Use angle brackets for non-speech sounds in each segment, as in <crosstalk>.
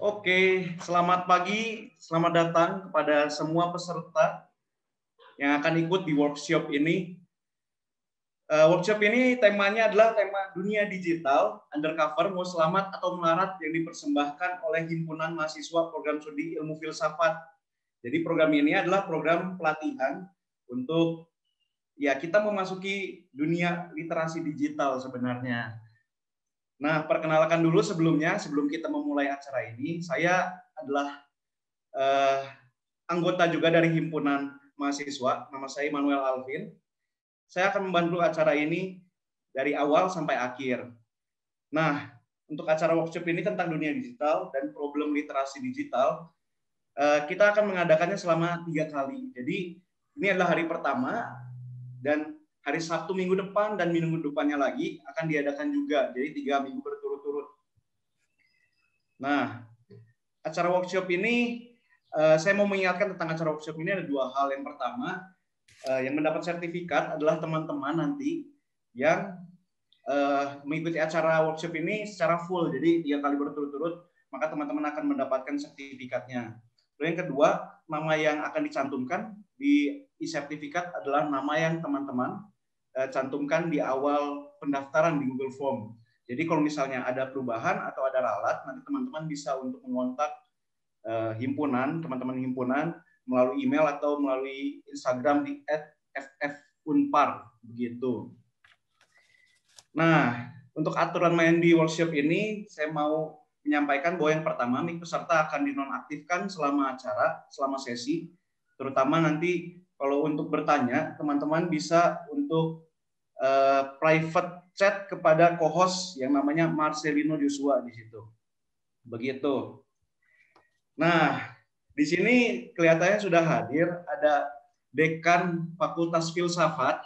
Oke, selamat pagi, selamat datang kepada semua peserta yang akan ikut di workshop ini. Uh, workshop ini temanya adalah tema dunia digital undercover mau selamat atau melarat yang dipersembahkan oleh himpunan mahasiswa program studi ilmu filsafat. Jadi program ini adalah program pelatihan untuk ya kita memasuki dunia literasi digital sebenarnya. Nah, perkenalkan dulu sebelumnya, sebelum kita memulai acara ini, saya adalah uh, anggota juga dari himpunan mahasiswa. Nama saya Manuel Alvin. Saya akan membantu acara ini dari awal sampai akhir. Nah, untuk acara workshop ini tentang dunia digital dan problem literasi digital, uh, kita akan mengadakannya selama tiga kali. Jadi, ini adalah hari pertama dan hari Sabtu minggu depan dan minggu depannya lagi akan diadakan juga. Jadi tiga minggu berturut-turut. Nah, acara workshop ini eh, saya mau mengingatkan tentang acara workshop ini ada dua hal. Yang pertama, eh, yang mendapat sertifikat adalah teman-teman nanti yang eh, mengikuti acara workshop ini secara full. Jadi tiga kali berturut-turut, maka teman-teman akan mendapatkan sertifikatnya. Lalu yang kedua, nama yang akan dicantumkan di e-sertifikat adalah nama yang teman-teman Eh, cantumkan di awal pendaftaran di Google Form. Jadi kalau misalnya ada perubahan atau ada ralat, nanti teman-teman bisa untuk mengontak eh, himpunan, teman-teman himpunan melalui email atau melalui Instagram di @ffunpar begitu. Nah, untuk aturan main di workshop ini, saya mau menyampaikan bahwa yang pertama, mik peserta akan dinonaktifkan selama acara, selama sesi, terutama nanti kalau untuk bertanya, teman-teman bisa untuk uh, private chat kepada co-host yang namanya Marcelino Joshua di situ. Begitu. Nah, di sini kelihatannya sudah hadir ada Dekan Fakultas Filsafat,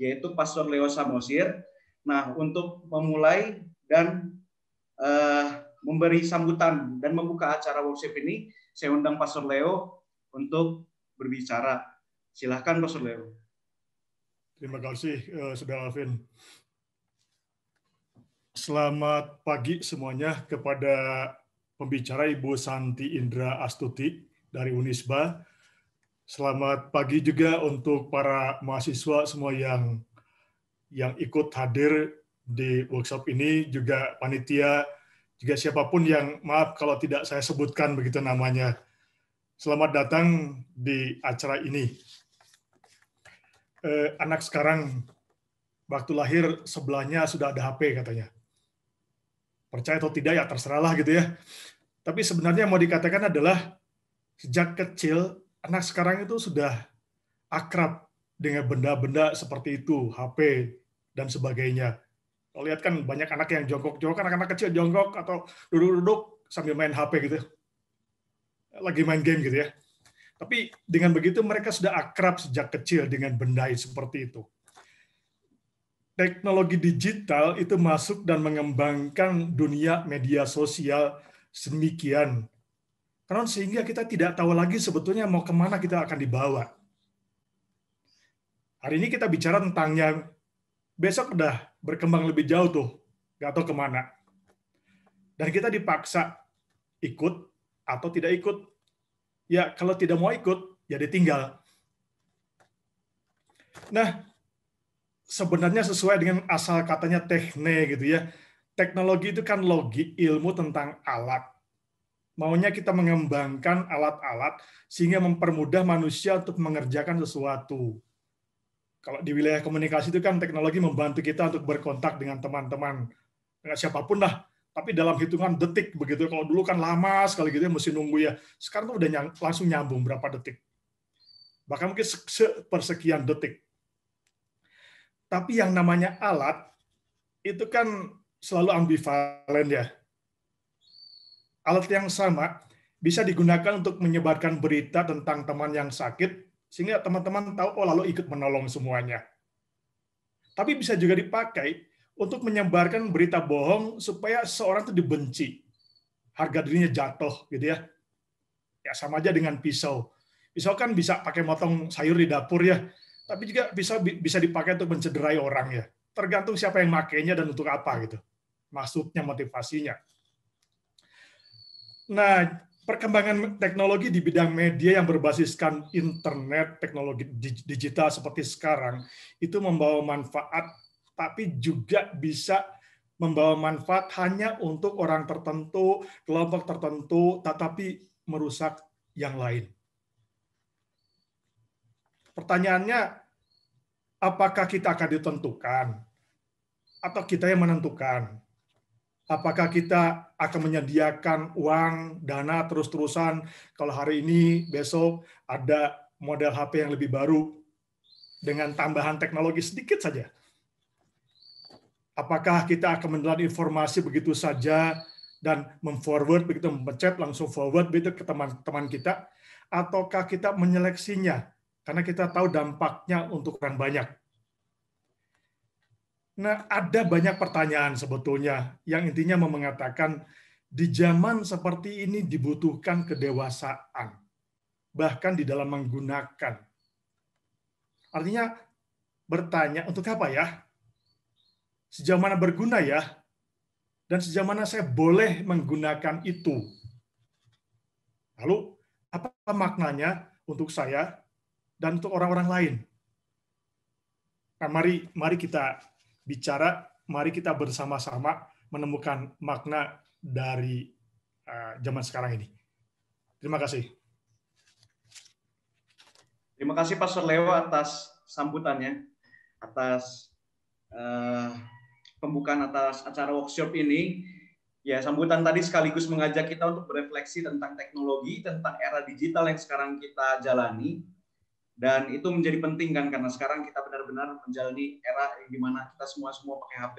yaitu Pastor Leo Samosir. Nah, untuk memulai dan uh, memberi sambutan dan membuka acara workshop ini, saya undang Pastor Leo untuk berbicara Silahkan Pak Saudara. Terima kasih, sudah eh, Saudara Alvin. Selamat pagi semuanya kepada pembicara Ibu Santi Indra Astuti dari Unisba. Selamat pagi juga untuk para mahasiswa semua yang yang ikut hadir di workshop ini, juga panitia, juga siapapun yang maaf kalau tidak saya sebutkan begitu namanya. Selamat datang di acara ini eh, anak sekarang waktu lahir sebelahnya sudah ada HP katanya. Percaya atau tidak ya terserahlah gitu ya. Tapi sebenarnya mau dikatakan adalah sejak kecil anak sekarang itu sudah akrab dengan benda-benda seperti itu, HP dan sebagainya. Kalau lihat kan banyak anak yang jongkok-jongkok, kan anak-anak kecil jongkok atau duduk-duduk sambil main HP gitu. Lagi main game gitu ya. Tapi dengan begitu mereka sudah akrab sejak kecil dengan benda seperti itu. Teknologi digital itu masuk dan mengembangkan dunia media sosial semikian. Karena sehingga kita tidak tahu lagi sebetulnya mau kemana kita akan dibawa. Hari ini kita bicara tentang yang besok udah berkembang lebih jauh tuh, nggak tahu kemana. Dan kita dipaksa ikut atau tidak ikut ya kalau tidak mau ikut, ya ditinggal. Nah, sebenarnya sesuai dengan asal katanya tekne gitu ya. Teknologi itu kan logi ilmu tentang alat. Maunya kita mengembangkan alat-alat sehingga mempermudah manusia untuk mengerjakan sesuatu. Kalau di wilayah komunikasi itu kan teknologi membantu kita untuk berkontak dengan teman-teman, dengan siapapun lah, tapi dalam hitungan detik begitu. Kalau dulu kan lama sekali gitu ya mesti nunggu ya. Sekarang tuh udah nyang, langsung nyambung berapa detik. Bahkan mungkin persekian detik. Tapi yang namanya alat itu kan selalu ambivalen ya. Alat yang sama bisa digunakan untuk menyebarkan berita tentang teman yang sakit sehingga teman-teman tahu oh lalu ikut menolong semuanya. Tapi bisa juga dipakai untuk menyebarkan berita bohong supaya seorang itu dibenci. Harga dirinya jatuh gitu ya. Ya sama aja dengan pisau. Pisau kan bisa pakai motong sayur di dapur ya, tapi juga bisa bisa dipakai untuk mencederai orang ya. Tergantung siapa yang makainya dan untuk apa gitu. Maksudnya motivasinya. Nah, perkembangan teknologi di bidang media yang berbasiskan internet, teknologi digital seperti sekarang itu membawa manfaat tapi juga bisa membawa manfaat hanya untuk orang tertentu, kelompok tertentu, tetapi merusak yang lain. Pertanyaannya, apakah kita akan ditentukan atau kita yang menentukan? Apakah kita akan menyediakan uang, dana terus-terusan kalau hari ini, besok ada model HP yang lebih baru dengan tambahan teknologi sedikit saja? Apakah kita akan menelan informasi begitu saja dan memforward begitu mencet langsung forward begitu ke teman-teman kita ataukah kita menyeleksinya karena kita tahu dampaknya untuk orang banyak. Nah, ada banyak pertanyaan sebetulnya yang intinya mengatakan di zaman seperti ini dibutuhkan kedewasaan bahkan di dalam menggunakan. Artinya bertanya untuk apa ya? sejauh mana berguna ya, dan sejauh mana saya boleh menggunakan itu. Lalu, apa maknanya untuk saya dan untuk orang-orang lain? Nah, mari, mari kita bicara, mari kita bersama-sama menemukan makna dari uh, zaman sekarang ini. Terima kasih. Terima kasih Pastor Leo atas sambutannya, atas uh, pembukaan atas acara workshop ini. Ya, sambutan tadi sekaligus mengajak kita untuk berefleksi tentang teknologi, tentang era digital yang sekarang kita jalani. Dan itu menjadi penting kan karena sekarang kita benar-benar menjalani era di mana kita semua semua pakai HP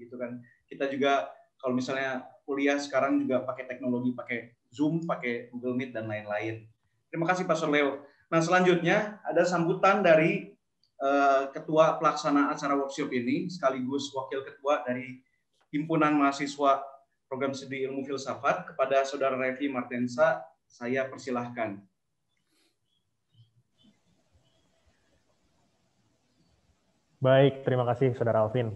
gitu kan. Kita juga kalau misalnya kuliah sekarang juga pakai teknologi, pakai Zoom, pakai Google Meet dan lain-lain. Terima kasih Pak Leo. Nah, selanjutnya ada sambutan dari Eh, ketua pelaksana acara workshop ini sekaligus wakil ketua dari himpunan mahasiswa program studi ilmu filsafat kepada saudara Revi Martensa saya persilahkan. Baik, terima kasih saudara Alvin.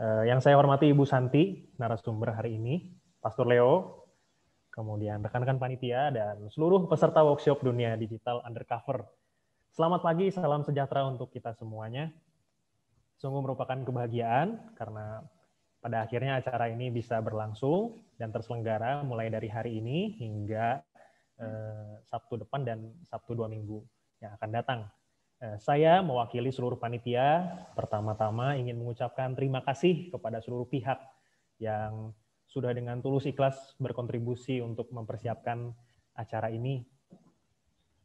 Eh, yang saya hormati Ibu Santi, narasumber hari ini, Pastor Leo, kemudian rekan-rekan panitia, dan seluruh peserta workshop dunia digital undercover Selamat pagi, salam sejahtera untuk kita semuanya. Sungguh merupakan kebahagiaan karena pada akhirnya acara ini bisa berlangsung dan terselenggara mulai dari hari ini hingga eh, Sabtu depan dan Sabtu dua minggu yang akan datang. Eh, saya mewakili seluruh panitia, pertama-tama ingin mengucapkan terima kasih kepada seluruh pihak yang sudah dengan tulus ikhlas berkontribusi untuk mempersiapkan acara ini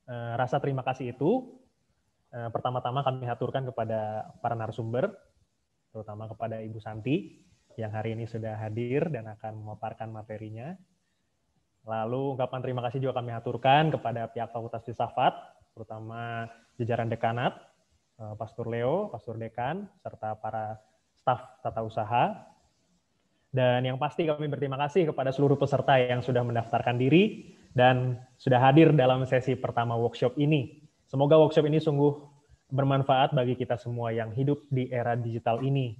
Eh, rasa terima kasih itu eh, pertama-tama kami haturkan kepada para narasumber, terutama kepada Ibu Santi yang hari ini sudah hadir dan akan memaparkan materinya. Lalu ungkapan terima kasih juga kami haturkan kepada pihak Fakultas Filsafat, terutama jajaran dekanat, eh, Pastor Leo, Pastor Dekan, serta para staf tata usaha. Dan yang pasti kami berterima kasih kepada seluruh peserta yang sudah mendaftarkan diri dan sudah hadir dalam sesi pertama workshop ini. Semoga workshop ini sungguh bermanfaat bagi kita semua yang hidup di era digital ini.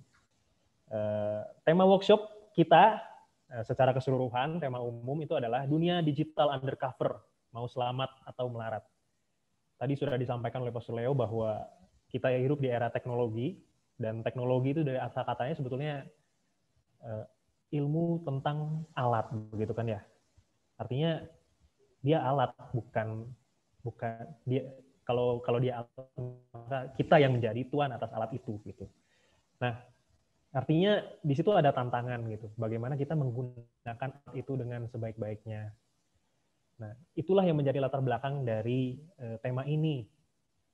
Eh, tema workshop kita eh, secara keseluruhan, tema umum itu adalah dunia digital undercover, mau selamat atau melarat. Tadi sudah disampaikan oleh Pak Leo bahwa kita hidup di era teknologi, dan teknologi itu dari asal katanya sebetulnya eh, ilmu tentang alat begitu kan ya. Artinya dia alat bukan bukan dia kalau kalau dia alat maka kita yang menjadi tuan atas alat itu gitu. Nah, artinya di situ ada tantangan gitu. Bagaimana kita menggunakan alat itu dengan sebaik-baiknya. Nah, itulah yang menjadi latar belakang dari eh, tema ini.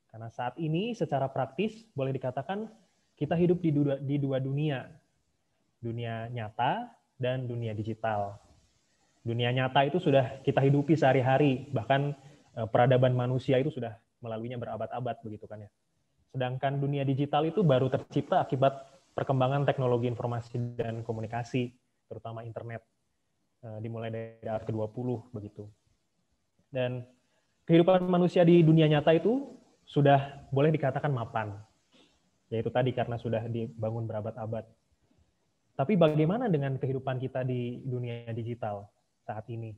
Karena saat ini secara praktis boleh dikatakan kita hidup di dua, di dua dunia. Dunia nyata dan dunia digital dunia nyata itu sudah kita hidupi sehari-hari, bahkan eh, peradaban manusia itu sudah melaluinya berabad-abad begitu kan ya. Sedangkan dunia digital itu baru tercipta akibat perkembangan teknologi informasi dan komunikasi, terutama internet eh, dimulai dari abad ke-20 begitu. Dan kehidupan manusia di dunia nyata itu sudah boleh dikatakan mapan. Yaitu tadi karena sudah dibangun berabad-abad. Tapi bagaimana dengan kehidupan kita di dunia digital? saat ini.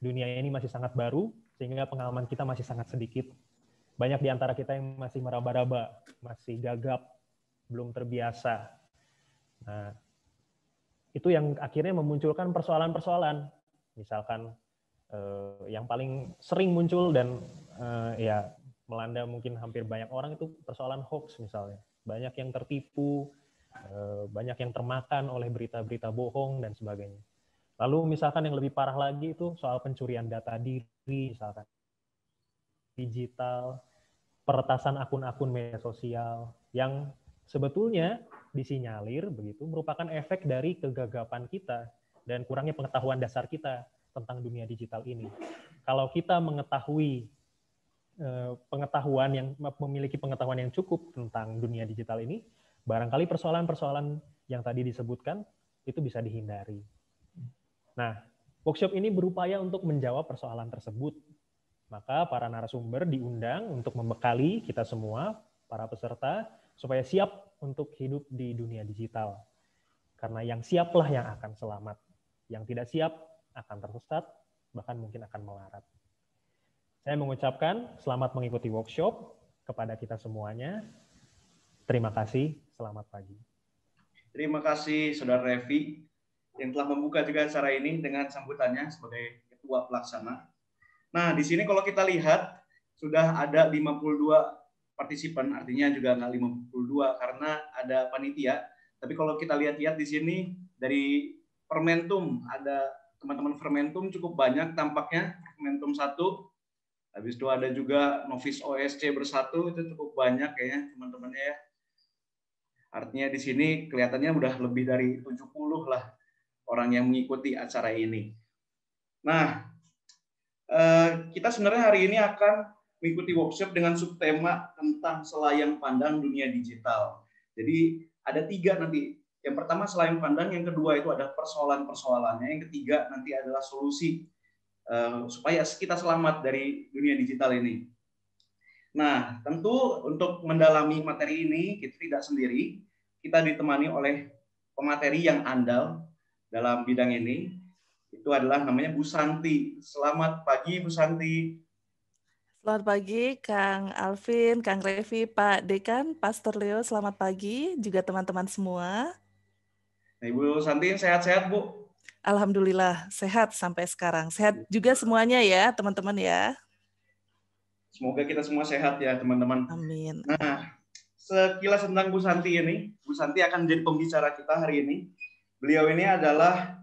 Dunia ini masih sangat baru, sehingga pengalaman kita masih sangat sedikit. Banyak di antara kita yang masih meraba-raba, masih gagap, belum terbiasa. Nah, itu yang akhirnya memunculkan persoalan-persoalan. Misalkan eh, yang paling sering muncul dan eh, ya melanda mungkin hampir banyak orang itu persoalan hoax misalnya. Banyak yang tertipu, eh, banyak yang termakan oleh berita-berita bohong dan sebagainya. Lalu misalkan yang lebih parah lagi itu soal pencurian data diri misalkan. Digital, peretasan akun-akun media sosial yang sebetulnya disinyalir begitu merupakan efek dari kegagapan kita dan kurangnya pengetahuan dasar kita tentang dunia digital ini. Kalau kita mengetahui eh, pengetahuan yang memiliki pengetahuan yang cukup tentang dunia digital ini, barangkali persoalan-persoalan yang tadi disebutkan itu bisa dihindari. Nah, workshop ini berupaya untuk menjawab persoalan tersebut. Maka para narasumber diundang untuk membekali kita semua, para peserta, supaya siap untuk hidup di dunia digital. Karena yang siaplah yang akan selamat. Yang tidak siap akan tersesat, bahkan mungkin akan melarat. Saya mengucapkan selamat mengikuti workshop kepada kita semuanya. Terima kasih, selamat pagi. Terima kasih, Saudara Revi yang telah membuka juga acara ini dengan sambutannya sebagai ketua pelaksana. Nah, di sini kalau kita lihat sudah ada 52 partisipan, artinya juga nggak 52 karena ada panitia. Tapi kalau kita lihat-lihat di sini dari Permentum ada teman-teman Fermentum cukup banyak tampaknya Fermentum satu, habis itu ada juga Novis OSC bersatu itu cukup banyak kayaknya teman-temannya ya artinya di sini kelihatannya udah lebih dari 70 lah orang yang mengikuti acara ini. Nah, eh, kita sebenarnya hari ini akan mengikuti workshop dengan subtema tentang selayang pandang dunia digital. Jadi ada tiga nanti. Yang pertama selayang pandang, yang kedua itu ada persoalan-persoalannya, yang ketiga nanti adalah solusi eh, supaya kita selamat dari dunia digital ini. Nah, tentu untuk mendalami materi ini kita tidak sendiri, kita ditemani oleh pemateri yang andal dalam bidang ini itu adalah namanya Bu Santi. Selamat pagi Bu Santi. Selamat pagi Kang Alvin, Kang Revi, Pak Dekan, Pastor Leo, selamat pagi juga teman-teman semua. Nah, Ibu Santi sehat-sehat Bu? Alhamdulillah sehat sampai sekarang. Sehat juga semuanya ya teman-teman ya. Semoga kita semua sehat ya teman-teman. Amin. Nah, sekilas tentang Bu Santi ini, Bu Santi akan jadi pembicara kita hari ini Beliau ini adalah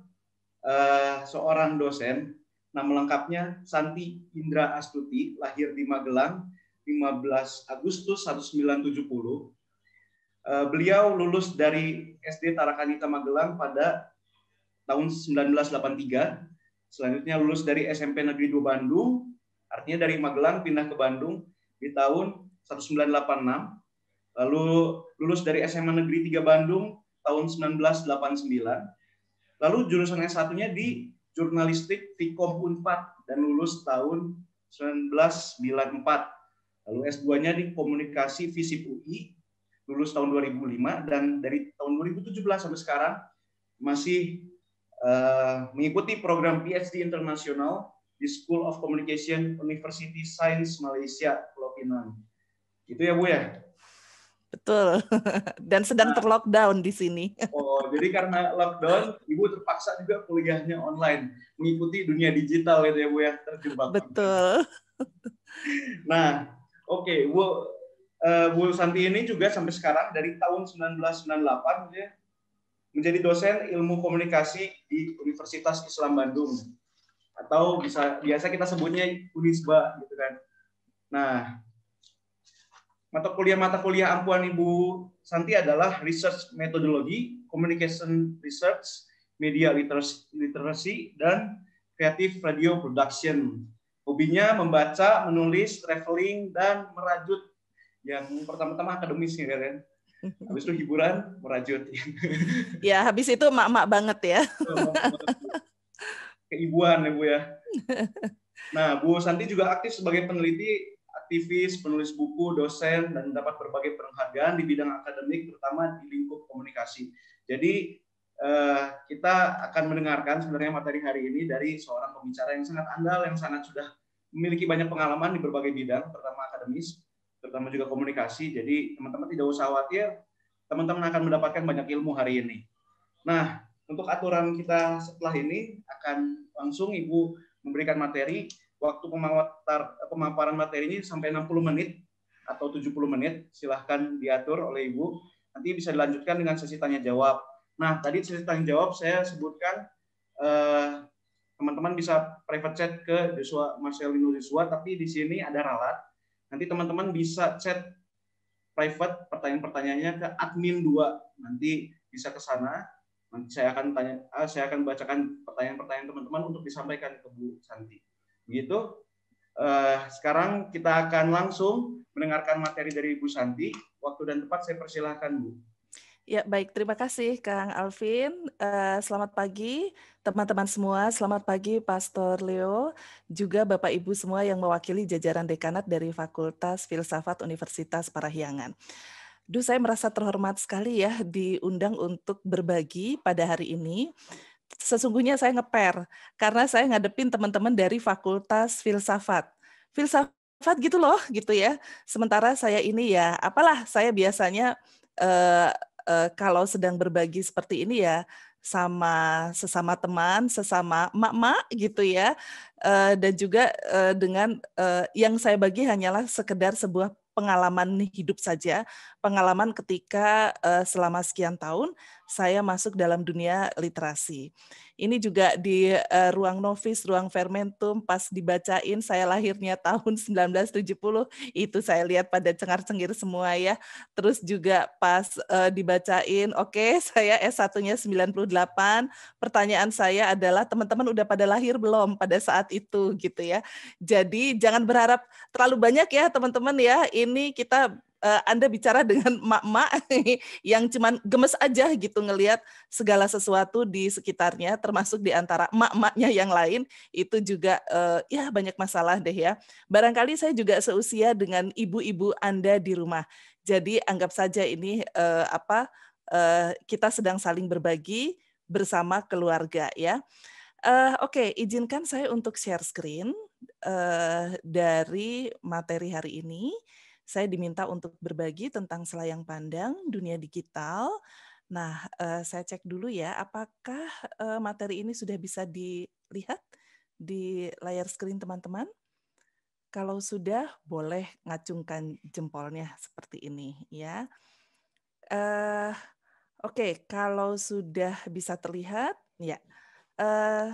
uh, seorang dosen, nama lengkapnya Santi Indra Astuti, lahir di Magelang 15 Agustus 1970. Uh, eh, beliau lulus dari SD Tarakanita Magelang pada tahun 1983. Selanjutnya lulus dari SMP Negeri 2 Bandung, artinya dari Magelang pindah ke Bandung di tahun 1986. Lalu lulus dari SMA Negeri 3 Bandung tahun 1989. Lalu jurusan yang satunya di jurnalistik Tikom Unpad dan lulus tahun 1994. Lalu S2-nya di Komunikasi Visip UI, lulus tahun 2005 dan dari tahun 2017 sampai sekarang masih uh, mengikuti program PhD internasional di School of Communication University Science Malaysia Pulau Pinang. Itu ya Bu ya. Betul. <laughs> Dan sedang nah, terlockdown di sini. <laughs> Oh, jadi karena lockdown, ibu terpaksa juga kuliahnya online, mengikuti dunia digital gitu ya bu yang terjebak. Betul. <laughs> Nah, oke okay, bu uh, bu Santi ini juga sampai sekarang dari tahun 1998 ya menjadi dosen ilmu komunikasi di Universitas Islam Bandung atau bisa biasa kita sebutnya Unisba gitu kan. Nah, mata kuliah mata kuliah ampuan Ibu Santi adalah research methodology, communication research, media literacy, literacy dan creative radio production. Hobinya membaca, menulis, traveling dan merajut. Yang pertama-tama akademis ya kan. Habis itu hiburan, merajut. <laughs> Ya, habis itu mak-mak banget ya. Keibuan ya Bu <laughs> ya. Nah, Bu Santi juga aktif sebagai peneliti aktivis, penulis buku, dosen, dan mendapat berbagai penghargaan di bidang akademik, terutama di lingkup komunikasi. Jadi eh, kita akan mendengarkan sebenarnya materi hari ini dari seorang pembicara yang sangat andal, yang sangat sudah memiliki banyak pengalaman di berbagai bidang, terutama akademis, terutama juga komunikasi. Jadi teman-teman tidak usah khawatir, teman-teman akan mendapatkan banyak ilmu hari ini. Nah, untuk aturan kita setelah ini akan langsung Ibu memberikan materi waktu pemaparan pemaparan ini sampai 60 menit atau 70 menit, silahkan diatur oleh Ibu. Nanti bisa dilanjutkan dengan sesi tanya jawab. Nah, tadi sesi tanya jawab saya sebutkan eh, teman-teman eh, bisa private chat ke Joshua Marcelino Joshua, tapi di sini ada ralat. Nanti teman-teman bisa chat private pertanyaan-pertanyaannya ke admin 2. Nanti bisa ke sana. Nanti saya akan tanya, eh, saya akan bacakan pertanyaan-pertanyaan teman-teman untuk disampaikan ke Bu Santi. Begitu. Uh, eh, sekarang kita akan langsung mendengarkan materi dari Ibu Santi. Waktu dan tempat saya persilahkan, Bu. Ya, baik. Terima kasih, Kang Alvin. Uh, selamat pagi, teman-teman semua. Selamat pagi, Pastor Leo. Juga Bapak-Ibu semua yang mewakili jajaran dekanat dari Fakultas Filsafat Universitas Parahyangan. Duh, saya merasa terhormat sekali ya diundang untuk berbagi pada hari ini sesungguhnya saya ngeper karena saya ngadepin teman-teman dari fakultas filsafat. Filsafat gitu loh, gitu ya. Sementara saya ini ya, apalah saya biasanya eh, eh, kalau sedang berbagi seperti ini ya sama sesama teman, sesama mak-mak gitu ya, eh, dan juga eh, dengan eh, yang saya bagi hanyalah sekedar sebuah pengalaman hidup saja, pengalaman ketika uh, selama sekian tahun saya masuk dalam dunia literasi. Ini juga di uh, ruang novis, ruang fermentum, pas dibacain saya lahirnya tahun 1970, itu saya lihat pada cengar-cengir semua ya. Terus juga pas uh, dibacain, oke okay, <laughs> saya S1-nya 98, pertanyaan saya adalah teman-teman udah pada lahir belum pada saat itu gitu ya. Jadi jangan berharap terlalu banyak ya teman-teman ya, ini kita uh, Anda bicara dengan mak mak <laughs> yang cuman gemes aja gitu ngelihat segala sesuatu di sekitarnya termasuk di antara mak maknya yang lain itu juga uh, ya banyak masalah deh ya. Barangkali saya juga seusia dengan ibu-ibu Anda di rumah. Jadi anggap saja ini uh, apa uh, kita sedang saling berbagi bersama keluarga ya. Uh, Oke, okay, izinkan saya untuk share screen uh, dari materi hari ini saya diminta untuk berbagi tentang selayang pandang dunia digital. Nah, eh, saya cek dulu ya, apakah eh, materi ini sudah bisa dilihat di layar screen teman-teman? Kalau sudah, boleh ngacungkan jempolnya seperti ini ya. Uh, Oke, okay, kalau sudah bisa terlihat, ya. uh,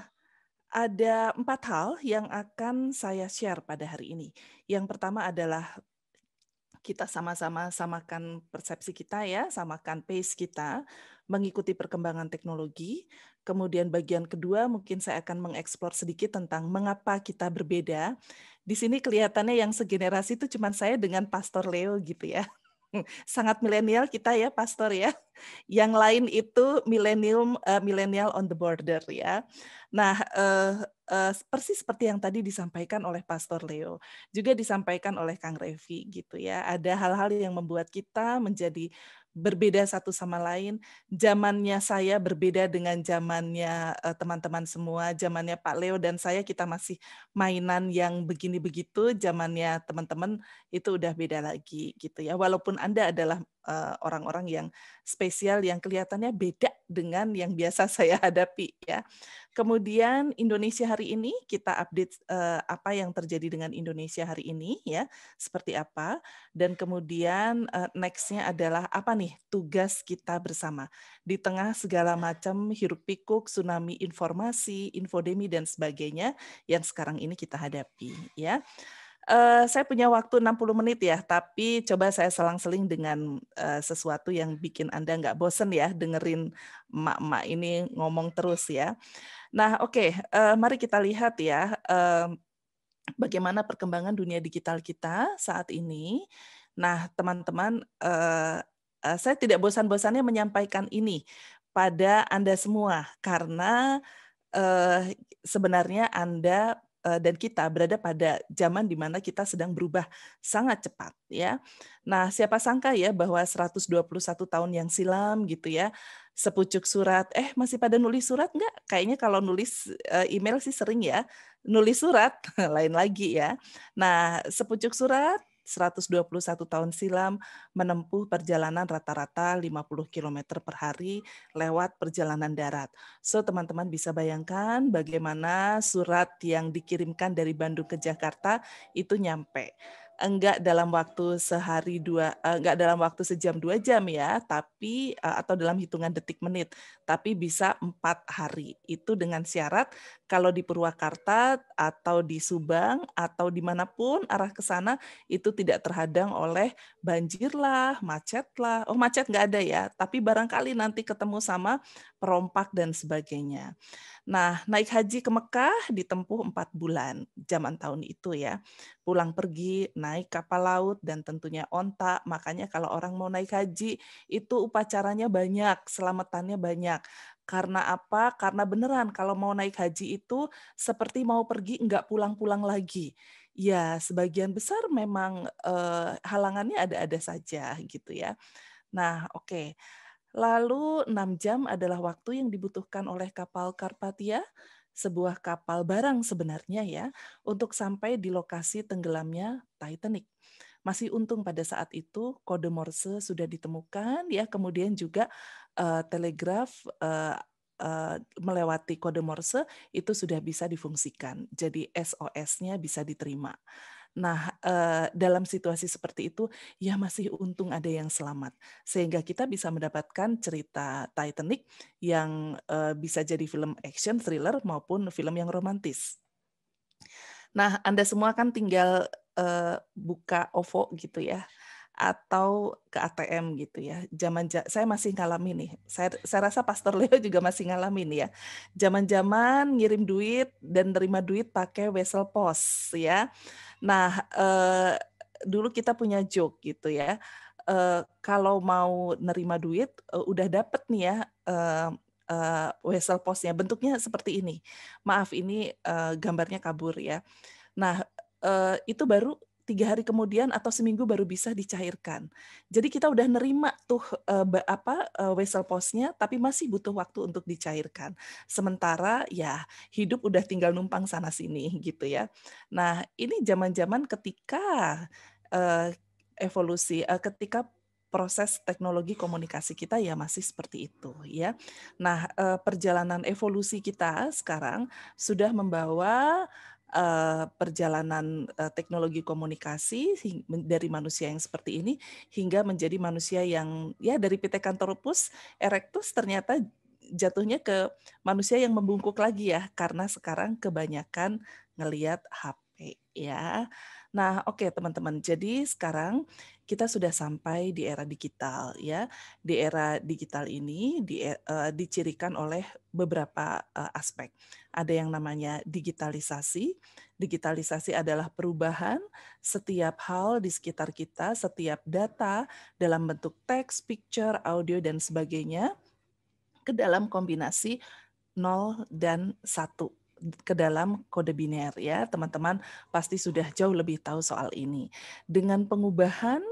ada empat hal yang akan saya share pada hari ini. Yang pertama adalah kita sama-sama samakan persepsi kita ya, samakan pace kita, mengikuti perkembangan teknologi. Kemudian bagian kedua mungkin saya akan mengeksplor sedikit tentang mengapa kita berbeda. Di sini kelihatannya yang segenerasi itu cuma saya dengan Pastor Leo gitu ya. <laughs> Sangat milenial kita ya, Pastor ya. Yang lain itu milenium uh, eh, milenial on the border ya. Nah, uh, uh, persis seperti yang tadi disampaikan oleh Pastor Leo, juga disampaikan oleh Kang Revi gitu ya. Ada hal-hal yang membuat kita menjadi berbeda satu sama lain. Zamannya saya berbeda dengan zamannya eh, teman-teman uh, semua. Zamannya Pak Leo dan saya kita masih mainan yang begini begitu. Zamannya teman-teman itu udah beda lagi gitu ya. Walaupun Anda adalah Eh, orang-orang yang spesial yang kelihatannya beda dengan yang biasa <laughs> saya hadapi ya. Kemudian Indonesia hari ini kita update uh, apa yang terjadi dengan Indonesia hari ini ya, seperti apa dan kemudian uh, next-nya adalah apa nih tugas kita bersama di tengah segala macam hiruk pikuk, tsunami informasi, infodemi dan sebagainya yang sekarang ini kita hadapi ya uh, saya punya waktu 60 menit ya, tapi coba saya selang-seling dengan uh, sesuatu yang bikin Anda nggak bosen ya, dengerin emak-emak ini ngomong terus ya. Nah oke, okay, uh, eh, mari kita lihat ya, uh, bagaimana perkembangan dunia digital kita saat ini. Nah teman-teman, uh, uh, saya tidak bosan-bosannya menyampaikan ini pada Anda semua, karena uh, sebenarnya Anda Eh, dan kita berada pada zaman di mana kita sedang berubah sangat cepat ya. Nah, siapa sangka ya bahwa 121 tahun yang silam gitu ya, sepucuk surat, eh masih pada nulis surat enggak? Kayaknya kalau nulis eh, email sih sering ya, nulis surat <laughs> lain lagi ya. Nah, sepucuk surat 121 tahun silam menempuh perjalanan rata-rata 50 km per hari lewat perjalanan darat. So teman-teman bisa bayangkan bagaimana surat yang dikirimkan dari Bandung ke Jakarta itu nyampe enggak dalam waktu sehari dua eh, enggak dalam waktu sejam dua jam ya tapi eh, atau dalam hitungan detik menit tapi bisa empat hari. Itu dengan syarat kalau di Purwakarta atau di Subang atau dimanapun arah ke sana itu tidak terhadang oleh banjir lah, macet lah. Oh macet nggak ada ya, tapi barangkali nanti ketemu sama perompak dan sebagainya. Nah, naik haji ke Mekah ditempuh empat bulan zaman tahun itu ya. Pulang pergi, naik kapal laut, dan tentunya onta. Makanya kalau orang mau naik haji, itu upacaranya banyak, selamatannya banyak banyak. Karena apa? Karena beneran kalau mau naik haji itu seperti mau pergi nggak pulang-pulang lagi. Ya, sebagian besar memang eh, halangannya ada-ada saja gitu ya. Nah, oke. Okay. Lalu 6 jam adalah waktu yang dibutuhkan oleh kapal Karpatia, sebuah kapal barang sebenarnya ya, untuk sampai di lokasi tenggelamnya Titanic masih untung pada saat itu kode Morse sudah ditemukan ya kemudian juga uh, telegraf uh, uh, melewati kode Morse itu sudah bisa difungsikan. Jadi SOS-nya bisa diterima. Nah, dalam situasi seperti itu, ya masih untung ada yang selamat. Sehingga kita bisa mendapatkan cerita Titanic yang bisa jadi film action, thriller, maupun film yang romantis. Nah, Anda semua kan tinggal buka OVO gitu ya atau ke ATM gitu ya. Zaman saya masih ngalamin nih. Saya saya rasa Pastor Leo <laughs> juga masih ngalamin ya. Zaman-zaman ngirim duit dan terima duit pakai wesel pos ya. Nah, eh, dulu kita punya joke gitu ya. Eh, kalau mau nerima duit eh, udah dapet nih ya eh, Uh, wesel posnya. Bentuknya seperti ini. Maaf ini uh, gambarnya kabur ya. Nah, uh, itu baru tiga hari kemudian atau seminggu baru bisa dicairkan. Jadi kita udah nerima tuh uh, apa uh, eh, wesel posnya, tapi masih butuh waktu untuk dicairkan. Sementara ya hidup udah tinggal numpang sana sini gitu ya. Nah ini zaman-zaman ketika uh, evolusi, uh, ketika proses teknologi komunikasi kita ya masih seperti itu ya. Nah, perjalanan evolusi kita sekarang sudah membawa Eh, perjalanan eh, teknologi komunikasi dari manusia yang seperti ini hingga menjadi manusia yang ya dari Pithecanthropus erectus ternyata jatuhnya ke manusia yang membungkuk lagi ya karena sekarang kebanyakan ngelihat HP ya. Nah, oke okay, teman-teman. Jadi sekarang kita sudah sampai di era digital ya. Di era digital ini di, uh, dicirikan oleh beberapa uh, aspek. Ada yang namanya digitalisasi. Digitalisasi adalah perubahan setiap hal di sekitar kita, setiap data dalam bentuk teks, picture, audio dan sebagainya ke dalam kombinasi 0 dan 1 ke dalam kode biner ya. Teman-teman pasti sudah jauh lebih tahu soal ini. Dengan pengubahan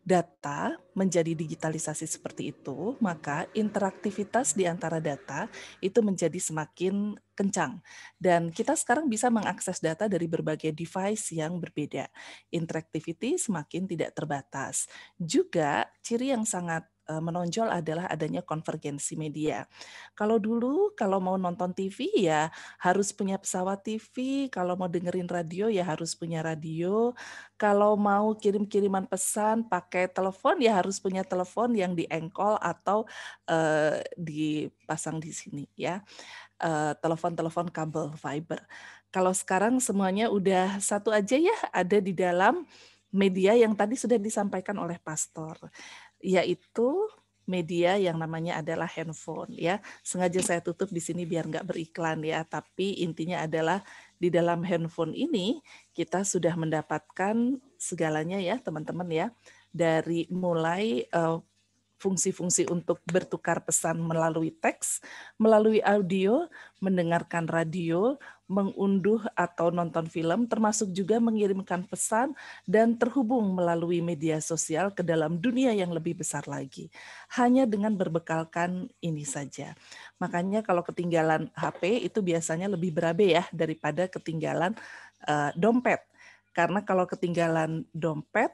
data menjadi digitalisasi seperti itu, maka interaktivitas di antara data itu menjadi semakin kencang. Dan kita sekarang bisa mengakses data dari berbagai device yang berbeda. interaktivitas semakin tidak terbatas. Juga ciri yang sangat Eh, menonjol adalah adanya konvergensi media. Kalau dulu kalau mau nonton TV ya harus punya pesawat TV, kalau mau dengerin radio ya harus punya radio, kalau mau kirim-kiriman pesan pakai telepon ya harus punya telepon yang diengkol atau uh, dipasang di sini ya. telepon eh, telepon-telepon kabel fiber. Kalau sekarang semuanya udah satu aja ya ada di dalam media yang tadi sudah disampaikan oleh pastor yaitu media yang namanya adalah handphone ya. Sengaja saya tutup di sini biar nggak beriklan ya, tapi intinya adalah di dalam handphone ini kita sudah mendapatkan segalanya ya teman-teman ya dari mulai fungsi eh, fungsi-fungsi untuk bertukar pesan melalui teks, melalui audio, mendengarkan radio, mengunduh atau nonton film, termasuk juga mengirimkan pesan dan terhubung melalui media sosial ke dalam dunia yang lebih besar lagi. Hanya dengan berbekalkan ini saja. Makanya kalau ketinggalan HP itu biasanya lebih berabe ya daripada ketinggalan uh, dompet. Karena kalau ketinggalan dompet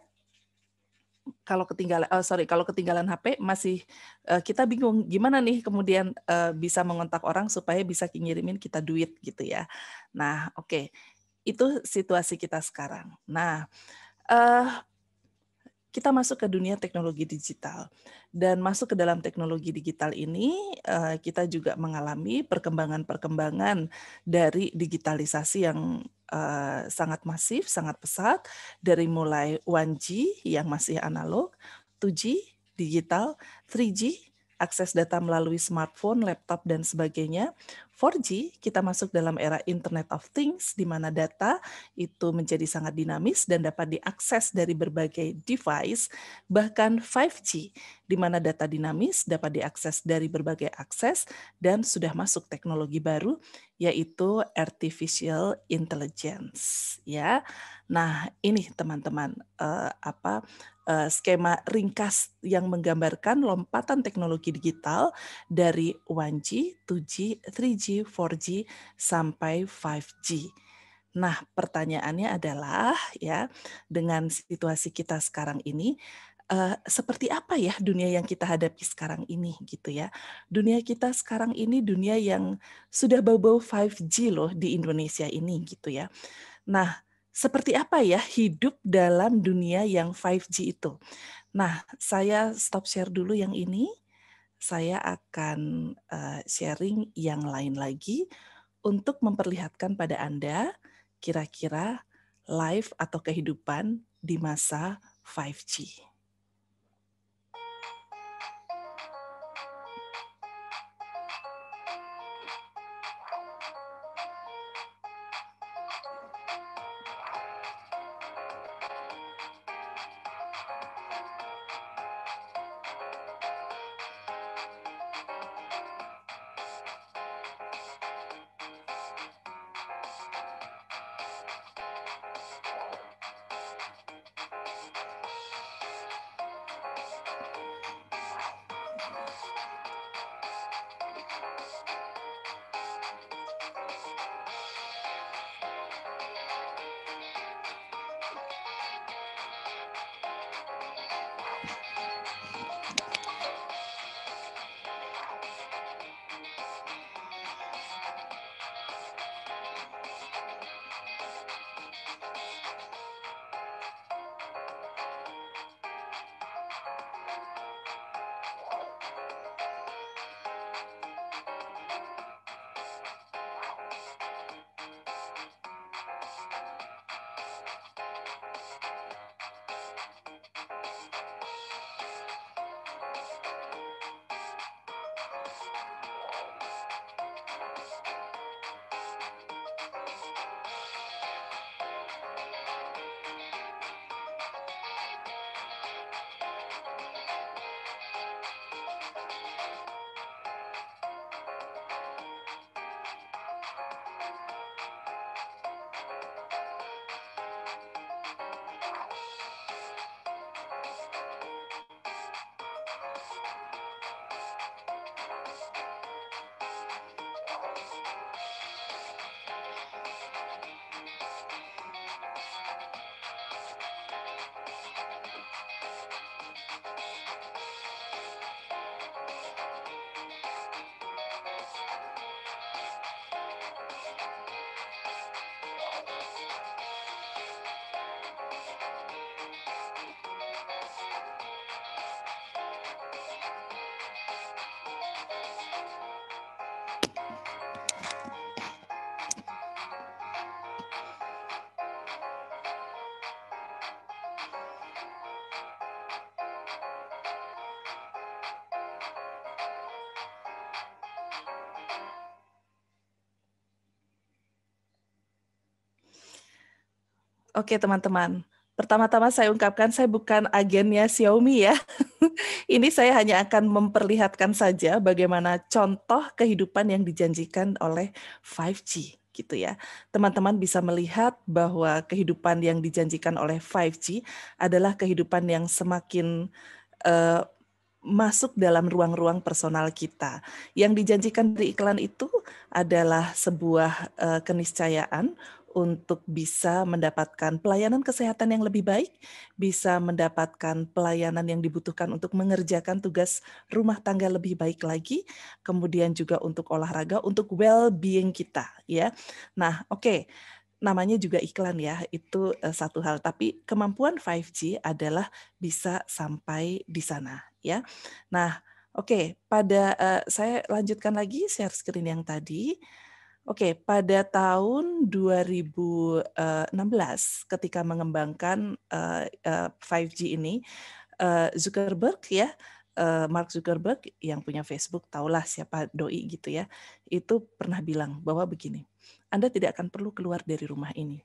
kalau ketinggalan oh sorry kalau ketinggalan HP masih uh, kita bingung gimana nih kemudian uh, bisa mengontak orang supaya bisa ngirimin kita duit gitu ya. Nah, oke. Okay. Itu situasi kita sekarang. Nah, uh, kita masuk ke dunia teknologi digital. Dan masuk ke dalam teknologi digital ini, eh, kita juga mengalami perkembangan-perkembangan dari digitalisasi yang eh, sangat masif, sangat pesat, dari mulai 1G yang masih analog, 2G digital, 3G akses data melalui smartphone, laptop, dan sebagainya. 4G, kita masuk dalam era Internet of Things, di mana data itu menjadi sangat dinamis dan dapat diakses dari berbagai device. Bahkan 5G, di mana data dinamis dapat diakses dari berbagai akses dan sudah masuk teknologi baru yaitu artificial intelligence ya. Nah, ini teman-teman uh, apa uh, skema ringkas yang menggambarkan lompatan teknologi digital dari 1G, 2G, 3G, 4G sampai 5G. Nah, pertanyaannya adalah ya, dengan situasi kita sekarang ini uh, seperti apa ya dunia yang kita hadapi sekarang ini gitu ya. Dunia kita sekarang ini dunia yang sudah bau-bau 5G loh di Indonesia ini gitu ya. Nah, seperti apa ya hidup dalam dunia yang 5G itu. Nah, saya stop share dulu yang ini. Saya akan uh, sharing yang lain lagi untuk memperlihatkan pada Anda kira-kira life atau kehidupan di masa 5G. Oke teman-teman, pertama-tama saya ungkapkan saya bukan agennya Xiaomi ya. <laughs> Ini saya hanya akan memperlihatkan saja bagaimana contoh kehidupan yang dijanjikan oleh 5G gitu ya. Teman-teman bisa melihat bahwa kehidupan yang dijanjikan oleh 5G adalah kehidupan yang semakin uh, masuk dalam ruang-ruang personal kita. Yang dijanjikan di iklan itu adalah sebuah uh, keniscayaan untuk bisa mendapatkan pelayanan kesehatan yang lebih baik, bisa mendapatkan pelayanan yang dibutuhkan untuk mengerjakan tugas rumah tangga lebih baik lagi, kemudian juga untuk olahraga, untuk well-being kita, ya. Nah, oke. Okay namanya juga iklan ya, itu eh, satu hal. Tapi kemampuan 5G adalah bisa sampai di sana ya. Nah, oke, okay, pada uh, saya lanjutkan lagi share screen yang tadi. Oke, okay, pada tahun 2016 eh, ketika mengembangkan uh, uh, 5G ini, uh, Zuckerberg ya, uh, Mark Zuckerberg yang punya Facebook, tahulah siapa doi gitu ya, itu pernah bilang bahwa begini, Anda tidak akan perlu keluar dari rumah ini.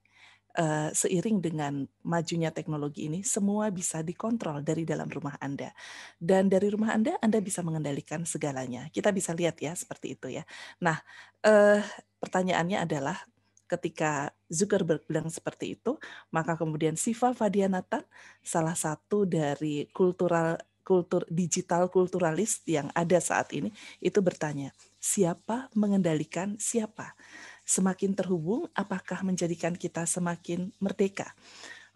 Uh, seiring dengan majunya teknologi ini, semua bisa dikontrol dari dalam rumah Anda. Dan dari rumah Anda, Anda bisa mengendalikan segalanya. Kita bisa lihat ya, seperti itu ya. Nah, uh, pertanyaannya adalah ketika Zuckerberg bilang seperti itu, maka kemudian Siva Fadianatan, salah satu dari kultural kultur digital kulturalis yang ada saat ini, itu bertanya, siapa mengendalikan siapa? Semakin terhubung, apakah menjadikan kita semakin merdeka?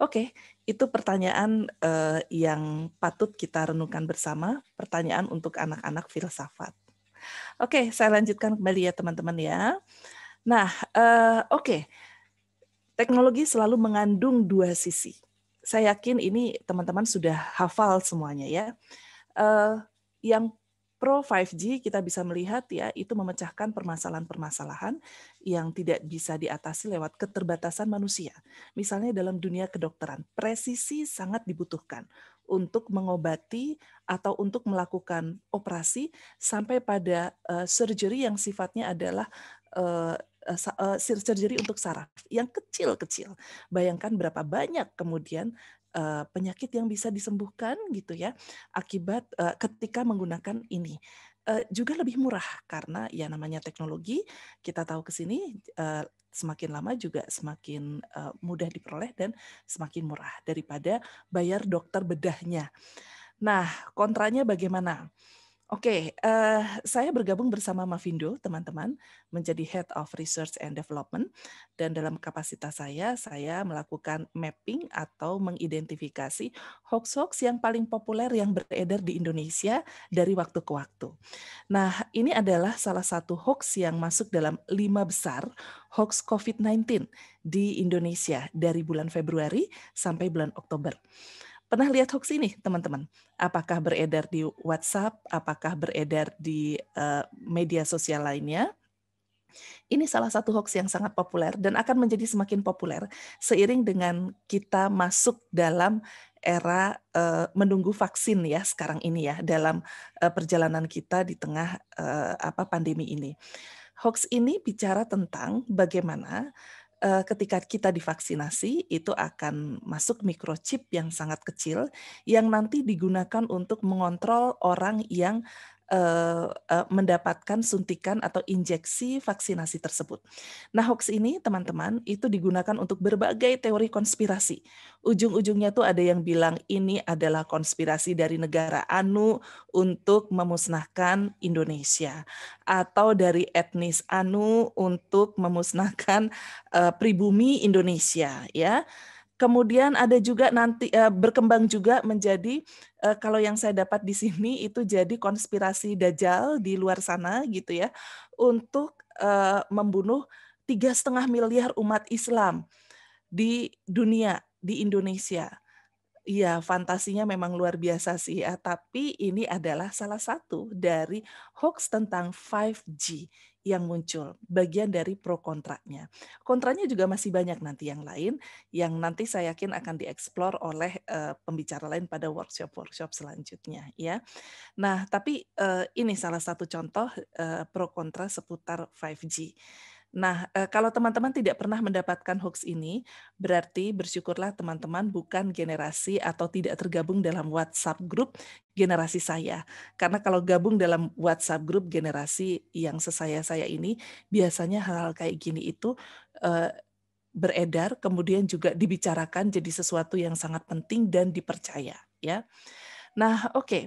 Oke, okay, itu pertanyaan eh, yang patut kita renungkan bersama, pertanyaan untuk anak-anak filsafat. Oke, okay, saya lanjutkan kembali ya teman-teman ya. Nah, uh, oke. Okay. Teknologi selalu mengandung dua sisi. Saya yakin ini teman-teman sudah hafal semuanya ya. Uh, yang pro 5G kita bisa melihat ya itu memecahkan permasalahan-permasalahan yang tidak bisa diatasi lewat keterbatasan manusia. Misalnya dalam dunia kedokteran, presisi sangat dibutuhkan untuk mengobati atau untuk melakukan operasi sampai pada uh, surgery yang sifatnya adalah uh, surgery untuk saraf yang kecil-kecil. Bayangkan berapa banyak kemudian uh, penyakit yang bisa disembuhkan gitu ya akibat uh, ketika menggunakan ini uh, juga lebih murah karena ya namanya teknologi kita tahu ke sini uh, semakin lama juga semakin uh, mudah diperoleh dan semakin murah daripada bayar dokter bedahnya. Nah, kontranya bagaimana? Oke, okay, uh, eh, saya bergabung bersama Mavindo, teman-teman, menjadi Head of Research and Development, dan dalam kapasitas saya, saya melakukan mapping atau mengidentifikasi hoax-hoax yang paling populer yang beredar di Indonesia dari waktu ke waktu. Nah, ini adalah salah satu hoax yang masuk dalam lima besar hoax COVID-19 di Indonesia dari bulan Februari sampai bulan Oktober. Pernah lihat hoax ini, teman-teman? Apakah beredar di WhatsApp, apakah beredar di uh, media sosial lainnya? Ini salah satu hoax yang sangat populer dan akan menjadi semakin populer seiring dengan kita masuk dalam era uh, menunggu vaksin ya sekarang ini ya dalam uh, perjalanan kita di tengah uh, apa pandemi ini. Hoax ini bicara tentang bagaimana Eh, ketika kita divaksinasi itu akan masuk mikrochip yang sangat kecil yang nanti digunakan untuk mengontrol orang yang Eh, eh, mendapatkan suntikan atau injeksi vaksinasi tersebut. Nah, hoax ini teman-teman itu digunakan untuk berbagai teori konspirasi. Ujung-ujungnya tuh ada yang bilang ini adalah konspirasi dari negara anu untuk memusnahkan Indonesia atau dari etnis anu untuk memusnahkan uh, pribumi Indonesia ya. Kemudian ada juga nanti berkembang juga menjadi uh, kalau yang saya dapat di sini <laughs> itu jadi konspirasi dajjal di luar sana gitu ya untuk uh, membunuh tiga setengah miliar umat Islam di dunia di Indonesia Iya, fantasinya memang luar biasa sih ya, tapi ini adalah salah satu dari hoax tentang 5G yang muncul, bagian dari pro kontraknya. Kontranya juga masih banyak nanti yang lain, yang nanti saya yakin akan dieksplor oleh uh, pembicara lain pada workshop-workshop selanjutnya. ya. Nah, tapi uh, ini salah satu contoh uh, pro kontra seputar 5G. Nah, eh, kalau teman-teman tidak pernah mendapatkan hoax ini, berarti bersyukurlah teman-teman bukan generasi atau tidak tergabung dalam WhatsApp grup generasi saya. Karena kalau gabung dalam WhatsApp grup generasi yang sesaya saya ini, biasanya hal-hal kayak gini itu eh, beredar, kemudian juga dibicarakan jadi sesuatu yang sangat penting dan dipercaya. Ya, nah oke. Okay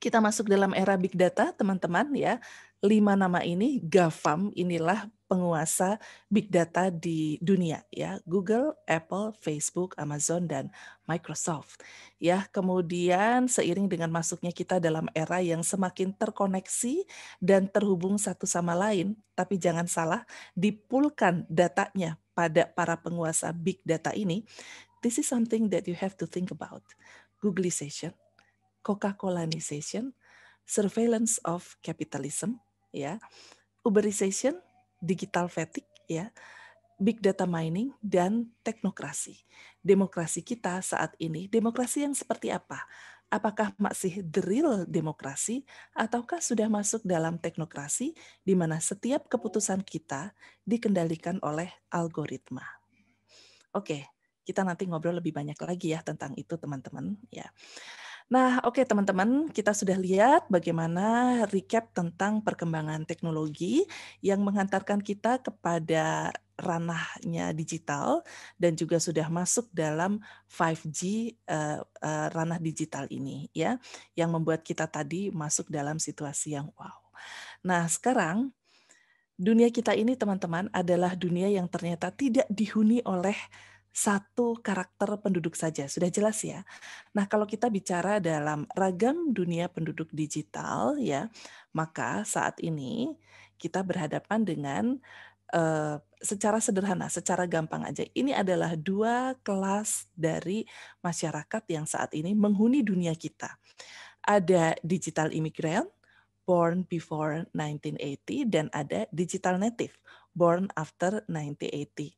kita masuk dalam era big data, teman-teman ya. Lima nama ini GAFAM inilah penguasa big data di dunia ya Google, Apple, Facebook, Amazon dan Microsoft ya kemudian seiring dengan masuknya kita dalam era yang semakin terkoneksi dan terhubung satu sama lain tapi jangan salah dipulkan datanya pada para penguasa big data ini this is something that you have to think about Googleization Coca-Colanization, surveillance of capitalism, ya, uberization, digital fatigue, ya, big data mining dan teknokrasi. Demokrasi kita saat ini, demokrasi yang seperti apa? Apakah masih the real demokrasi ataukah sudah masuk dalam teknokrasi di mana setiap keputusan kita dikendalikan oleh algoritma? Oke, kita nanti ngobrol lebih banyak lagi ya tentang itu teman-teman ya. -teman. Nah, oke okay, teman-teman, kita sudah lihat bagaimana recap tentang perkembangan teknologi yang mengantarkan kita kepada ranahnya digital dan juga sudah masuk dalam 5G uh, uh, ranah digital ini ya, yang membuat kita tadi masuk dalam situasi yang wow. Nah, sekarang dunia kita ini teman-teman adalah dunia yang ternyata tidak dihuni oleh satu karakter penduduk saja. Sudah jelas ya. Nah, kalau kita bicara dalam ragam dunia penduduk digital ya, maka saat ini kita berhadapan dengan uh, secara sederhana, secara gampang aja. Ini adalah dua kelas dari masyarakat yang saat ini menghuni dunia kita. Ada digital immigrant born before 1980 dan ada digital native born after 1980.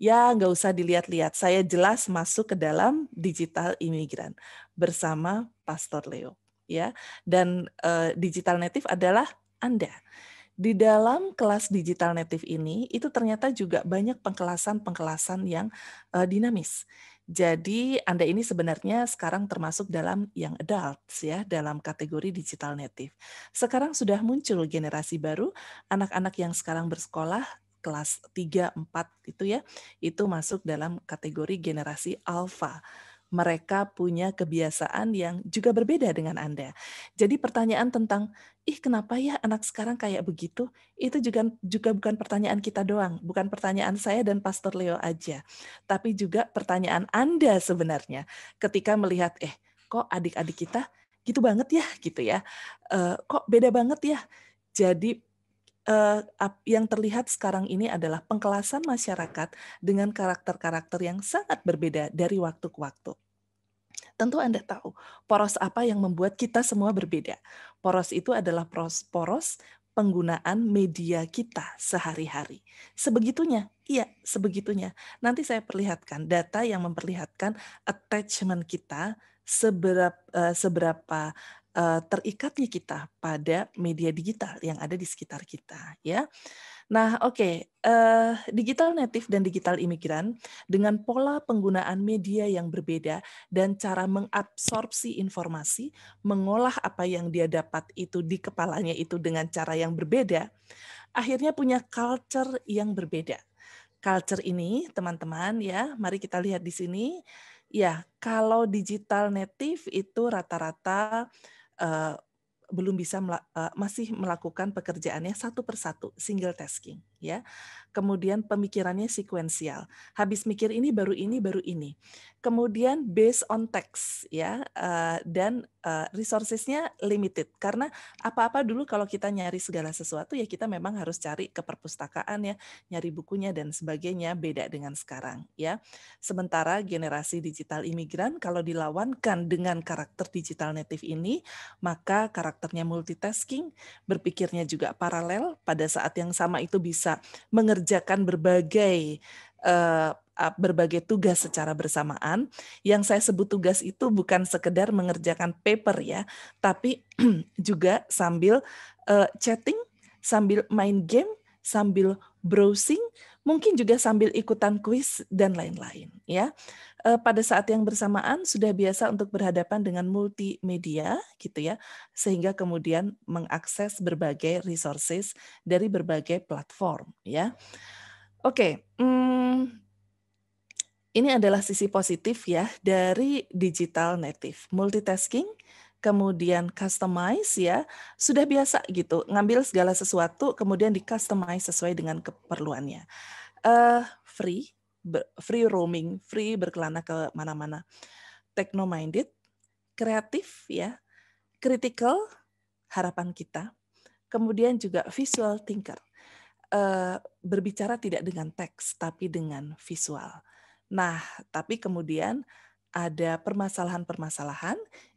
Ya, nggak usah dilihat-lihat. Saya jelas masuk ke dalam digital imigran bersama Pastor Leo. Ya, dan uh, digital native adalah Anda. Di dalam kelas digital native ini, itu ternyata juga banyak pengkelasan-pengkelasan yang uh, dinamis. Jadi Anda ini sebenarnya sekarang termasuk dalam yang adults ya, dalam kategori digital native. Sekarang sudah muncul generasi baru, anak-anak yang sekarang bersekolah kelas 3 4 itu ya, itu masuk dalam kategori generasi alpha mereka punya kebiasaan yang juga berbeda dengan Anda. Jadi pertanyaan tentang ih kenapa ya anak sekarang kayak begitu? Itu juga juga bukan pertanyaan kita doang, bukan pertanyaan saya dan Pastor Leo aja, tapi juga pertanyaan Anda sebenarnya ketika melihat eh kok adik-adik kita gitu banget ya gitu ya. E, kok beda banget ya. Jadi uh, yang terlihat sekarang ini adalah pengkelasan masyarakat dengan karakter-karakter yang sangat berbeda dari waktu ke waktu. Tentu Anda tahu poros apa yang membuat kita semua berbeda. Poros itu adalah poros-poros penggunaan media kita sehari-hari. Sebegitunya, iya, sebegitunya. Nanti saya perlihatkan data yang memperlihatkan attachment kita eh, seberapa, seberapa Eh, terikatnya kita pada media digital yang ada di sekitar kita ya. Nah, oke, okay. uh, eh, digital native dan digital imigran dengan pola penggunaan media yang berbeda dan cara mengabsorpsi informasi, mengolah apa yang dia dapat itu di kepalanya itu dengan cara yang berbeda, akhirnya punya culture yang berbeda. Culture ini, teman-teman ya, mari kita lihat di sini. Ya, kalau digital native itu rata-rata Eh, belum bisa eh, masih melakukan pekerjaannya satu persatu single tasking ya. Kemudian pemikirannya sekuensial. Habis mikir ini baru ini baru ini. Kemudian based on text ya eh, dan eh, resourcesnya limited karena apa-apa dulu kalau kita nyari segala sesuatu ya kita memang harus cari ke perpustakaan ya, nyari bukunya dan sebagainya beda dengan sekarang ya. Sementara generasi digital imigran kalau dilawankan dengan karakter digital native ini, maka karakternya multitasking, berpikirnya juga paralel pada saat yang sama itu bisa bisa mengerjakan berbagai uh, berbagai tugas secara bersamaan. Yang saya sebut tugas itu bukan sekedar mengerjakan paper ya, tapi <clears throat> juga sambil uh, chatting, sambil main game, sambil browsing, mungkin juga sambil ikutan kuis dan lain-lain ya. Eh, pada saat yang bersamaan sudah biasa untuk berhadapan dengan multimedia gitu ya, sehingga kemudian mengakses berbagai resources dari berbagai platform ya. Oke, hmm, ini adalah sisi positif ya dari digital native multitasking kemudian customize ya, sudah biasa gitu, ngambil segala sesuatu kemudian di customize sesuai dengan keperluannya. Uh, free, ber, free roaming, free berkelana ke mana-mana. Techno minded, kreatif ya, critical harapan kita. Kemudian juga visual thinker. Uh, berbicara tidak dengan teks tapi dengan visual. Nah, tapi kemudian ada permasalahan-permasalahan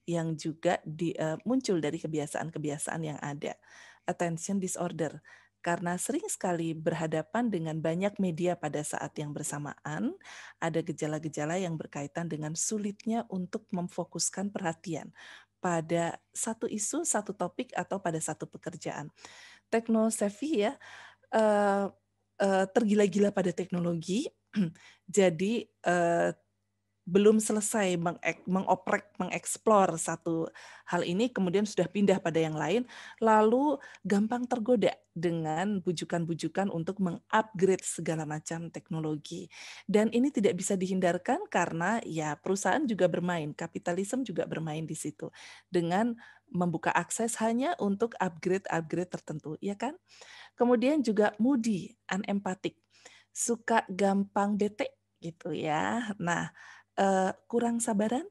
yang juga di, uh, muncul dari kebiasaan-kebiasaan yang ada. Attention disorder karena sering sekali berhadapan dengan banyak media pada saat yang bersamaan, ada gejala-gejala yang berkaitan dengan sulitnya untuk memfokuskan perhatian pada satu isu, satu topik, atau pada satu pekerjaan. ya uh, ya, tergila-gila pada teknologi, <clears throat> jadi belum selesai mengoprek, mengeksplor satu hal ini, kemudian sudah pindah pada yang lain, lalu gampang tergoda dengan bujukan-bujukan untuk mengupgrade segala macam teknologi. Dan ini tidak bisa dihindarkan karena ya perusahaan juga bermain, kapitalisme juga bermain di situ dengan membuka akses hanya untuk upgrade-upgrade tertentu, ya kan? Kemudian juga moody, anempatik, suka gampang bete gitu ya. Nah, uh, kurang sabaran,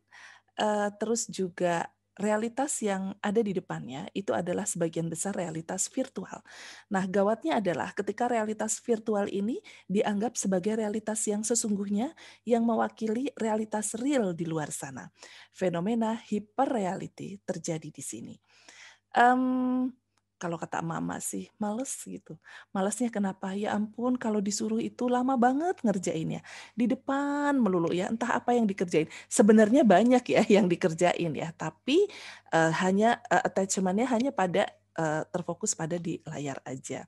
uh, terus juga realitas yang ada di depannya itu adalah sebagian besar realitas virtual. Nah, gawatnya adalah ketika realitas virtual ini dianggap sebagai realitas yang sesungguhnya yang mewakili realitas real di luar sana. Fenomena hyperreality terjadi di sini. Um, kalau kata mama sih males gitu. Malesnya kenapa? Ya ampun kalau disuruh itu lama banget ngerjainnya. Di depan melulu ya entah apa yang dikerjain. Sebenarnya banyak ya yang dikerjain ya, tapi uh, hanya uh, attachmentnya hanya pada uh, terfokus pada di layar aja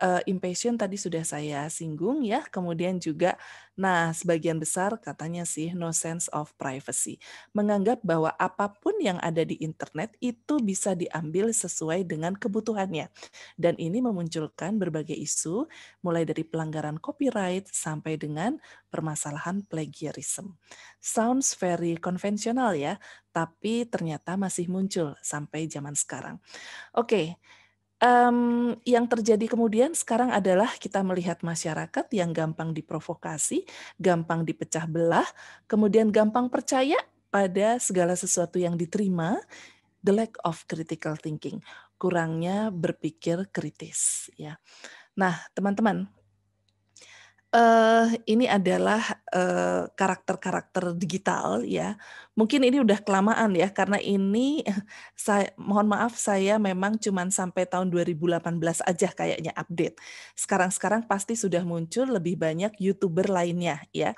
uh, impatient tadi sudah saya singgung ya, kemudian juga nah sebagian besar katanya sih no sense of privacy. Menganggap bahwa apapun yang ada di internet itu bisa diambil sesuai dengan kebutuhannya. Dan ini memunculkan berbagai isu mulai dari pelanggaran copyright sampai dengan permasalahan plagiarism. Sounds very konvensional ya, tapi ternyata masih muncul sampai zaman sekarang. Oke. Okay um, yang terjadi kemudian sekarang adalah kita melihat masyarakat yang gampang diprovokasi, gampang dipecah belah, kemudian gampang percaya pada segala sesuatu yang diterima, the lack of critical thinking, kurangnya berpikir kritis ya. Nah, teman-teman, uh, ini adalah eh, karakter-karakter uh, digital ya. Mungkin ini udah kelamaan ya karena ini <laughs> saya mohon maaf saya memang cuman sampai tahun 2018 aja kayaknya update. Sekarang-sekarang pasti sudah muncul lebih banyak YouTuber lainnya ya.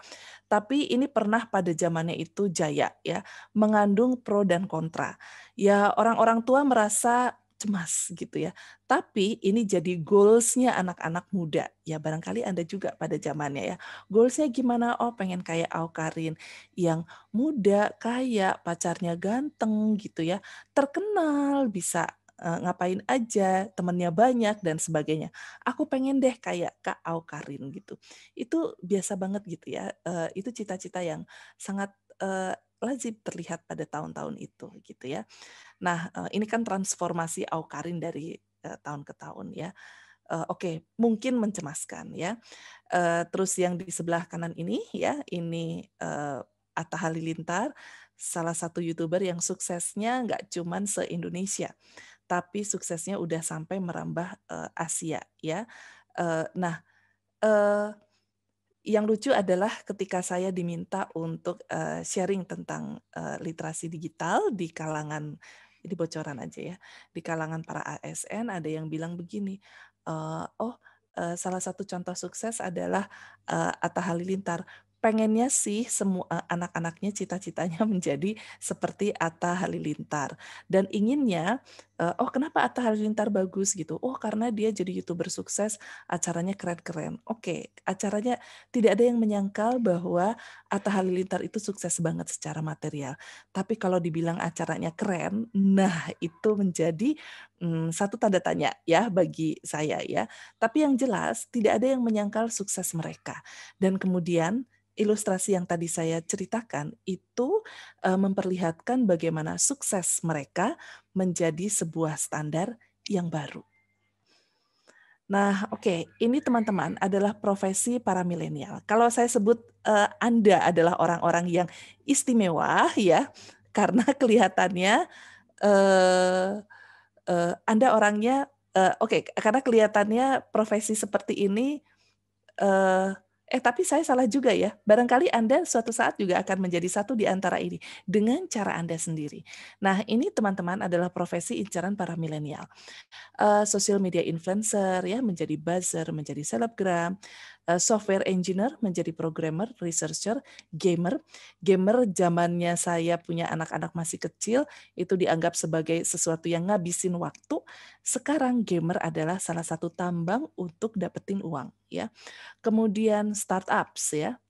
Tapi ini pernah pada zamannya itu jaya ya, mengandung pro dan kontra. Ya orang-orang tua merasa cemas gitu ya. Tapi ini jadi goalsnya anak-anak muda ya barangkali Anda juga pada zamannya ya. Goalsnya gimana? Oh pengen kayak Aukarin yang muda, kaya, pacarnya ganteng gitu ya, terkenal, bisa eh, ngapain aja, temennya banyak dan sebagainya. Aku pengen deh kayak Kak Aukarin gitu. Itu biasa banget gitu ya. Eh, itu cita-cita yang sangat eh, lazim terlihat pada tahun-tahun itu gitu ya. Nah, eh, ini kan transformasi Aukarin dari eh, tahun ke tahun ya. Eh, oke, okay, mungkin mencemaskan ya. Terus yang di sebelah kanan ini ya, ini Atta Halilintar, salah satu youtuber yang suksesnya nggak cuman se Indonesia, tapi suksesnya udah sampai merambah Asia ya. Nah, yang lucu adalah ketika saya diminta untuk uh, sharing tentang uh, literasi digital di kalangan di bocoran aja ya di kalangan para ASN ada yang bilang begini uh, oh uh, salah satu contoh sukses adalah uh, Atta Halilintar pengennya sih semua anak-anaknya cita-citanya <laughs> menjadi seperti Atta Halilintar dan inginnya eh, oh kenapa Atta Halilintar bagus gitu oh karena dia jadi youtuber sukses acaranya keren-keren oke acaranya tidak ada yang menyangkal bahwa Atta Halilintar itu sukses banget secara material tapi kalau dibilang acaranya keren nah itu menjadi hmm, satu tanda tanya ya bagi saya ya tapi yang jelas tidak ada yang menyangkal sukses mereka dan kemudian ilustrasi yang tadi saya ceritakan itu eh, memperlihatkan bagaimana sukses mereka menjadi sebuah standar yang baru. Nah, oke, okay. ini teman-teman adalah profesi para milenial. Kalau saya sebut uh, Anda adalah orang-orang yang istimewa ya, karena <laughs> kelihatannya uh, uh, Anda orangnya uh, oke, okay, karena kelihatannya profesi seperti ini uh, Eh, tapi saya salah juga ya. Barangkali Anda suatu saat juga akan menjadi satu di antara ini dengan cara Anda sendiri. Nah, ini teman-teman adalah profesi incaran para milenial. Uh, social media influencer ya menjadi buzzer, menjadi selebgram, Eh, software engineer, menjadi programmer, researcher, gamer. Gamer zamannya saya punya anak-anak masih kecil, itu dianggap sebagai sesuatu yang ngabisin waktu. Sekarang gamer adalah salah satu tambang untuk dapetin uang, ya. Kemudian startups ya,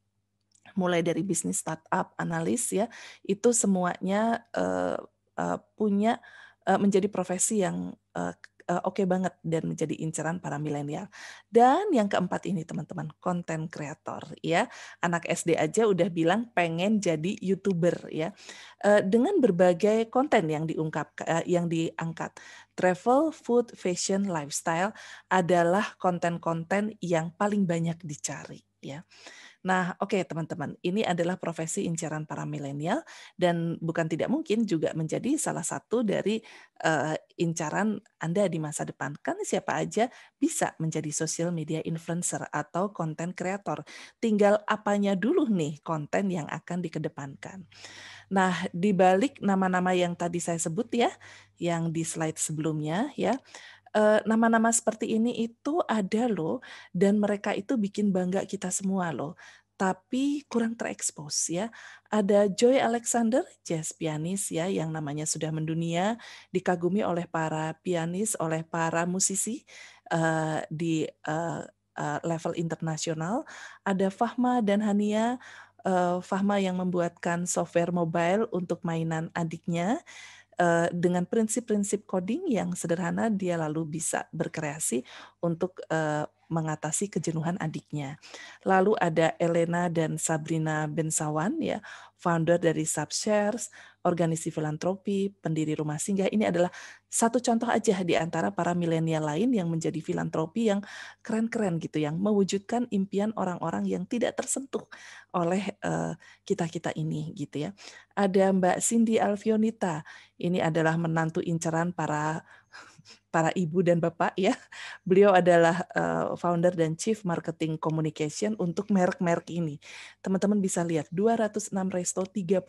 mulai dari bisnis startup, analis ya, itu semuanya uh, uh, punya uh, menjadi profesi yang uh, Eh, oke okay banget dan menjadi inceran para milenial. Dan yang keempat ini teman-teman, konten kreator ya. Anak SD aja udah bilang pengen jadi YouTuber ya. Eh, dengan berbagai konten yang diungkap eh, yang diangkat. Travel, food, fashion, lifestyle adalah konten-konten yang paling banyak dicari ya. Nah, oke okay, teman-teman, ini adalah profesi incaran para milenial dan bukan tidak mungkin juga menjadi salah satu dari uh, incaran Anda di masa depan. Kan siapa aja bisa menjadi social media influencer atau konten kreator. Tinggal apanya dulu nih konten yang akan dikedepankan. Nah, di balik nama-nama yang tadi saya sebut ya, yang di slide sebelumnya ya, Eh, nama-nama seperti ini itu ada loh dan mereka itu bikin bangga kita semua loh tapi kurang terekspos ya. Ada Joy Alexander, jazz pianis ya, yang namanya sudah mendunia, dikagumi oleh para pianis, oleh para musisi uh, di uh, uh, level internasional. Ada Fahma dan Hania, uh, Fahma yang membuatkan software mobile untuk mainan adiknya. Eh, dengan prinsip-prinsip coding yang sederhana dia lalu bisa berkreasi untuk eh, mengatasi kejenuhan adiknya. Lalu ada Elena dan Sabrina Bensawan ya, founder dari Subshares, organisasi filantropi, pendiri rumah singgah. Ini adalah satu contoh aja di antara para milenial lain yang menjadi filantropi yang keren-keren gitu, yang mewujudkan impian orang-orang yang tidak tersentuh oleh kita eh, kita-kita ini gitu ya. Ada Mbak Cindy Alfionita, Ini adalah menantu inceran para para ibu dan bapak ya. <laughs> Beliau adalah uh, founder dan chief marketing communication untuk merek-merek ini. Teman-teman bisa lihat 206 resto 38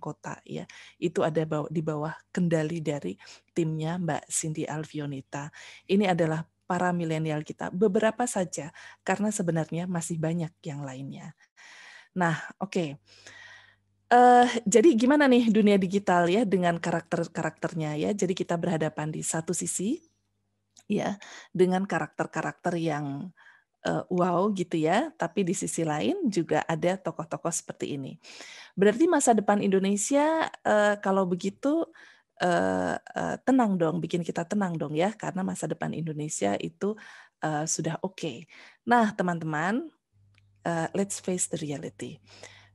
kota ya. Itu ada di bawah kendali dari timnya Mbak Cindy Alvionita. Ini adalah para milenial kita. Beberapa saja karena sebenarnya masih banyak yang lainnya. Nah, oke. Okay Uh, jadi gimana nih dunia digital ya dengan karakter-karakternya ya. Jadi kita berhadapan di satu sisi ya dengan karakter-karakter yang uh, wow gitu ya, tapi di sisi lain juga ada tokoh-tokoh seperti ini. Berarti masa depan Indonesia uh, kalau begitu uh, uh, tenang dong, bikin kita tenang dong ya karena masa depan Indonesia itu uh, sudah oke. Okay. Nah, teman-teman, uh, let's face the reality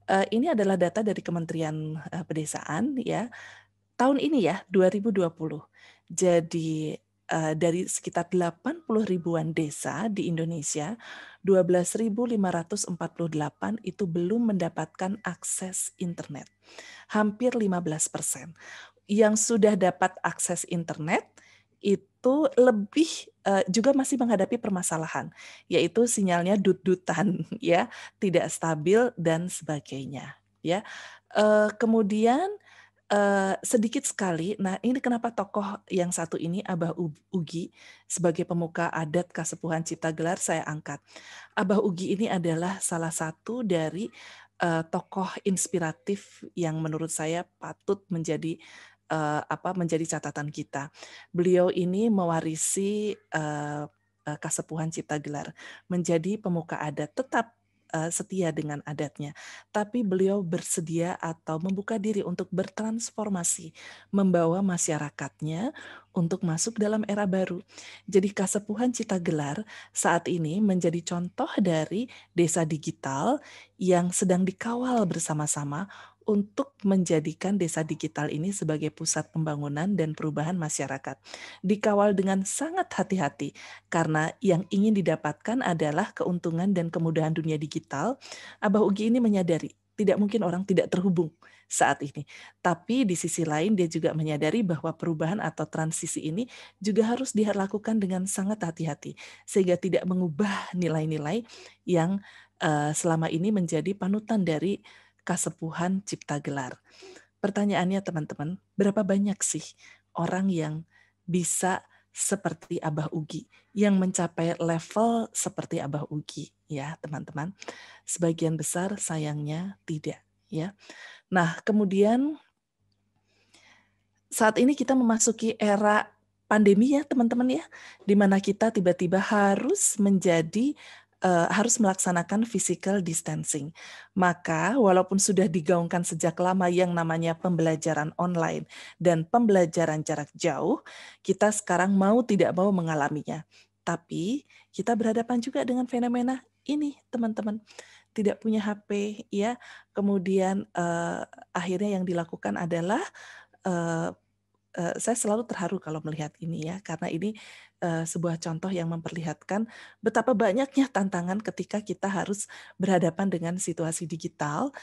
Eh, ini adalah data dari Kementerian eh, Pedesaan ya tahun ini ya 2020. Jadi eh, dari sekitar 80 ribuan desa di Indonesia, 12.548 itu belum mendapatkan akses internet, hampir 15 persen. Yang sudah dapat akses internet itu lebih uh, juga masih menghadapi permasalahan, yaitu sinyalnya dudutan, <laughs> ya, tidak stabil dan sebagainya, ya. Uh, kemudian Uh, sedikit sekali. Nah, ini kenapa tokoh yang satu ini Abah Ugi sebagai pemuka adat Kasepuhan Cipta Gelar saya angkat. Abah Ugi ini adalah salah satu dari uh, tokoh inspiratif yang menurut saya patut menjadi uh, apa menjadi catatan kita. Beliau ini mewarisi uh, Kasepuhan Cipta Gelar menjadi pemuka adat tetap setia dengan adatnya, tapi beliau bersedia atau membuka diri untuk bertransformasi, membawa masyarakatnya untuk masuk dalam era baru. Jadi Kasepuhan Cita Gelar saat ini menjadi contoh dari desa digital yang sedang dikawal bersama-sama untuk menjadikan desa digital ini sebagai pusat pembangunan dan perubahan masyarakat. Dikawal dengan sangat hati-hati, karena yang ingin didapatkan adalah keuntungan dan kemudahan dunia digital. Abah Ugi ini menyadari tidak mungkin orang tidak terhubung saat ini. Tapi di sisi lain dia juga menyadari bahwa perubahan atau transisi ini juga harus dilakukan dengan sangat hati-hati sehingga tidak mengubah nilai-nilai yang uh, selama ini menjadi panutan dari Kasepuhan Cipta Gelar. Pertanyaannya teman-teman, berapa banyak sih orang yang bisa seperti Abah Ugi yang mencapai level seperti Abah Ugi ya teman-teman. Sebagian besar sayangnya tidak ya. Nah, kemudian saat ini kita memasuki era pandemi ya teman-teman ya, di mana kita tiba-tiba harus menjadi uh, harus melaksanakan physical distancing. Maka, walaupun sudah digaungkan sejak lama yang namanya pembelajaran online dan pembelajaran jarak jauh, kita sekarang mau tidak mau mengalaminya. Tapi kita berhadapan juga dengan fenomena ini, teman-teman tidak punya HP ya kemudian uh, akhirnya yang dilakukan adalah uh, Eh, saya selalu terharu kalau melihat ini ya karena ini eh, sebuah contoh yang memperlihatkan betapa banyaknya tantangan ketika kita harus berhadapan dengan situasi digital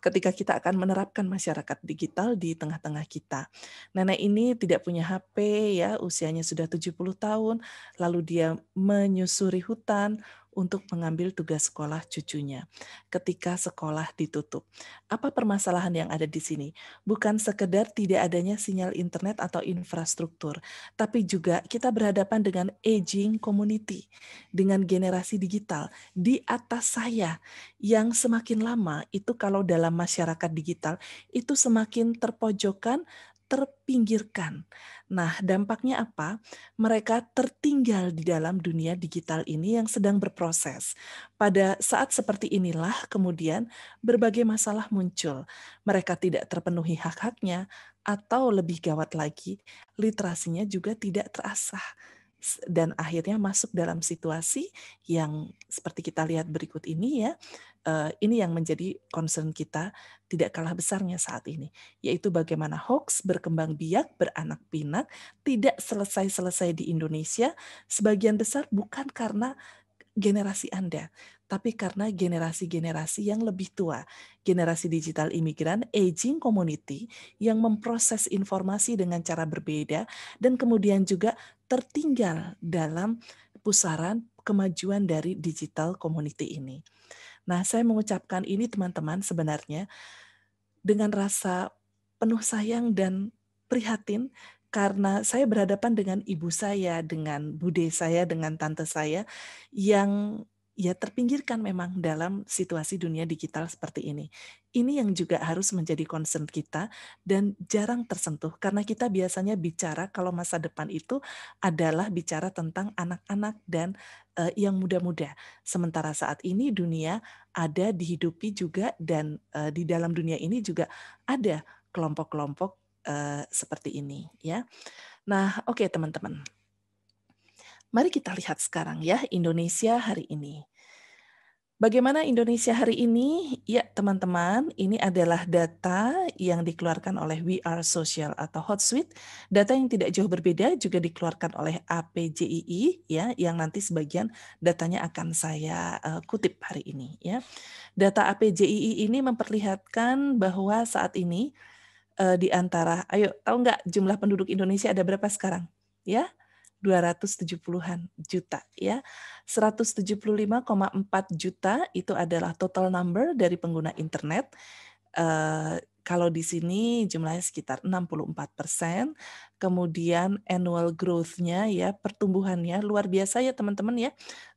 ketika kita akan menerapkan masyarakat digital di tengah-tengah kita. Nenek ini tidak punya HP ya, usianya sudah 70 tahun, lalu dia menyusuri hutan, untuk mengambil tugas sekolah cucunya ketika sekolah ditutup. Apa permasalahan yang ada di sini? Bukan sekedar tidak adanya sinyal internet atau infrastruktur, tapi juga kita berhadapan dengan aging community, dengan generasi digital di atas saya yang semakin lama itu kalau dalam masyarakat digital itu semakin terpojokan terpinggirkan. Nah, dampaknya apa? Mereka tertinggal di dalam dunia digital ini yang sedang berproses. Pada saat seperti inilah kemudian berbagai masalah muncul. Mereka tidak terpenuhi hak-haknya atau lebih gawat lagi, literasinya juga tidak terasah dan akhirnya masuk dalam situasi yang seperti kita lihat berikut ini ya. Eh, ini yang menjadi concern kita tidak kalah besarnya saat ini, yaitu bagaimana hoax berkembang biak, beranak pinak, tidak selesai-selesai di Indonesia, sebagian besar bukan karena generasi Anda, tapi karena generasi-generasi yang lebih tua, generasi digital imigran, aging community yang memproses informasi dengan cara berbeda dan kemudian juga tertinggal dalam pusaran kemajuan dari digital community ini. Nah, saya mengucapkan ini teman-teman sebenarnya dengan rasa penuh sayang dan prihatin karena saya berhadapan dengan ibu saya, dengan bude saya, dengan tante saya yang ya terpinggirkan memang dalam situasi dunia digital seperti ini. Ini yang juga harus menjadi concern kita dan jarang tersentuh karena kita biasanya bicara kalau masa depan itu adalah bicara tentang anak-anak dan uh, yang muda-muda. Sementara saat ini dunia ada dihidupi juga dan uh, di dalam dunia ini juga ada kelompok-kelompok uh, seperti ini ya. Nah, oke okay, teman-teman Mari kita lihat sekarang ya Indonesia hari ini. Bagaimana Indonesia hari ini? Ya, teman-teman, ini adalah data yang dikeluarkan oleh We Are Social atau Hotsuite. Data yang tidak jauh berbeda juga dikeluarkan oleh APJII ya, yang nanti sebagian datanya akan saya uh, kutip hari ini ya. Data APJII ini memperlihatkan bahwa saat ini uh, di antara ayo tahu nggak jumlah penduduk Indonesia ada berapa sekarang? Ya. 270-an juta ya. 175,4 juta itu adalah total number dari pengguna internet. Uh, kalau di sini jumlahnya sekitar 64 persen, kemudian annual growth-nya ya pertumbuhannya luar biasa ya teman-teman ya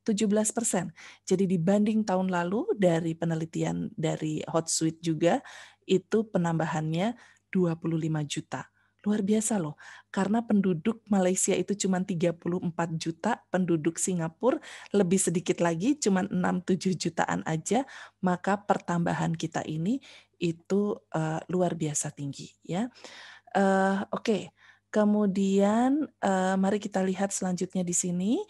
17 persen. Jadi dibanding tahun lalu dari penelitian dari Hotsuite juga itu penambahannya 25 juta Luar biasa loh, karena penduduk Malaysia itu cuma 34 juta, penduduk Singapura lebih sedikit lagi cuma 6-7 jutaan aja, maka pertambahan kita ini itu uh, luar biasa tinggi ya. Uh, Oke, okay. kemudian uh, mari kita lihat selanjutnya di sini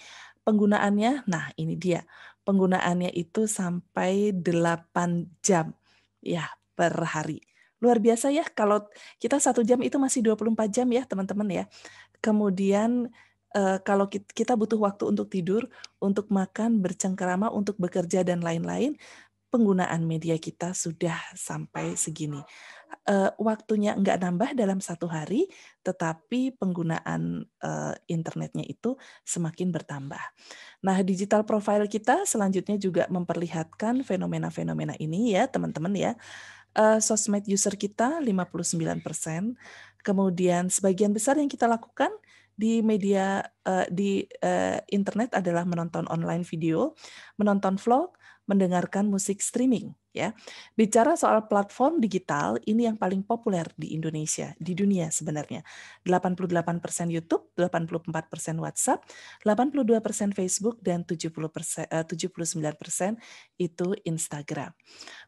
penggunaannya. Nah ini dia penggunaannya itu sampai 8 jam ya per hari. Luar biasa ya kalau kita satu jam itu masih 24 jam ya teman-teman ya. Kemudian eh, kalau kita butuh waktu untuk tidur, untuk makan, bercengkerama, untuk bekerja dan lain-lain, penggunaan media kita sudah sampai segini. Eh, waktunya nggak nambah dalam satu hari, tetapi penggunaan eh, internetnya itu semakin bertambah. Nah, digital profile kita selanjutnya juga memperlihatkan fenomena-fenomena ini ya, teman-teman ya uh, sosmed user kita 59%. Kemudian sebagian besar yang kita lakukan di media uh, di uh, internet adalah menonton online video, menonton vlog, mendengarkan musik streaming ya. Bicara soal platform digital, ini yang paling populer di Indonesia, di dunia sebenarnya. 88% YouTube, 84% WhatsApp, 82% Facebook dan 70% 79% eh, itu Instagram.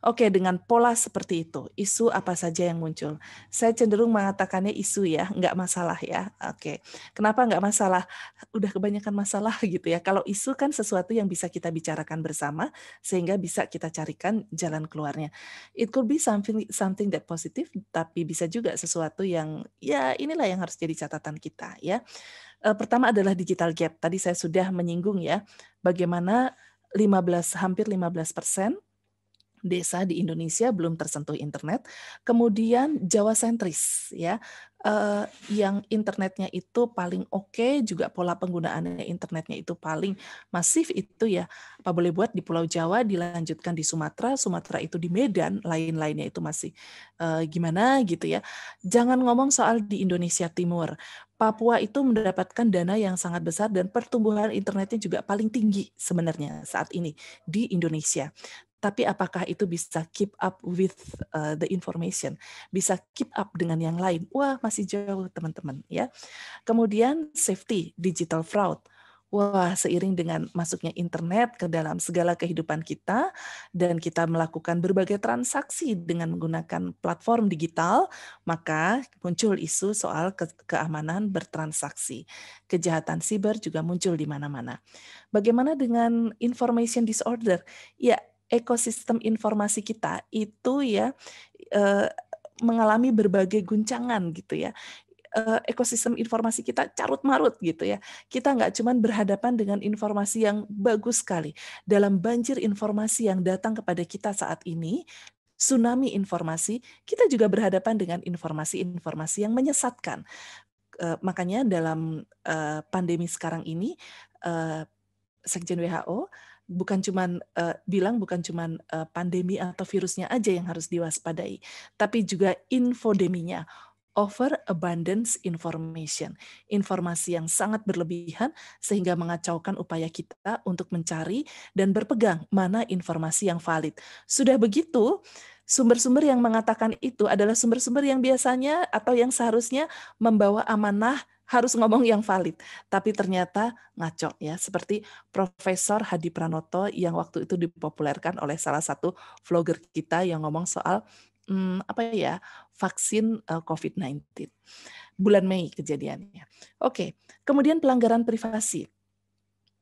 Oke, dengan pola seperti itu, isu apa saja yang muncul? Saya cenderung mengatakannya isu ya, nggak masalah ya. Oke. Kenapa nggak masalah? Udah kebanyakan masalah <laughs> gitu ya. Kalau isu kan sesuatu yang bisa kita bicarakan bersama sehingga bisa kita carikan jalan jalan keluarnya. It could be something something that positive, tapi bisa juga sesuatu yang ya inilah yang harus jadi catatan kita ya. Eh, pertama adalah digital gap. Tadi saya sudah menyinggung ya bagaimana 15 hampir 15 persen desa di Indonesia belum tersentuh internet. Kemudian Jawa sentris ya uh, yang internetnya itu paling oke okay, juga pola penggunaannya internetnya itu paling masif itu ya apa boleh buat di Pulau Jawa dilanjutkan di Sumatera Sumatera itu di Medan lain-lainnya itu masih uh, gimana gitu ya jangan ngomong soal di Indonesia Timur Papua itu mendapatkan dana yang sangat besar dan pertumbuhan internetnya juga paling tinggi sebenarnya saat ini di Indonesia tapi apakah itu bisa keep up with uh, the information, bisa keep up dengan yang lain? Wah, masih jauh teman-teman ya. Kemudian safety digital fraud. Wah, seiring dengan masuknya internet ke dalam segala kehidupan kita dan kita melakukan berbagai transaksi dengan menggunakan platform digital, maka muncul isu soal ke keamanan bertransaksi. Kejahatan siber juga muncul di mana-mana. Bagaimana dengan information disorder? Ya, ekosistem informasi kita itu ya eh, mengalami berbagai guncangan gitu ya eh, ekosistem informasi kita carut marut gitu ya. Kita nggak cuman berhadapan dengan informasi yang bagus sekali dalam banjir informasi yang datang kepada kita saat ini. Tsunami informasi, kita juga berhadapan dengan informasi-informasi yang menyesatkan. Eh, makanya, dalam pandemi sekarang ini, Sekjen WHO bukan cuman uh, bilang bukan cuman uh, pandemi atau virusnya aja yang harus diwaspadai, tapi juga infodeminya, over abundance information, informasi yang sangat berlebihan sehingga mengacaukan upaya kita untuk mencari dan berpegang mana informasi yang valid. Sudah begitu, sumber-sumber yang mengatakan itu adalah sumber-sumber yang biasanya atau yang seharusnya membawa amanah harus ngomong yang valid, tapi ternyata ngaco ya, seperti Profesor Hadi Pranoto yang waktu itu dipopulerkan oleh salah satu vlogger kita yang ngomong soal hmm, apa ya vaksin eh, COVID-19 bulan Mei kejadiannya. Oke, kemudian pelanggaran privasi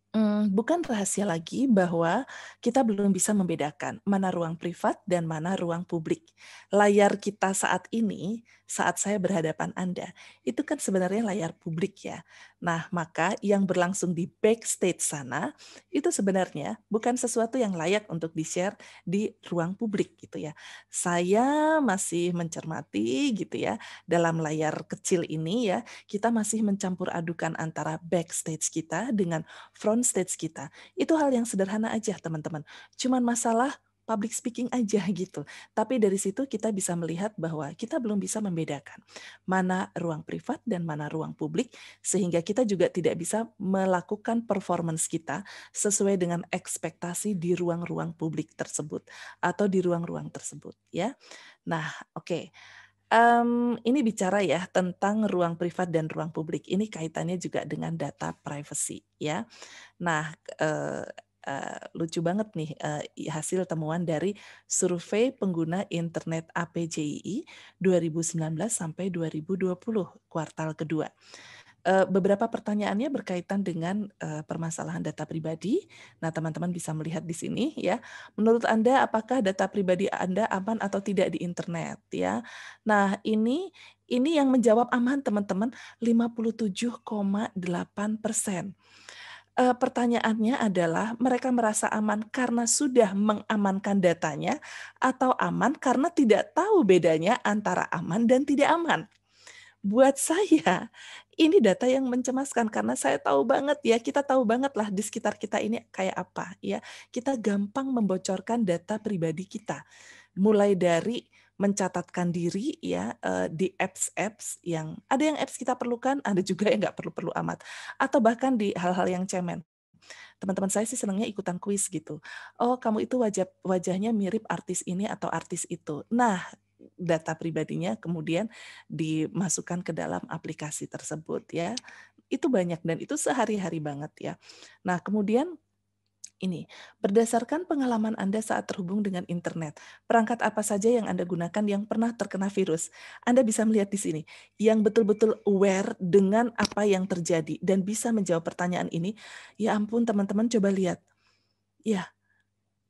Hmm, bukan rahasia lagi bahwa kita belum bisa membedakan mana ruang privat dan mana ruang publik. Layar kita saat ini, saat saya berhadapan Anda, itu kan sebenarnya layar publik ya. Nah, maka yang berlangsung di backstage sana itu sebenarnya bukan sesuatu yang layak untuk di-share di ruang publik gitu ya. Saya masih mencermati gitu ya dalam layar kecil ini ya, kita masih mencampur adukan antara backstage kita dengan front stage kita. Itu hal yang sederhana aja, teman-teman. Cuman masalah public speaking aja <laughs> gitu. Tapi dari situ kita bisa melihat bahwa kita belum bisa membedakan mana ruang privat dan mana ruang publik sehingga kita juga tidak bisa melakukan performance kita sesuai dengan ekspektasi di ruang-ruang publik tersebut atau di ruang-ruang tersebut ya. Nah, oke. Okay um, ini bicara ya tentang ruang privat dan ruang publik. Ini kaitannya juga dengan data privacy ya. Nah, uh, Eh, lucu banget nih eh, hasil temuan dari survei pengguna internet APJII 2019 sampai 2020 kuartal kedua. Eh, beberapa pertanyaannya berkaitan dengan permasalahan data pribadi. Nah, teman-teman bisa melihat di sini ya. Menurut Anda apakah data pribadi Anda aman atau tidak di internet ya? Nah, ini ini yang menjawab aman teman-teman 57,8 persen. Eh, pertanyaannya adalah mereka merasa aman karena sudah mengamankan datanya atau aman karena tidak tahu bedanya antara aman dan tidak aman. Buat saya, ini data yang mencemaskan karena saya tahu banget ya, kita tahu banget lah di sekitar kita ini kayak apa ya. Kita gampang membocorkan data pribadi kita. Mulai dari mencatatkan diri ya eh, di apps-apps yang ada yang apps kita perlukan, <laughs> ada juga yang nggak perlu-perlu amat, atau bahkan di hal-hal yang cemen. Teman-teman saya sih senangnya ikutan kuis gitu. Oh, kamu itu wajah wajahnya mirip artis ini atau artis itu. Nah, data pribadinya kemudian dimasukkan ke dalam aplikasi tersebut ya. Itu banyak dan itu sehari-hari banget ya. Nah, kemudian ini. Berdasarkan pengalaman Anda saat terhubung dengan internet, perangkat apa saja yang Anda gunakan yang pernah terkena virus? Anda bisa melihat di sini, yang betul-betul aware dengan apa yang terjadi dan bisa menjawab pertanyaan ini. Ya ampun teman-teman, coba lihat. Ya,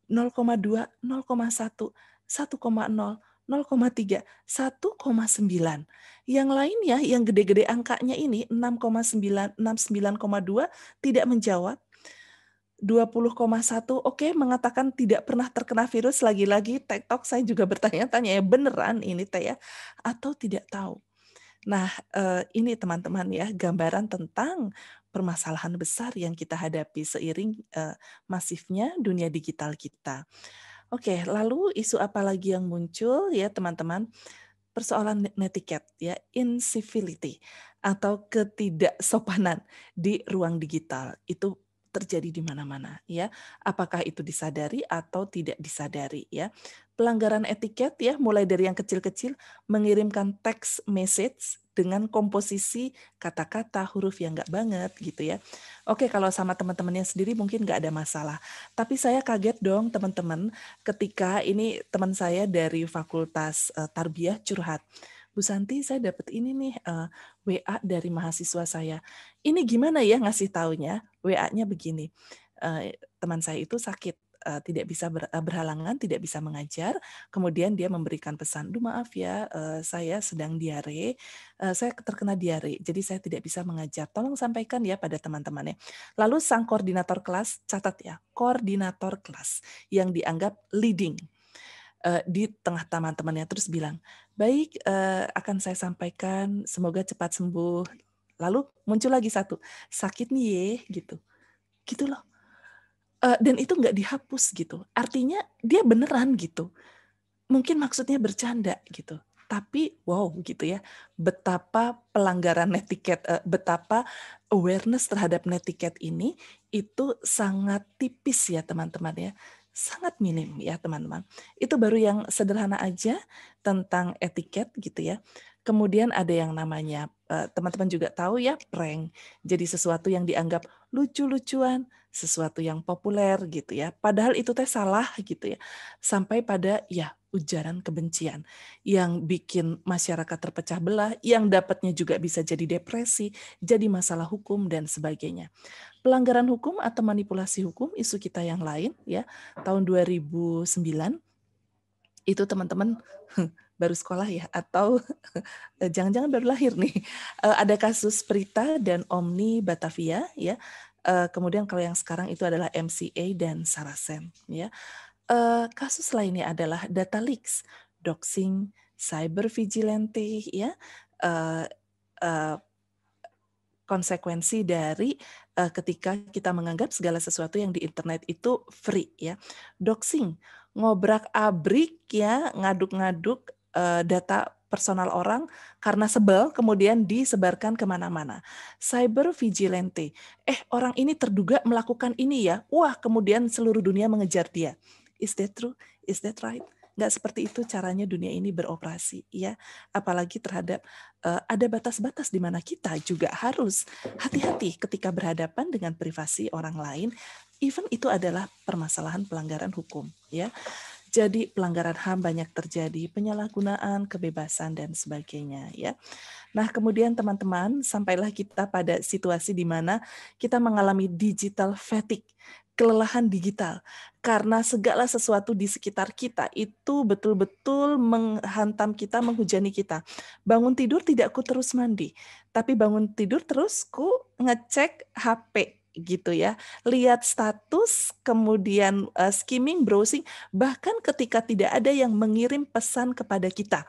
0,2, 0,1, 1,0, 0,3, 1,9. Yang lainnya, yang gede-gede angkanya ini 6,9, 69,2 tidak menjawab, 20,1 oke mengatakan tidak pernah terkena virus lagi-lagi TikTok saya juga bertanya-tanya ya beneran ini teh ya atau tidak tahu. Nah, eh, ini teman-teman ya gambaran tentang permasalahan besar yang kita hadapi seiring eh, masifnya dunia digital kita. Oke, lalu isu apa lagi yang muncul ya teman-teman? Persoalan netiquette ya, incivility atau ketidaksopanan di ruang digital. Itu terjadi di mana-mana ya apakah itu disadari atau tidak disadari ya pelanggaran etiket ya mulai dari yang kecil-kecil mengirimkan teks message dengan komposisi kata-kata huruf yang nggak banget gitu ya oke kalau sama teman-temannya sendiri mungkin nggak ada masalah tapi saya kaget dong teman-teman ketika ini teman saya dari fakultas eh, tarbiyah curhat Bu Santi saya dapat ini nih uh, eh, WA dari mahasiswa saya. Ini gimana ya ngasih taunya? WA-nya begini. Uh, teman saya itu sakit eh, tidak bisa ber, berhalangan, tidak bisa mengajar. Kemudian dia memberikan pesan, "Duh, maaf ya, saya sedang diare, saya terkena diare, jadi saya tidak bisa mengajar. Tolong sampaikan ya pada teman-temannya." Lalu sang koordinator kelas catat ya, koordinator kelas yang dianggap leading uh, di tengah teman-temannya terus bilang, "Baik, uh, akan saya sampaikan, semoga cepat sembuh." Lalu muncul lagi satu, "Sakit nih ye," gitu. Gitu loh. Uh, dan itu nggak dihapus gitu. Artinya dia beneran gitu. Mungkin maksudnya bercanda gitu. Tapi wow gitu ya, betapa pelanggaran netiket, uh, betapa awareness terhadap netiket ini itu sangat tipis ya teman-teman ya sangat minim ya teman-teman. Itu baru yang sederhana aja tentang etiket gitu ya. Kemudian ada yang namanya eh, teman-teman juga tahu ya prank. Jadi sesuatu yang dianggap lucu-lucuan, sesuatu yang populer gitu ya. Padahal itu teh salah gitu ya. Sampai pada ya ujaran kebencian yang bikin masyarakat terpecah belah, yang dapatnya juga bisa jadi depresi, jadi masalah hukum dan sebagainya. Pelanggaran hukum atau manipulasi hukum isu kita yang lain ya tahun 2009 itu teman-teman <laughs> baru sekolah ya atau <laughs> eh, jangan-jangan baru lahir nih. <laughs> Eh, ada kasus Prita dan Omni Batavia ya. Eh, kemudian kalau yang sekarang itu adalah MCA dan Sarasen ya. Kasus lainnya adalah data leaks, doxing, cyber vigilante ya. konsekuensi dari ketika kita menganggap segala sesuatu yang di internet itu free ya. Doxing, ngobrak abrik ya, ngaduk-ngaduk uh, data personal orang karena sebel kemudian disebarkan kemana-mana. Cyber vigilante, eh orang ini terduga melakukan ini ya, wah kemudian seluruh dunia mengejar dia. Is that true? Is that right? Nggak seperti itu caranya dunia ini beroperasi, ya. Apalagi terhadap uh, ada batas-batas di mana kita juga harus hati-hati ketika berhadapan dengan privasi orang lain, even itu adalah permasalahan pelanggaran hukum, ya. Jadi pelanggaran HAM banyak terjadi, penyalahgunaan, kebebasan dan sebagainya ya. Nah, kemudian teman-teman, sampailah kita pada situasi di mana kita mengalami digital fatigue, kelelahan digital karena segala sesuatu di sekitar kita itu betul-betul menghantam kita, menghujani kita. Bangun tidur tidak ku terus mandi, tapi bangun tidur terus ku ngecek HP gitu ya. Lihat status, kemudian uh, skimming, browsing, bahkan ketika tidak ada yang mengirim pesan kepada kita,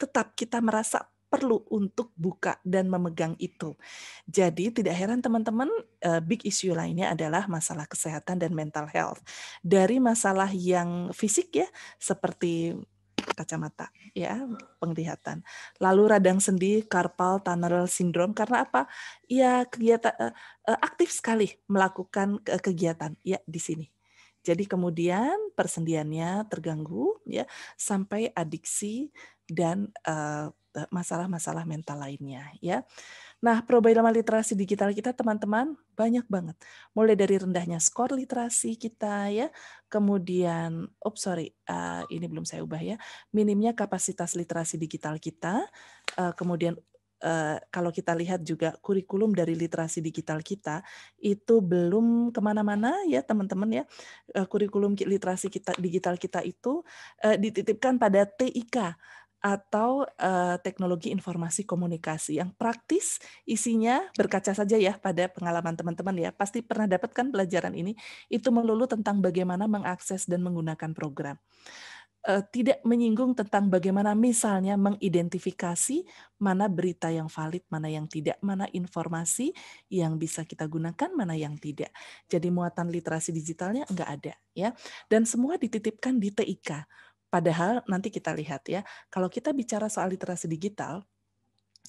tetap kita merasa perlu untuk buka dan memegang itu. Jadi tidak heran teman-teman, eh, big issue lainnya adalah masalah kesehatan dan mental health. Dari masalah yang fisik ya, seperti kacamata ya penglihatan lalu radang sendi carpal tunnel syndrome karena apa ya kegiatan eh, eh, aktif sekali melakukan kegiatan ya di sini jadi kemudian persendiannya terganggu ya sampai adiksi dan eh, masalah-masalah uh, mental lainnya ya. Nah, program literasi digital kita teman-teman banyak banget. Mulai dari rendahnya skor literasi kita ya, kemudian, oh sorry, eh, ini belum saya ubah ya, minimnya kapasitas literasi digital kita, eh, kemudian eh, kalau kita lihat juga kurikulum dari literasi digital kita itu belum kemana-mana ya teman-teman ya kurikulum literasi kita digital kita itu dititipkan pada TIK atau uh, teknologi informasi komunikasi yang praktis isinya berkaca saja ya pada pengalaman teman-teman ya pasti pernah dapatkan pelajaran ini itu melulu tentang bagaimana mengakses dan menggunakan program uh, tidak menyinggung tentang bagaimana misalnya mengidentifikasi mana berita yang valid, mana yang tidak, mana informasi yang bisa kita gunakan, mana yang tidak. Jadi muatan literasi digitalnya enggak ada ya. Dan semua dititipkan di TIK Padahal nanti kita lihat ya, kalau kita bicara soal literasi digital,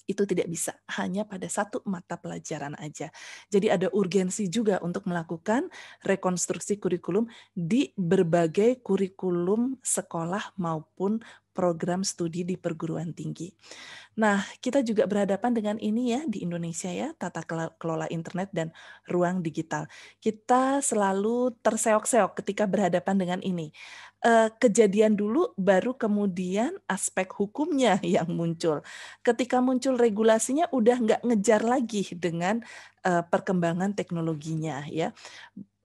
itu tidak bisa hanya pada satu mata pelajaran aja. Jadi ada urgensi juga untuk melakukan rekonstruksi kurikulum di berbagai kurikulum sekolah maupun program studi di perguruan tinggi. Nah, kita juga berhadapan dengan ini ya di Indonesia ya, tata kelola internet dan ruang digital. Kita selalu terseok-seok ketika berhadapan dengan ini. Eh, kejadian dulu, baru kemudian aspek hukumnya <laughs> yang muncul. Ketika muncul regulasinya, udah nggak ngejar lagi dengan eh, perkembangan teknologinya ya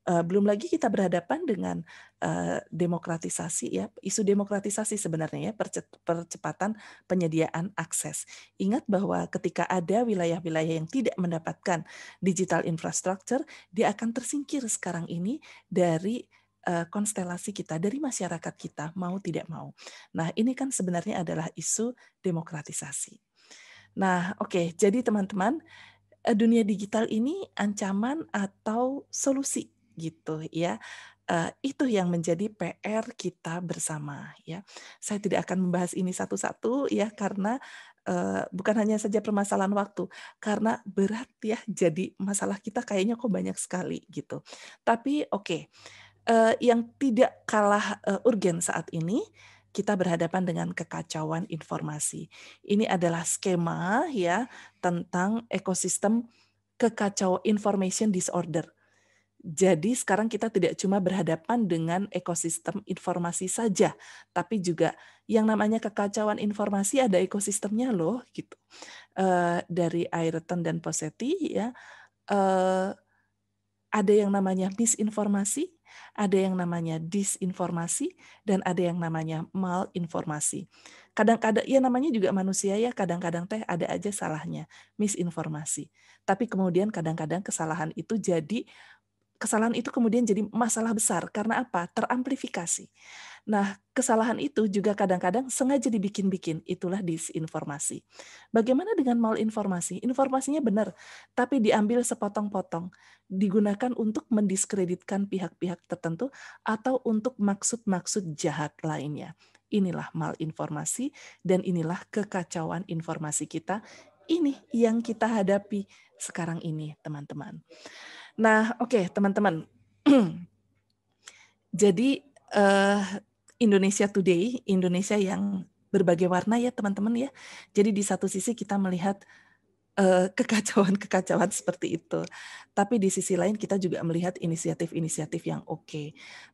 Eh, belum lagi kita berhadapan dengan eh, demokratisasi ya, isu demokratisasi sebenarnya ya, percepatan penyediaan akses. Ingat bahwa ketika ada wilayah-wilayah yang tidak mendapatkan digital infrastructure, dia akan tersingkir sekarang ini dari eh, konstelasi kita dari masyarakat kita mau tidak mau. Nah, ini kan sebenarnya adalah isu demokratisasi. Nah, oke, okay, jadi teman-teman, dunia digital ini ancaman atau solusi gitu ya uh, itu yang menjadi PR kita bersama ya. Saya tidak akan membahas ini satu-satu ya karena uh, bukan hanya saja permasalahan waktu karena berat ya jadi masalah kita kayaknya kok banyak sekali gitu. Tapi oke. Okay, uh, eh, yang tidak kalah uh, urgen saat ini kita berhadapan dengan kekacauan informasi. Ini adalah skema ya tentang ekosistem kekacauan information disorder jadi sekarang kita tidak cuma berhadapan dengan ekosistem informasi saja, tapi juga yang namanya kekacauan informasi ada ekosistemnya loh gitu. Uh, dari Ayrton dan Posetti ya uh, ada yang namanya misinformasi, ada yang namanya disinformasi, dan ada yang namanya malinformasi. Kadang-kadang, ya namanya juga manusia ya, kadang-kadang teh ada aja salahnya, misinformasi. Tapi kemudian kadang-kadang kesalahan itu jadi kesalahan itu kemudian jadi masalah besar karena apa? Teramplifikasi. Nah, kesalahan itu juga kadang-kadang sengaja dibikin-bikin, itulah disinformasi. Bagaimana dengan malinformasi? Informasinya benar, tapi diambil sepotong-potong, digunakan untuk mendiskreditkan pihak-pihak tertentu atau untuk maksud-maksud jahat lainnya. Inilah malinformasi dan inilah kekacauan informasi kita. Ini yang kita hadapi sekarang ini, teman-teman. Nah, oke okay, teman-teman. <clears throat> Jadi uh, Indonesia Today, Indonesia yang berbagai warna ya teman-teman ya. Jadi di satu sisi kita melihat eh, <laughs> kekacauan-kekacauan seperti itu. Tapi di sisi lain kita juga melihat inisiatif-inisiatif yang oke. Okay.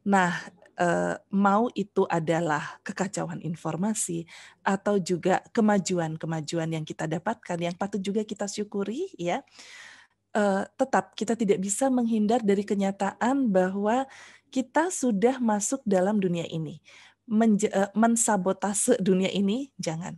Nah, eh, mau itu adalah kekacauan informasi atau juga kemajuan-kemajuan yang kita dapatkan yang patut juga kita syukuri ya uh, tetap kita tidak bisa menghindar dari kenyataan bahwa kita sudah masuk dalam dunia ini. Eh, mensabotase dunia ini jangan.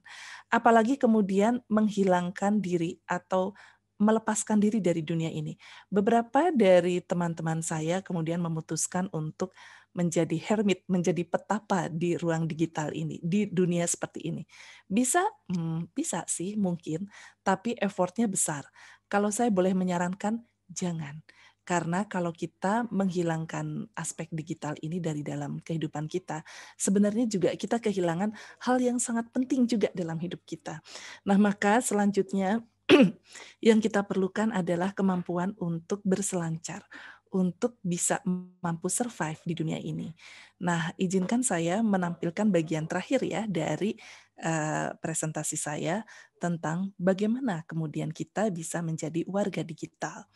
Apalagi kemudian menghilangkan diri atau melepaskan diri dari dunia ini. Beberapa dari teman-teman saya kemudian memutuskan untuk menjadi hermit, menjadi petapa di ruang digital ini, di dunia seperti ini. Bisa, hmm, bisa sih mungkin, tapi effortnya besar. Kalau saya boleh menyarankan, jangan. Karena kalau kita menghilangkan aspek digital ini dari dalam kehidupan kita, sebenarnya juga kita kehilangan hal yang sangat penting juga dalam hidup kita. Nah, maka selanjutnya <clears throat> yang kita perlukan adalah kemampuan untuk berselancar, untuk bisa mampu survive di dunia ini. Nah, izinkan saya menampilkan bagian terakhir ya dari Eh, presentasi saya tentang bagaimana kemudian kita bisa menjadi warga digital.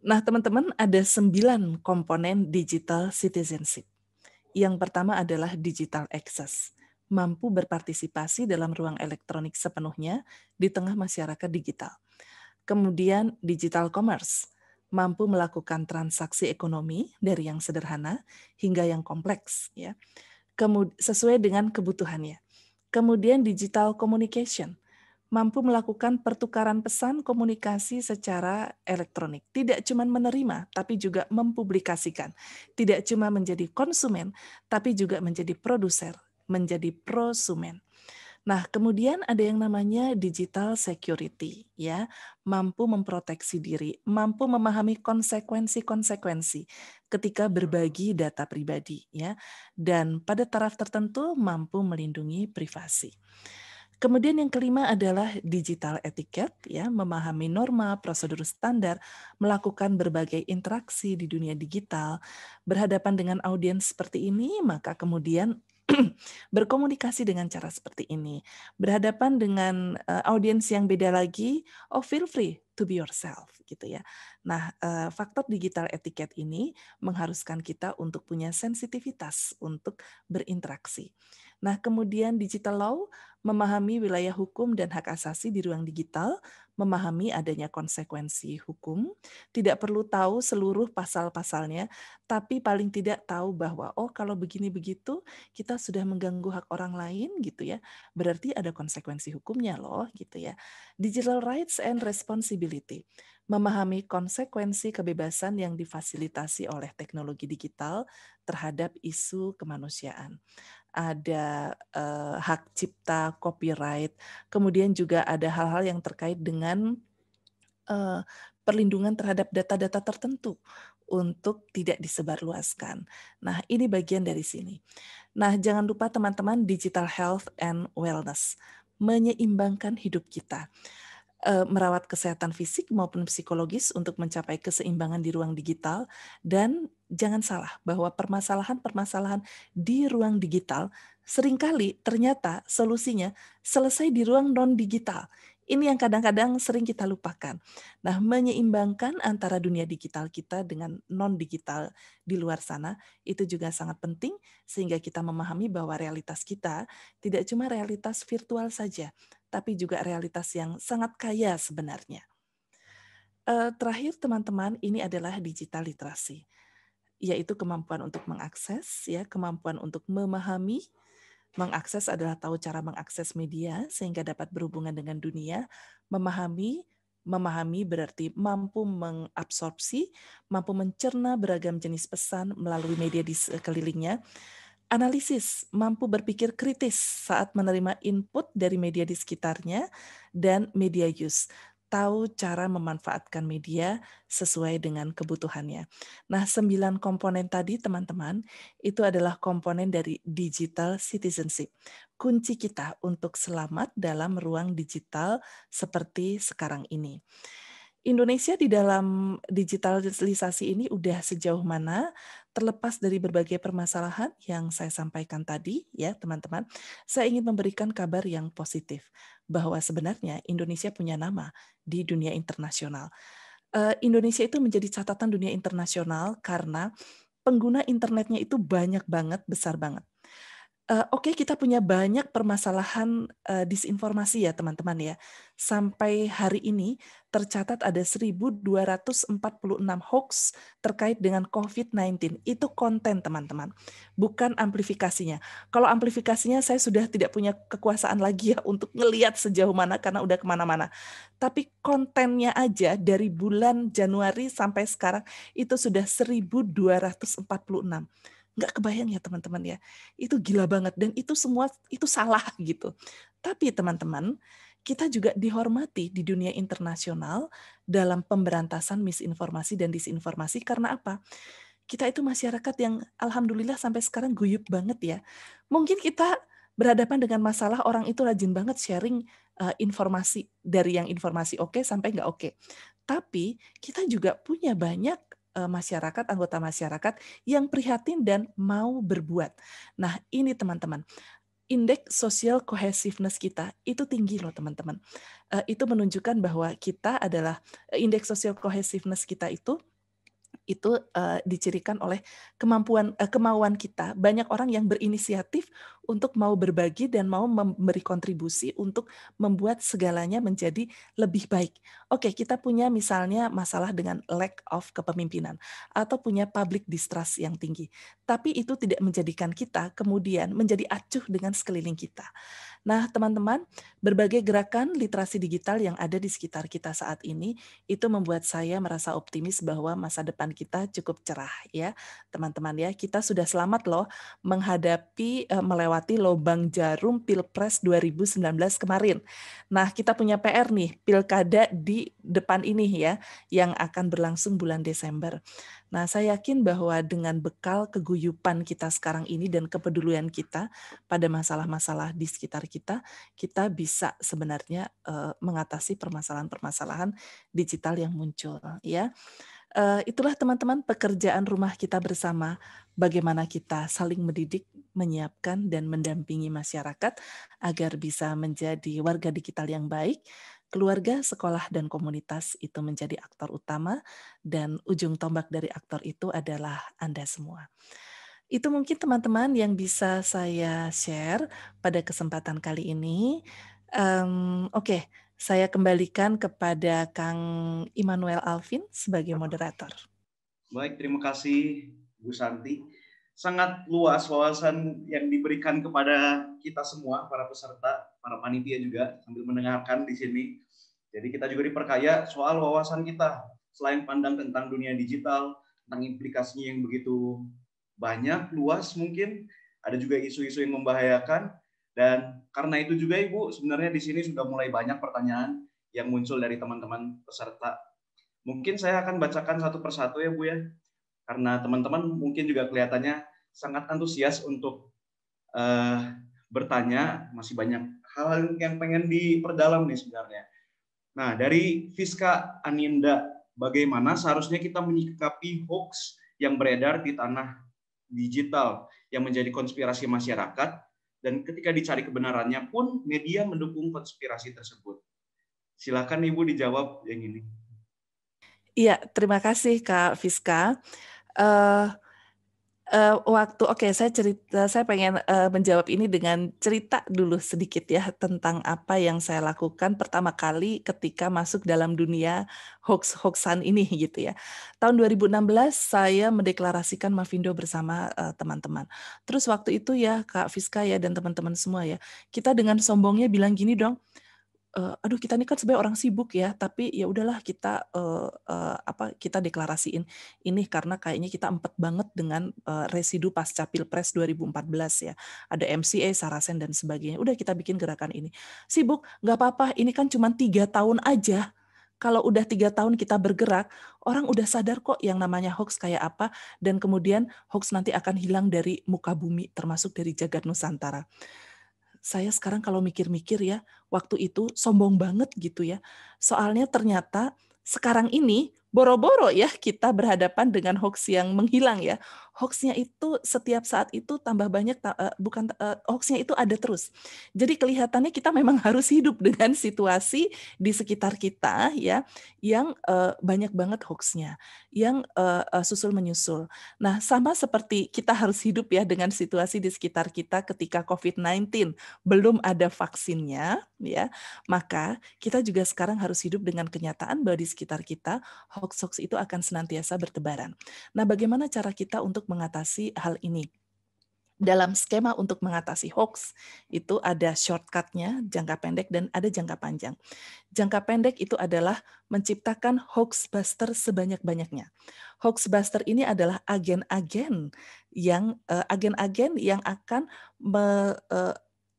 Nah, teman-teman, ada sembilan komponen digital citizenship. Yang pertama adalah digital access, mampu berpartisipasi dalam ruang elektronik sepenuhnya di tengah masyarakat digital. Kemudian digital commerce, mampu melakukan transaksi ekonomi dari yang sederhana hingga yang kompleks ya. Kemud sesuai dengan kebutuhannya. Kemudian digital communication, mampu melakukan pertukaran pesan komunikasi secara elektronik. Tidak cuma menerima, tapi juga mempublikasikan. Tidak cuma menjadi konsumen, tapi juga menjadi produser, menjadi prosumen. Nah, kemudian ada yang namanya digital security, ya, mampu memproteksi diri, mampu memahami konsekuensi-konsekuensi ketika berbagi data pribadi, ya, dan pada taraf tertentu mampu melindungi privasi. Kemudian yang kelima adalah digital etiquette, ya, memahami norma, prosedur standar, melakukan berbagai interaksi di dunia digital. Berhadapan dengan audiens seperti ini, maka kemudian <clears throat> berkomunikasi dengan cara seperti ini, berhadapan dengan uh, audiens yang beda lagi, oh feel free to be yourself gitu ya. Nah, uh, faktor digital etiquette ini mengharuskan kita untuk punya sensitivitas untuk berinteraksi. Nah, kemudian digital law memahami wilayah hukum dan hak asasi di ruang digital, memahami adanya konsekuensi hukum, tidak perlu tahu seluruh pasal-pasalnya, tapi paling tidak tahu bahwa oh kalau begini begitu kita sudah mengganggu hak orang lain gitu ya. Berarti ada konsekuensi hukumnya loh gitu ya. Digital rights and responsibility memahami konsekuensi kebebasan yang difasilitasi oleh teknologi digital terhadap isu kemanusiaan ada uh, hak cipta, copyright, kemudian juga ada hal-hal yang terkait dengan uh, perlindungan terhadap data-data tertentu untuk tidak disebarluaskan. Nah, ini bagian dari sini. Nah, jangan lupa teman-teman digital health and wellness, menyeimbangkan hidup kita. Eh, merawat kesehatan fisik maupun psikologis untuk mencapai keseimbangan di ruang digital dan jangan salah bahwa permasalahan-permasalahan di ruang digital seringkali ternyata solusinya selesai di ruang non digital ini yang kadang-kadang sering kita lupakan. Nah, menyeimbangkan antara dunia digital kita dengan non-digital di luar sana itu juga sangat penting sehingga kita memahami bahwa realitas kita tidak cuma realitas virtual saja, tapi juga realitas yang sangat kaya sebenarnya. Eh, terakhir teman-teman, ini adalah digital literasi, yaitu kemampuan untuk mengakses, ya, kemampuan untuk memahami, Mengakses adalah tahu cara mengakses media sehingga dapat berhubungan dengan dunia, memahami, memahami berarti mampu mengabsorpsi, mampu mencerna beragam jenis pesan melalui media di sekelilingnya. Analisis, mampu berpikir kritis saat menerima input dari media di sekitarnya dan media use tahu cara memanfaatkan media sesuai dengan kebutuhannya. Nah, sembilan komponen tadi, teman-teman, itu adalah komponen dari digital citizenship. Kunci kita untuk selamat dalam ruang digital seperti sekarang ini. Indonesia di dalam digitalisasi ini udah sejauh mana? terlepas dari berbagai permasalahan yang saya sampaikan tadi ya teman-teman, saya ingin memberikan kabar yang positif bahwa sebenarnya Indonesia punya nama di dunia internasional. Eh, Indonesia itu menjadi catatan dunia internasional karena pengguna internetnya itu banyak banget, besar banget. Eh, oke okay, kita punya banyak permasalahan uh, disinformasi ya teman-teman ya. Sampai hari ini tercatat ada 1246 hoax terkait dengan COVID-19. Itu konten teman-teman, bukan amplifikasinya. Kalau amplifikasinya saya sudah tidak punya kekuasaan lagi ya untuk ngelihat sejauh mana karena udah kemana-mana. Tapi kontennya aja dari bulan Januari sampai sekarang itu sudah 1246 nggak kebayang ya teman-teman ya itu gila banget dan itu semua itu salah gitu tapi teman-teman kita juga dihormati di dunia internasional dalam pemberantasan misinformasi dan disinformasi karena apa kita itu masyarakat yang alhamdulillah sampai sekarang guyup banget ya mungkin kita berhadapan dengan masalah orang itu rajin banget sharing uh, informasi dari yang informasi oke okay sampai nggak oke okay. tapi kita juga punya banyak Eh, masyarakat, anggota masyarakat yang prihatin dan mau berbuat. Nah, ini teman-teman, indeks sosial cohesiveness kita itu tinggi loh teman-teman. Eh, itu menunjukkan bahwa kita adalah eh, indeks sosial cohesiveness kita itu itu uh, dicirikan oleh kemampuan uh, kemauan kita. Banyak orang yang berinisiatif untuk mau berbagi dan mau memberi kontribusi untuk membuat segalanya menjadi lebih baik. Oke, kita punya misalnya masalah dengan lack of kepemimpinan atau punya public distrust yang tinggi. Tapi itu tidak menjadikan kita kemudian menjadi acuh dengan sekeliling kita. Nah, teman-teman, berbagai gerakan literasi digital yang ada di sekitar kita saat ini itu membuat saya merasa optimis bahwa masa depan kita cukup cerah ya, teman-teman ya. Kita sudah selamat loh menghadapi eh, melewati lobang jarum Pilpres 2019 kemarin. Nah, kita punya PR nih, Pilkada di depan ini ya yang akan berlangsung bulan Desember. Nah, saya yakin bahwa dengan bekal keguyupan kita sekarang ini dan kepedulian kita pada masalah-masalah di sekitar kita, kita bisa sebenarnya eh, mengatasi permasalahan-permasalahan digital yang muncul, ya. Eh, itulah teman-teman pekerjaan rumah kita bersama bagaimana kita saling mendidik, menyiapkan dan mendampingi masyarakat agar bisa menjadi warga digital yang baik keluarga, sekolah, dan komunitas itu menjadi aktor utama, dan ujung tombak dari aktor itu adalah Anda semua. Itu mungkin teman-teman yang bisa saya share pada kesempatan kali ini. Um, Oke, okay, saya kembalikan kepada Kang Immanuel Alvin sebagai moderator. Baik, terima kasih Bu Santi sangat luas wawasan yang diberikan kepada kita semua, para peserta, para panitia juga sambil mendengarkan di sini. Jadi kita juga diperkaya soal wawasan kita selain pandang tentang dunia digital, tentang implikasinya yang begitu banyak, luas mungkin, ada juga isu-isu yang membahayakan dan karena itu juga Ibu sebenarnya di sini sudah mulai banyak pertanyaan yang muncul dari teman-teman peserta. Mungkin saya akan bacakan satu persatu ya Bu ya karena teman-teman mungkin juga kelihatannya sangat antusias untuk uh, bertanya, masih banyak hal yang pengen diperdalam nih sebenarnya. Nah, dari Fiska Aninda, bagaimana seharusnya kita menyikapi hoax yang beredar di tanah digital yang menjadi konspirasi masyarakat dan ketika dicari kebenarannya pun media mendukung konspirasi tersebut. Silakan Ibu dijawab yang ini. Iya, terima kasih Kak Fiska uh, uh, waktu oke okay, saya cerita saya pengen uh, menjawab ini dengan cerita dulu sedikit ya tentang apa yang saya lakukan pertama kali ketika masuk dalam dunia hoax hoaxan ini <laughs> gitu ya tahun 2016 saya mendeklarasikan Mavindo bersama teman-teman uh, terus waktu itu ya Kak Fiska ya dan teman-teman semua ya kita dengan sombongnya bilang gini dong uh, aduh kita ini kan sebenarnya orang sibuk ya tapi ya udahlah kita uh, uh, apa kita deklarasiin ini karena kayaknya kita empat banget dengan uh, residu pasca pilpres 2014 ya ada MCA Sarasen dan sebagainya udah kita bikin gerakan ini sibuk nggak apa-apa ini kan cuma tiga tahun aja kalau udah tiga tahun kita bergerak, orang udah sadar kok yang namanya hoax kayak apa, dan kemudian hoax nanti akan hilang dari muka bumi, termasuk dari jagat Nusantara saya sekarang kalau mikir-mikir ya, waktu itu sombong banget gitu ya. Soalnya ternyata sekarang ini boro-boro ya kita berhadapan dengan hoax yang menghilang ya. Hoaxnya itu setiap saat itu tambah banyak uh, bukan uh, hoaxnya itu ada terus. Jadi kelihatannya kita memang <laughs> harus hidup dengan situasi di sekitar kita ya yang uh, banyak banget hoaxnya, yang uh, uh, susul menyusul. Nah sama seperti kita harus hidup ya dengan situasi di sekitar kita ketika COVID-19 belum ada vaksinnya ya, maka kita juga sekarang harus hidup dengan kenyataan bahwa di sekitar kita hoax-hoax itu akan senantiasa bertebaran. Nah, bagaimana cara kita untuk mengatasi hal ini? dalam skema untuk mengatasi hoax itu ada shortcutnya jangka pendek dan ada jangka panjang. Jangka pendek itu adalah menciptakan hoax buster sebanyak-banyaknya. Hoax buster ini adalah agen-agen yang eh, agen-agen uh, yang akan me, eh,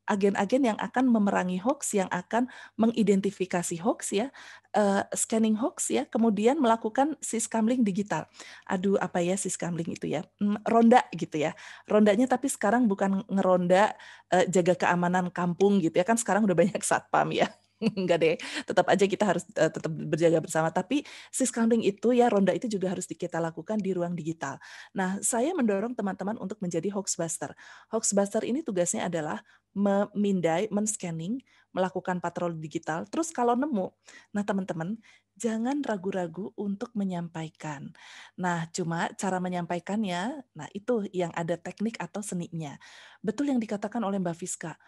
agen-agen yang akan memerangi hoax, yang akan mengidentifikasi hoax ya, uh, scanning hoax ya, kemudian melakukan si siskamling digital. Aduh apa ya si siskamling itu ya, ronda gitu ya. Rondanya tapi sekarang bukan ngeronda uh, jaga keamanan kampung gitu ya, kan sekarang udah banyak <laughs> satpam ya. <laughs> Enggak deh, tetap aja kita harus uh, tetap berjaga bersama. Tapi sis counting itu ya ronda itu juga harus kita lakukan di ruang digital. Nah, saya mendorong teman-teman untuk menjadi hoaxbuster. Hoaxbuster ini tugasnya adalah memindai, men-scanning, melakukan patroli digital. Terus kalau nemu, nah teman-teman, jangan ragu-ragu untuk menyampaikan. Nah, cuma cara menyampaikannya, nah itu yang ada teknik atau seninya. Betul yang dikatakan oleh Mbak Fiska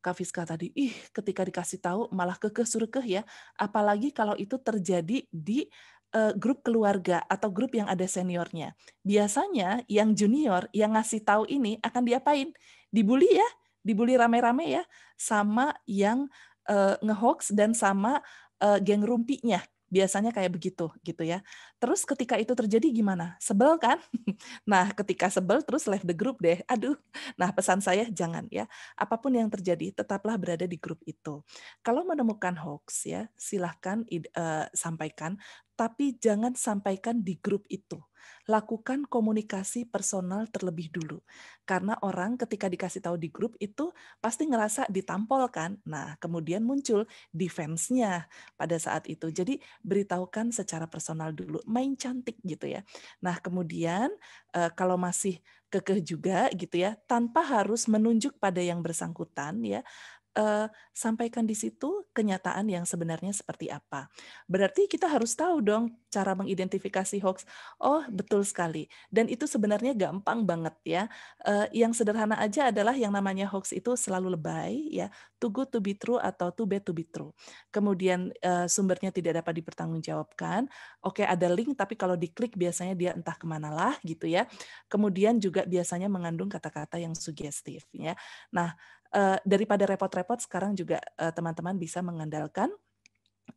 Kak Fiska tadi, ih ketika dikasih tahu malah kekeh surkeh ya, apalagi kalau itu terjadi di uh, grup keluarga atau grup yang ada seniornya. Biasanya yang junior yang ngasih tahu ini akan diapain? Dibully ya, dibully rame-rame ya, sama yang uh, ngehoax dan sama uh, geng rumpinya Biasanya kayak begitu gitu ya. Terus ketika itu terjadi gimana? Sebel kan? <laughs> Nah, ketika sebel terus left the group deh. Aduh. Nah, pesan saya jangan ya. Apapun yang terjadi tetaplah berada di grup itu. Kalau menemukan hoax ya, silahkan uh, sampaikan tapi jangan sampaikan di grup itu. Lakukan komunikasi personal terlebih dulu. Karena orang ketika dikasih tahu di grup itu pasti ngerasa ditampol kan. Nah, kemudian muncul defense-nya pada saat itu. Jadi, beritahukan secara personal dulu, main cantik gitu ya. Nah, kemudian eh, kalau masih kekeh juga gitu ya, tanpa harus menunjuk pada yang bersangkutan ya, uh, sampaikan di situ kenyataan yang sebenarnya seperti apa. Berarti kita harus tahu dong cara mengidentifikasi hoax. Oh, betul sekali. Dan itu sebenarnya gampang banget ya. Uh, yang sederhana aja adalah yang namanya hoax itu selalu lebay ya, too good to be true atau too bad to be true. Kemudian uh, sumbernya tidak dapat dipertanggungjawabkan. Oke, ada link tapi kalau diklik biasanya dia entah kemana lah gitu ya. Kemudian juga biasanya mengandung kata-kata yang sugestif ya. Nah, Eh, daripada repot-repot sekarang juga eh, teman-teman uh, bisa mengandalkan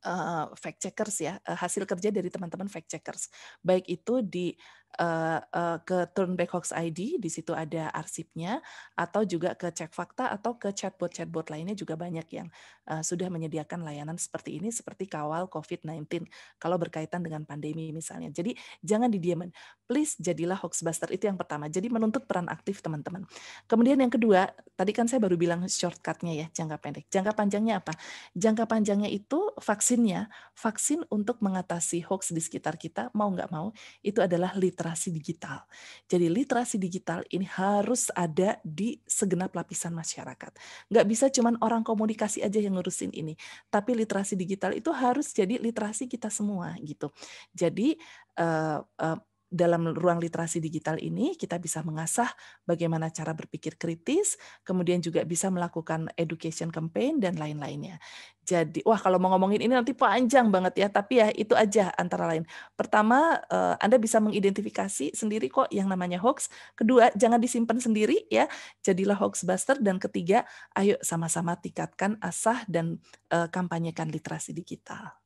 uh, fact checkers ya uh, hasil kerja dari teman-teman fact checkers baik itu di uh, uh, ke Turnback Hoax ID, di situ ada arsipnya, atau juga ke Cek Fakta atau ke chatbot-chatbot lainnya juga banyak yang uh, sudah menyediakan layanan seperti ini, seperti kawal COVID-19 kalau berkaitan dengan pandemi misalnya. Jadi jangan didiaman, please jadilah hoaxbuster itu yang pertama. Jadi menuntut peran aktif teman-teman. Kemudian yang kedua, tadi kan saya baru bilang shortcutnya ya, jangka pendek. Jangka panjangnya apa? Jangka panjangnya itu vaksinnya, vaksin untuk mengatasi hoax di sekitar kita mau nggak mau itu adalah literasi literasi digital. Jadi literasi digital ini harus ada di segenap lapisan masyarakat. Nggak bisa cuma orang komunikasi aja yang ngurusin ini, tapi literasi digital itu harus jadi literasi kita semua gitu. Jadi eh, eh, dalam ruang literasi digital ini kita bisa mengasah bagaimana cara berpikir kritis, kemudian juga bisa melakukan education campaign dan lain-lainnya. Jadi, wah kalau mau ngomongin ini nanti panjang banget ya, tapi ya itu aja antara lain. Pertama, eh, Anda bisa mengidentifikasi sendiri kok yang namanya hoax. Kedua, jangan disimpan sendiri ya, jadilah hoax buster. Dan ketiga, ayo sama-sama tingkatkan asah dan eh, kampanyekan literasi digital.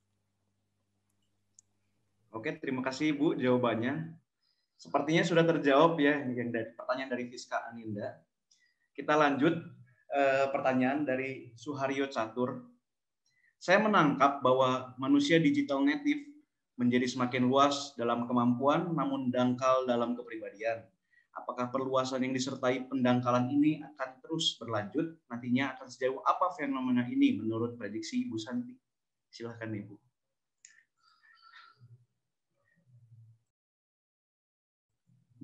Oke, terima kasih Bu jawabannya. Sepertinya sudah terjawab ya yang dari pertanyaan dari Fiska Aninda. Kita lanjut e, pertanyaan dari Suharyo Catur. Saya menangkap bahwa manusia digital native menjadi semakin luas dalam kemampuan namun dangkal dalam kepribadian. Apakah perluasan yang disertai pendangkalan ini akan terus berlanjut? Nantinya akan sejauh apa fenomena ini menurut prediksi Ibu Santi? Silahkan Ibu.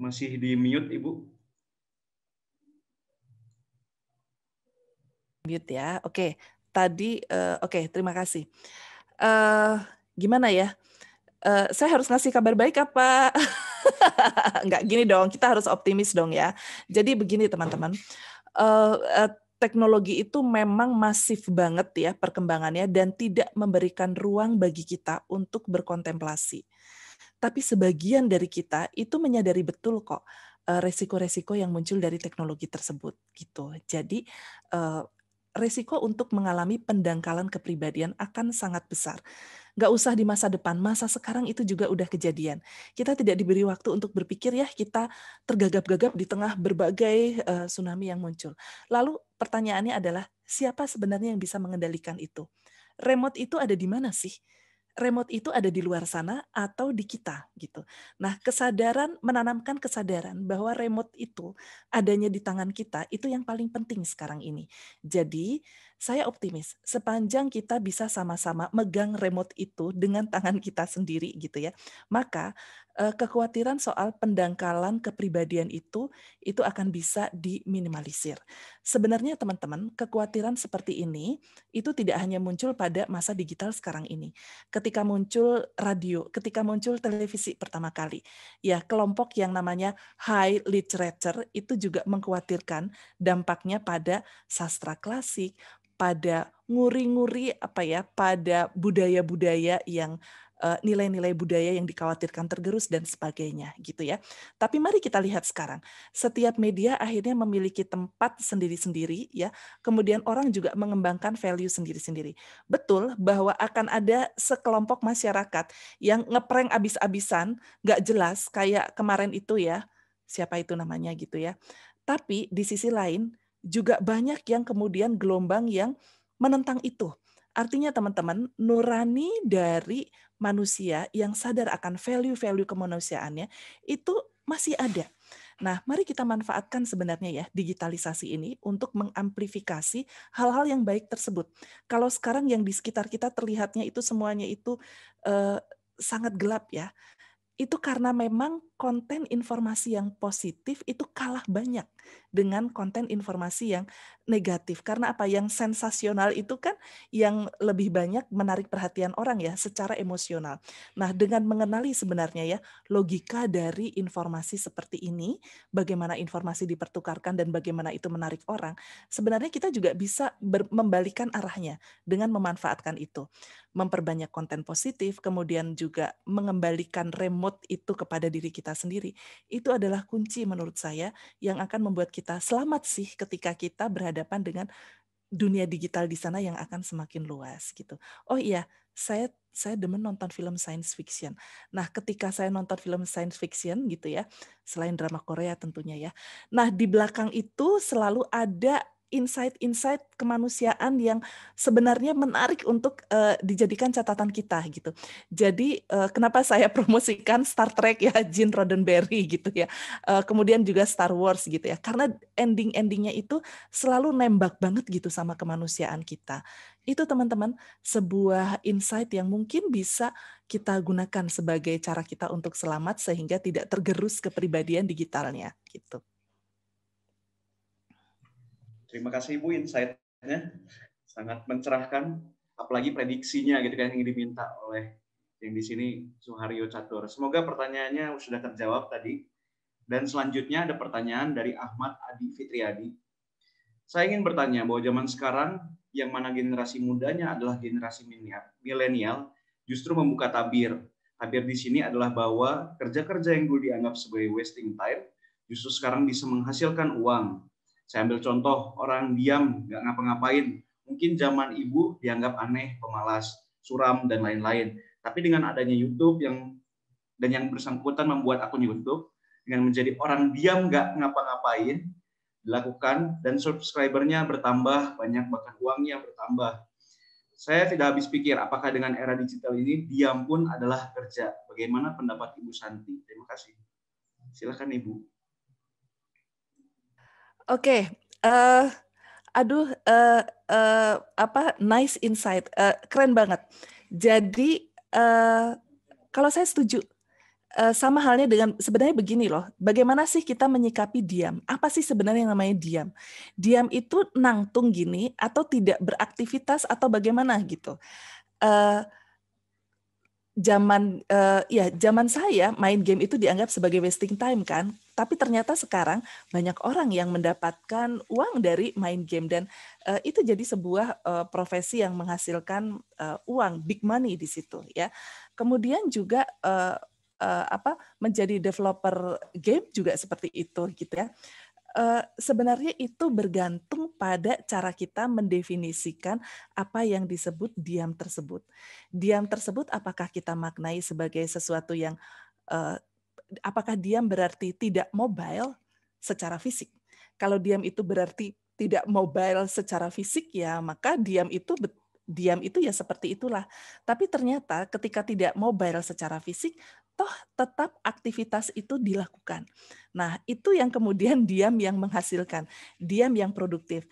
Masih di mute, Ibu? Mute ya. Oke, tadi uh, oke, okay, terima kasih. Uh, gimana ya? Uh, saya harus ngasih kabar baik apa? <laughs> Nggak gini dong, kita harus optimis dong ya. Jadi begini teman-teman. teknologi itu memang masif banget ya perkembangannya dan tidak memberikan ruang bagi kita untuk berkontemplasi. Tapi sebagian dari kita itu menyadari betul kok resiko-resiko yang muncul dari teknologi tersebut gitu. Jadi resiko untuk mengalami pendangkalan kepribadian akan sangat besar. Gak usah di masa depan, masa sekarang itu juga udah kejadian. Kita tidak diberi waktu untuk berpikir ya, kita tergagap-gagap di tengah berbagai tsunami yang muncul. Lalu pertanyaannya adalah, siapa sebenarnya yang bisa mengendalikan itu? Remote itu ada di mana sih? remote itu ada di luar sana atau di kita gitu. Nah, kesadaran menanamkan kesadaran bahwa remote itu adanya di tangan kita itu yang paling penting sekarang ini. Jadi, saya optimis sepanjang kita bisa sama-sama megang remote itu dengan tangan kita sendiri gitu ya. Maka Eh, kekhawatiran soal pendangkalan kepribadian itu itu akan bisa diminimalisir. Sebenarnya teman-teman, kekhawatiran seperti ini itu tidak hanya muncul pada masa digital sekarang ini. Ketika muncul radio, ketika muncul televisi pertama kali, ya kelompok yang namanya high literature itu juga mengkhawatirkan dampaknya pada sastra klasik, pada nguri-nguri apa ya, pada budaya-budaya yang Eh, nilai-nilai budaya yang dikhawatirkan tergerus dan sebagainya gitu ya. Tapi mari kita lihat sekarang, setiap media akhirnya memiliki tempat sendiri-sendiri ya. Kemudian orang juga mengembangkan value sendiri-sendiri. Betul bahwa akan ada sekelompok masyarakat yang ngeprank abis-abisan, nggak jelas kayak kemarin itu ya. Siapa itu namanya gitu ya. Tapi di sisi lain juga banyak yang kemudian gelombang yang menentang itu. Artinya teman-teman, nurani dari manusia yang sadar akan value-value kemanusiaannya itu masih ada. Nah, mari kita manfaatkan sebenarnya ya digitalisasi ini untuk mengamplifikasi hal-hal yang baik tersebut. Kalau sekarang yang di sekitar kita terlihatnya itu semuanya itu eh, sangat gelap ya, itu karena memang konten informasi yang positif itu kalah banyak dengan konten informasi yang negatif. Karena apa? Yang sensasional itu kan yang lebih banyak menarik perhatian orang ya secara emosional. Nah, dengan mengenali sebenarnya ya logika dari informasi seperti ini, bagaimana informasi dipertukarkan dan bagaimana itu menarik orang, sebenarnya kita juga bisa membalikan arahnya dengan memanfaatkan itu. Memperbanyak konten positif, kemudian juga mengembalikan remote itu kepada diri kita kita sendiri itu adalah kunci menurut saya yang akan membuat kita selamat sih ketika kita berhadapan dengan dunia digital di sana yang akan semakin luas gitu. Oh iya, saya saya demen nonton film science fiction. Nah, ketika saya nonton film science fiction gitu ya, selain drama Korea tentunya ya. Nah, di belakang itu selalu ada insight-insight kemanusiaan yang sebenarnya menarik untuk uh, dijadikan catatan kita gitu. Jadi uh, kenapa saya <laughs> promosikan Star Trek ya, Gene Roddenberry gitu ya. Uh, kemudian juga Star Wars gitu ya. Karena ending-endingnya itu selalu nembak banget gitu sama kemanusiaan kita. Itu teman-teman sebuah insight yang mungkin bisa kita gunakan sebagai cara kita untuk selamat sehingga tidak tergerus kepribadian digitalnya gitu. Terima kasih Ibu insight-nya. Sangat mencerahkan apalagi prediksinya gitu kan yang diminta oleh yang di sini Suharyo Catur. Semoga pertanyaannya sudah terjawab tadi. Dan selanjutnya ada pertanyaan dari Ahmad Adi Fitriadi. Saya ingin bertanya bahwa zaman sekarang yang mana generasi mudanya adalah generasi milenial justru membuka tabir. Tabir di sini adalah bahwa kerja-kerja yang dulu dianggap sebagai wasting time justru sekarang bisa menghasilkan uang saya ambil contoh orang diam, nggak ngapa-ngapain. Mungkin zaman ibu dianggap aneh, pemalas, suram, dan lain-lain. Tapi dengan adanya YouTube yang dan yang bersangkutan membuat akun YouTube dengan menjadi orang diam nggak ngapa-ngapain dilakukan dan subscribernya bertambah banyak bahkan uangnya bertambah. Saya tidak habis pikir apakah dengan era digital ini diam pun adalah kerja. Bagaimana pendapat Ibu Santi? Terima kasih. Silakan Ibu. Oke, okay. uh, eh, aduh, uh, uh, apa nice insight, uh, keren banget. Jadi uh, kalau saya setuju uh, sama halnya dengan sebenarnya begini loh, bagaimana sih kita menyikapi diam? Apa sih sebenarnya yang namanya diam? Diam itu nangtung gini atau tidak beraktivitas atau bagaimana gitu? Uh, zaman uh, ya zaman saya main game itu dianggap sebagai wasting time kan tapi ternyata sekarang banyak orang yang mendapatkan uang dari main game dan uh, itu jadi sebuah uh, profesi yang menghasilkan uh, uang big money di situ ya kemudian juga uh, uh, apa menjadi developer game juga seperti itu gitu ya uh, sebenarnya itu bergantung pada cara kita mendefinisikan apa yang disebut diam tersebut. Diam tersebut apakah kita maknai sebagai sesuatu yang uh, apakah diam berarti tidak mobile secara fisik? Kalau diam itu berarti tidak mobile secara fisik ya, maka diam itu diam itu ya seperti itulah. Tapi ternyata ketika tidak mobile secara fisik, toh tetap aktivitas itu dilakukan. Nah, itu yang kemudian <laughs> diam yang menghasilkan, diam yang produktif.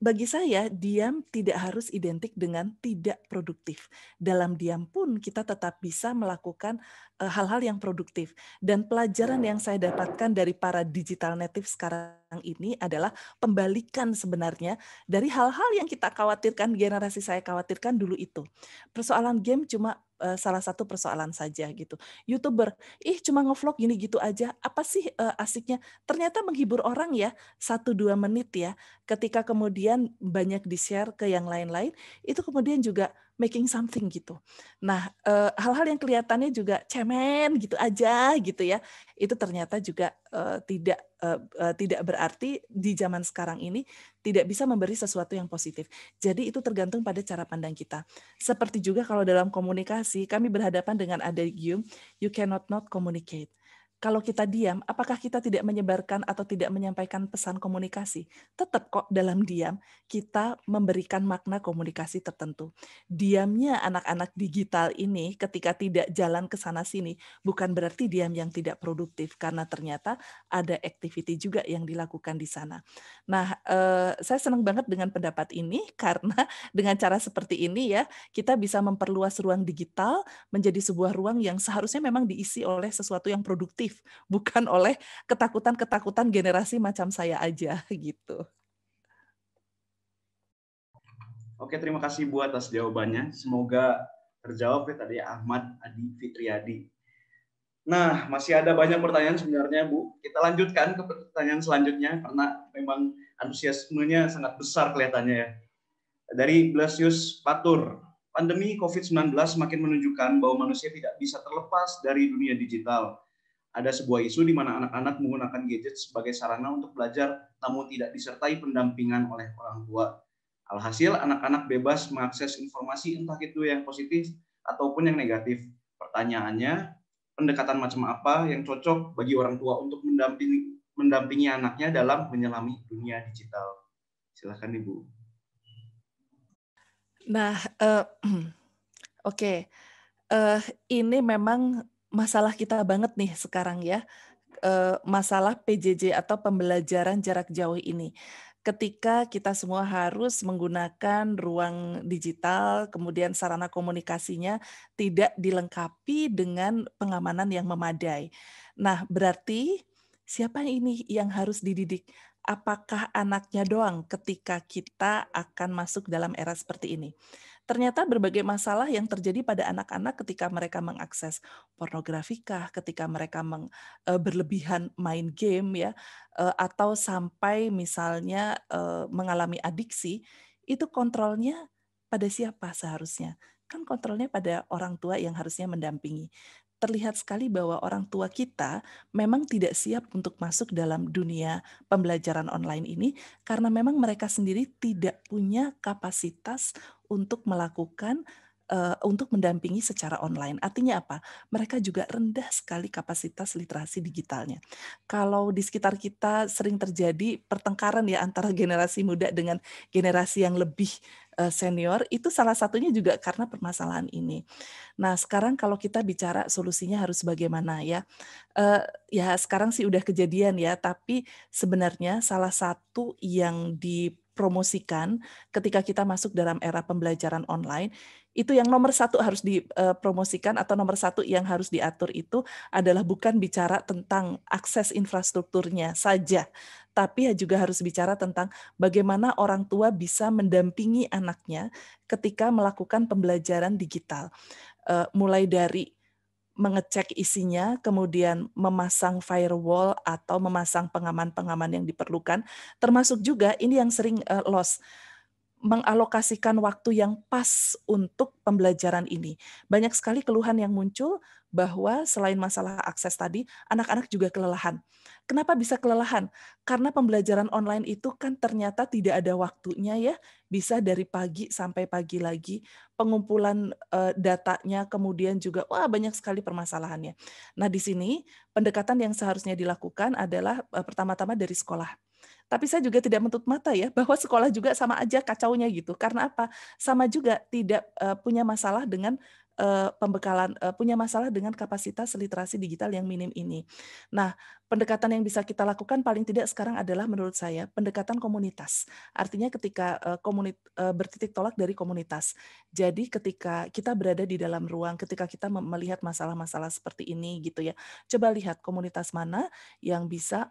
Bagi saya, diam tidak harus identik dengan tidak produktif. Dalam diam pun kita tetap bisa melakukan eh, hal-hal yang produktif. Dan pelajaran yang saya dapatkan dari para digital native sekarang ini adalah pembalikan sebenarnya dari hal-hal yang kita khawatirkan, generasi saya khawatirkan dulu itu. Persoalan game cuma uh, salah satu persoalan saja gitu. Youtuber, ih cuma ngevlog gini gitu aja, apa sih uh, asiknya? Ternyata menghibur orang ya, satu dua menit ya. Ketika kemudian banyak di share ke yang lain-lain, itu kemudian juga making something gitu. Nah, eh, hal-hal yang kelihatannya juga cemen gitu aja gitu ya, itu ternyata juga eh, tidak eh, tidak berarti di zaman sekarang ini tidak bisa memberi sesuatu yang positif. Jadi itu tergantung pada cara pandang kita. Seperti juga kalau dalam komunikasi, kami berhadapan dengan adagium you cannot not communicate kalau kita diam, apakah kita tidak menyebarkan atau tidak menyampaikan pesan komunikasi? Tetap kok dalam diam kita memberikan makna komunikasi tertentu. Diamnya anak-anak digital ini ketika tidak jalan ke sana sini bukan berarti diam yang tidak produktif karena ternyata ada activity juga yang dilakukan di sana. Nah, eh, saya senang banget dengan pendapat ini <laughs> karena dengan cara seperti ini ya kita bisa memperluas ruang digital menjadi sebuah ruang yang seharusnya memang diisi oleh sesuatu yang produktif kolektif, bukan oleh ketakutan-ketakutan generasi macam saya aja <laughs> gitu. Oke, terima kasih buat atas jawabannya. Semoga terjawab ya tadi Ahmad Adi Fitriadi. Nah, masih ada banyak pertanyaan sebenarnya Bu. Kita lanjutkan ke pertanyaan selanjutnya karena memang antusiasmenya sangat besar kelihatannya ya. Dari Blasius Patur, pandemi COVID-19 semakin menunjukkan bahwa manusia tidak bisa terlepas dari dunia digital ada sebuah isu di mana anak-anak menggunakan gadget sebagai sarana untuk belajar namun tidak disertai pendampingan oleh orang tua. Alhasil anak-anak bebas mengakses informasi entah itu yang positif ataupun yang negatif. Pertanyaannya, pendekatan macam apa yang cocok bagi orang tua untuk mendampingi mendampingi anaknya dalam menyelami dunia digital? Silahkan Ibu. Nah, uh, <clears throat> oke. Okay. Uh, eh, ini memang masalah kita banget nih sekarang ya eh, masalah PJJ atau pembelajaran jarak jauh ini. Ketika kita semua harus menggunakan ruang digital, kemudian sarana komunikasinya tidak dilengkapi dengan pengamanan yang memadai. Nah, berarti siapa ini yang harus dididik? Apakah anaknya doang ketika kita akan masuk dalam era seperti ini? Ternyata berbagai masalah yang terjadi pada anak-anak ketika mereka mengakses kah, ketika mereka meng, e, berlebihan main game ya, e, atau sampai misalnya e, mengalami adiksi, itu kontrolnya pada siapa seharusnya? Kan kontrolnya pada orang tua yang harusnya mendampingi terlihat sekali bahwa orang tua kita memang tidak siap untuk masuk dalam dunia pembelajaran online ini karena memang mereka sendiri tidak punya kapasitas untuk melakukan eh, untuk mendampingi secara online. Artinya apa? Mereka juga rendah sekali kapasitas literasi digitalnya. Kalau di sekitar kita sering terjadi pertengkaran ya antara <laughs> generasi muda dengan generasi yang lebih eh, senior, itu salah satunya juga karena permasalahan ini. Nah, sekarang kalau kita bicara solusinya harus bagaimana ya? Eh, ya sekarang sih udah kejadian ya, tapi sebenarnya salah satu yang di promosikan ketika kita masuk dalam era pembelajaran online itu yang nomor satu harus dipromosikan eh, atau nomor satu yang harus diatur itu adalah bukan bicara tentang akses infrastrukturnya saja, tapi ya juga harus bicara tentang bagaimana orang tua bisa mendampingi anaknya ketika melakukan pembelajaran digital. Eh, mulai dari mengecek isinya, kemudian memasang firewall atau memasang pengaman-pengaman yang diperlukan, termasuk juga ini yang sering uh, loss mengalokasikan waktu yang pas untuk pembelajaran ini. Banyak sekali keluhan yang muncul, bahwa selain masalah akses tadi, anak-anak juga kelelahan. Kenapa bisa kelelahan? Karena pembelajaran online itu kan ternyata tidak ada waktunya ya, bisa dari pagi sampai pagi lagi. Pengumpulan eh, datanya kemudian juga wah banyak sekali permasalahannya. Nah, di sini pendekatan yang seharusnya dilakukan adalah eh, pertama-tama dari sekolah tapi saya juga tidak menutup mata ya bahwa sekolah juga sama aja kacaunya gitu karena apa sama juga tidak eh, punya masalah dengan Eh, pembekalan eh, punya masalah dengan kapasitas literasi digital yang minim ini. Nah, pendekatan yang bisa kita lakukan paling tidak sekarang adalah menurut saya pendekatan komunitas. Artinya ketika eh, komunit, eh, bertitik tolak dari komunitas. Jadi ketika kita berada di dalam ruang, ketika kita melihat masalah-masalah seperti ini gitu ya, coba lihat komunitas mana yang bisa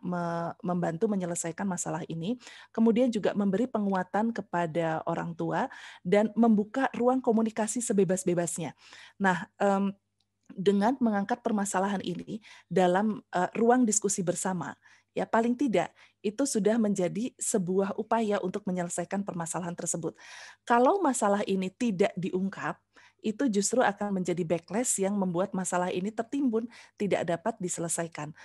membantu menyelesaikan masalah ini. Kemudian juga memberi penguatan kepada orang tua dan membuka ruang komunikasi sebebas-bebasnya. Nah, dengan mengangkat permasalahan ini dalam uh, ruang diskusi bersama ya paling tidak itu sudah menjadi sebuah upaya untuk menyelesaikan permasalahan tersebut. Kalau masalah ini tidak diungkap, itu justru akan menjadi backlash yang membuat masalah ini tertimbun, tidak dapat diselesaikan.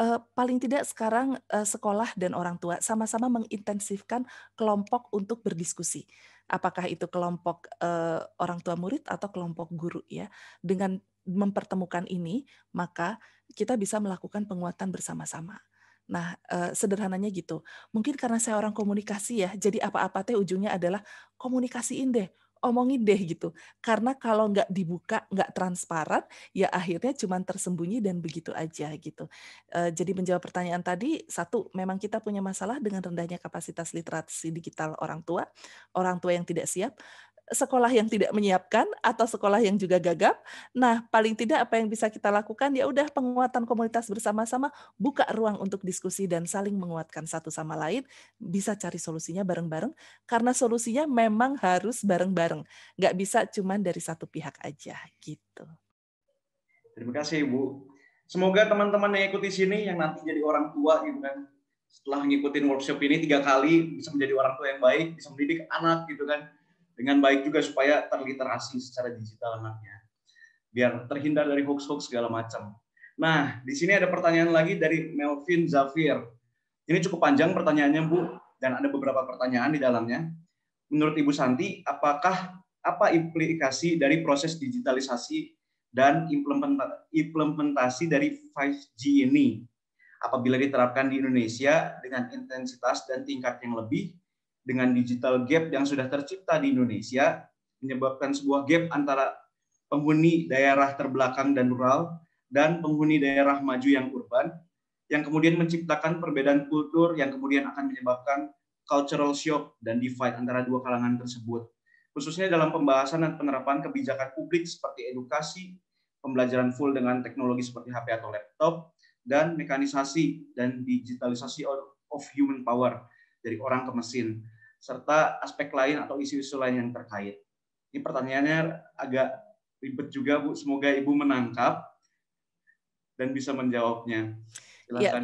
Uh, paling tidak sekarang uh, sekolah dan orang tua sama-sama mengintensifkan kelompok untuk berdiskusi. Apakah itu kelompok uh, orang tua murid atau kelompok guru ya. Dengan mempertemukan ini, maka kita bisa melakukan penguatan bersama-sama. Nah, eh, sederhananya gitu. Mungkin karena saya orang komunikasi ya, jadi apa-apa teh ujungnya adalah komunikasiin deh, omongin deh gitu. Karena kalau nggak dibuka, nggak transparan, ya akhirnya cuma tersembunyi dan begitu aja gitu. Eh, jadi menjawab pertanyaan tadi, satu, memang kita punya masalah dengan rendahnya kapasitas literasi digital orang tua, orang tua yang tidak siap sekolah yang tidak menyiapkan atau sekolah yang juga gagap. Nah, paling tidak apa yang bisa kita lakukan ya udah penguatan komunitas bersama-sama, buka ruang untuk diskusi dan saling menguatkan satu sama lain, bisa cari solusinya bareng-bareng karena solusinya memang harus bareng-bareng. Nggak bisa cuman dari satu pihak aja gitu. Terima kasih Ibu. Semoga teman-teman yang ikut sini yang nanti jadi orang tua gitu kan setelah ngikutin workshop ini tiga kali bisa menjadi orang tua yang baik, bisa mendidik anak gitu kan dengan baik juga supaya terliterasi secara digital anaknya biar terhindar dari hoax-hoax segala macam. Nah, di sini ada pertanyaan lagi dari Melvin Zafir. Ini cukup panjang pertanyaannya, Bu, dan ada beberapa pertanyaan di dalamnya. Menurut Ibu Santi, apakah apa implikasi dari proses digitalisasi dan implementasi dari 5G ini apabila diterapkan di Indonesia dengan intensitas dan tingkat yang lebih dengan digital gap yang sudah tercipta di Indonesia menyebabkan sebuah gap antara penghuni daerah terbelakang dan rural dan penghuni daerah maju yang urban yang kemudian menciptakan perbedaan kultur yang kemudian akan menyebabkan cultural shock dan divide antara dua kalangan tersebut khususnya dalam pembahasan dan penerapan kebijakan publik seperti edukasi, pembelajaran full dengan teknologi seperti HP atau laptop, dan mekanisasi dan digitalisasi of human power dari orang ke mesin serta aspek lain atau isu-isu lain yang terkait. Ini pertanyaannya agak ribet juga Bu, semoga Ibu menangkap dan bisa menjawabnya. Ya,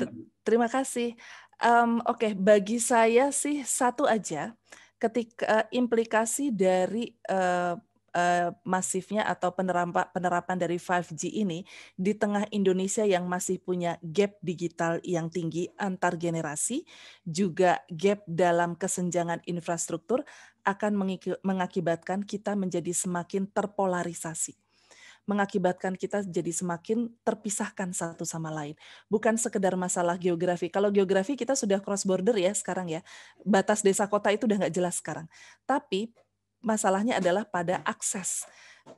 terima kasih. Um, Oke, okay. bagi saya sih satu aja ketika eh, implikasi dari uh, Eh, masifnya atau penerapan penerapan dari 5G ini di tengah Indonesia yang masih punya gap digital yang tinggi antar generasi, juga gap dalam kesenjangan infrastruktur akan mengakibatkan kita menjadi semakin terpolarisasi mengakibatkan kita jadi semakin terpisahkan satu sama lain. Bukan sekedar masalah geografi. Kalau geografi kita sudah cross border ya sekarang ya. Batas desa kota itu udah nggak jelas sekarang. Tapi masalahnya adalah pada akses.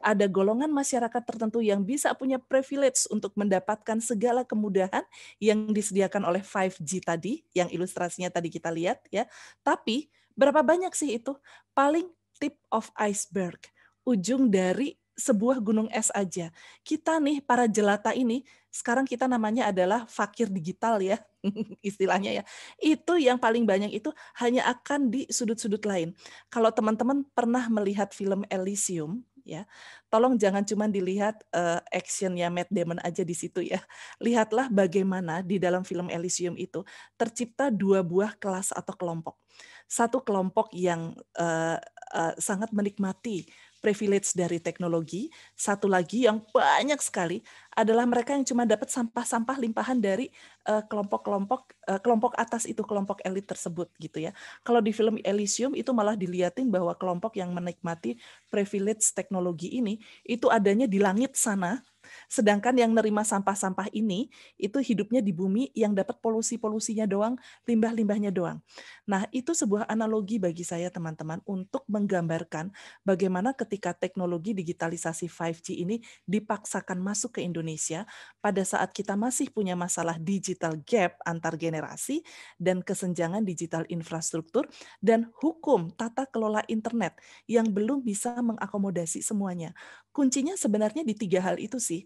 Ada golongan masyarakat tertentu yang bisa punya privilege untuk mendapatkan segala kemudahan yang disediakan oleh 5G tadi, yang ilustrasinya tadi kita lihat ya. Tapi berapa banyak sih itu? Paling tip of iceberg, ujung dari sebuah gunung es aja. Kita nih para jelata ini sekarang kita namanya adalah fakir digital ya <laughs> istilahnya ya. Itu yang paling banyak itu hanya akan di sudut-sudut lain. Kalau teman-teman pernah melihat film Elysium ya. Tolong jangan cuma dilihat uh, actionnya Matt Damon aja di situ ya. Lihatlah bagaimana di dalam film Elysium itu tercipta dua buah kelas atau kelompok. Satu kelompok yang uh, uh, sangat menikmati privilege dari teknologi. Satu lagi yang banyak sekali adalah mereka yang cuma dapat sampah-sampah limpahan dari eh, kelompok-kelompok uh, uh, kelompok atas itu kelompok elit tersebut gitu ya. Kalau di film Elysium itu malah dilihatin bahwa kelompok yang menikmati privilege teknologi ini itu adanya di langit sana Sedangkan yang nerima sampah-sampah ini itu hidupnya di bumi yang dapat polusi-polusinya doang, limbah-limbahnya doang. Nah, itu sebuah analogi bagi saya teman-teman untuk menggambarkan bagaimana ketika teknologi digitalisasi 5G ini dipaksakan masuk ke Indonesia pada saat kita masih punya masalah digital gap antar generasi dan kesenjangan digital infrastruktur dan hukum tata kelola internet yang belum bisa mengakomodasi semuanya. Kuncinya sebenarnya di tiga hal itu sih.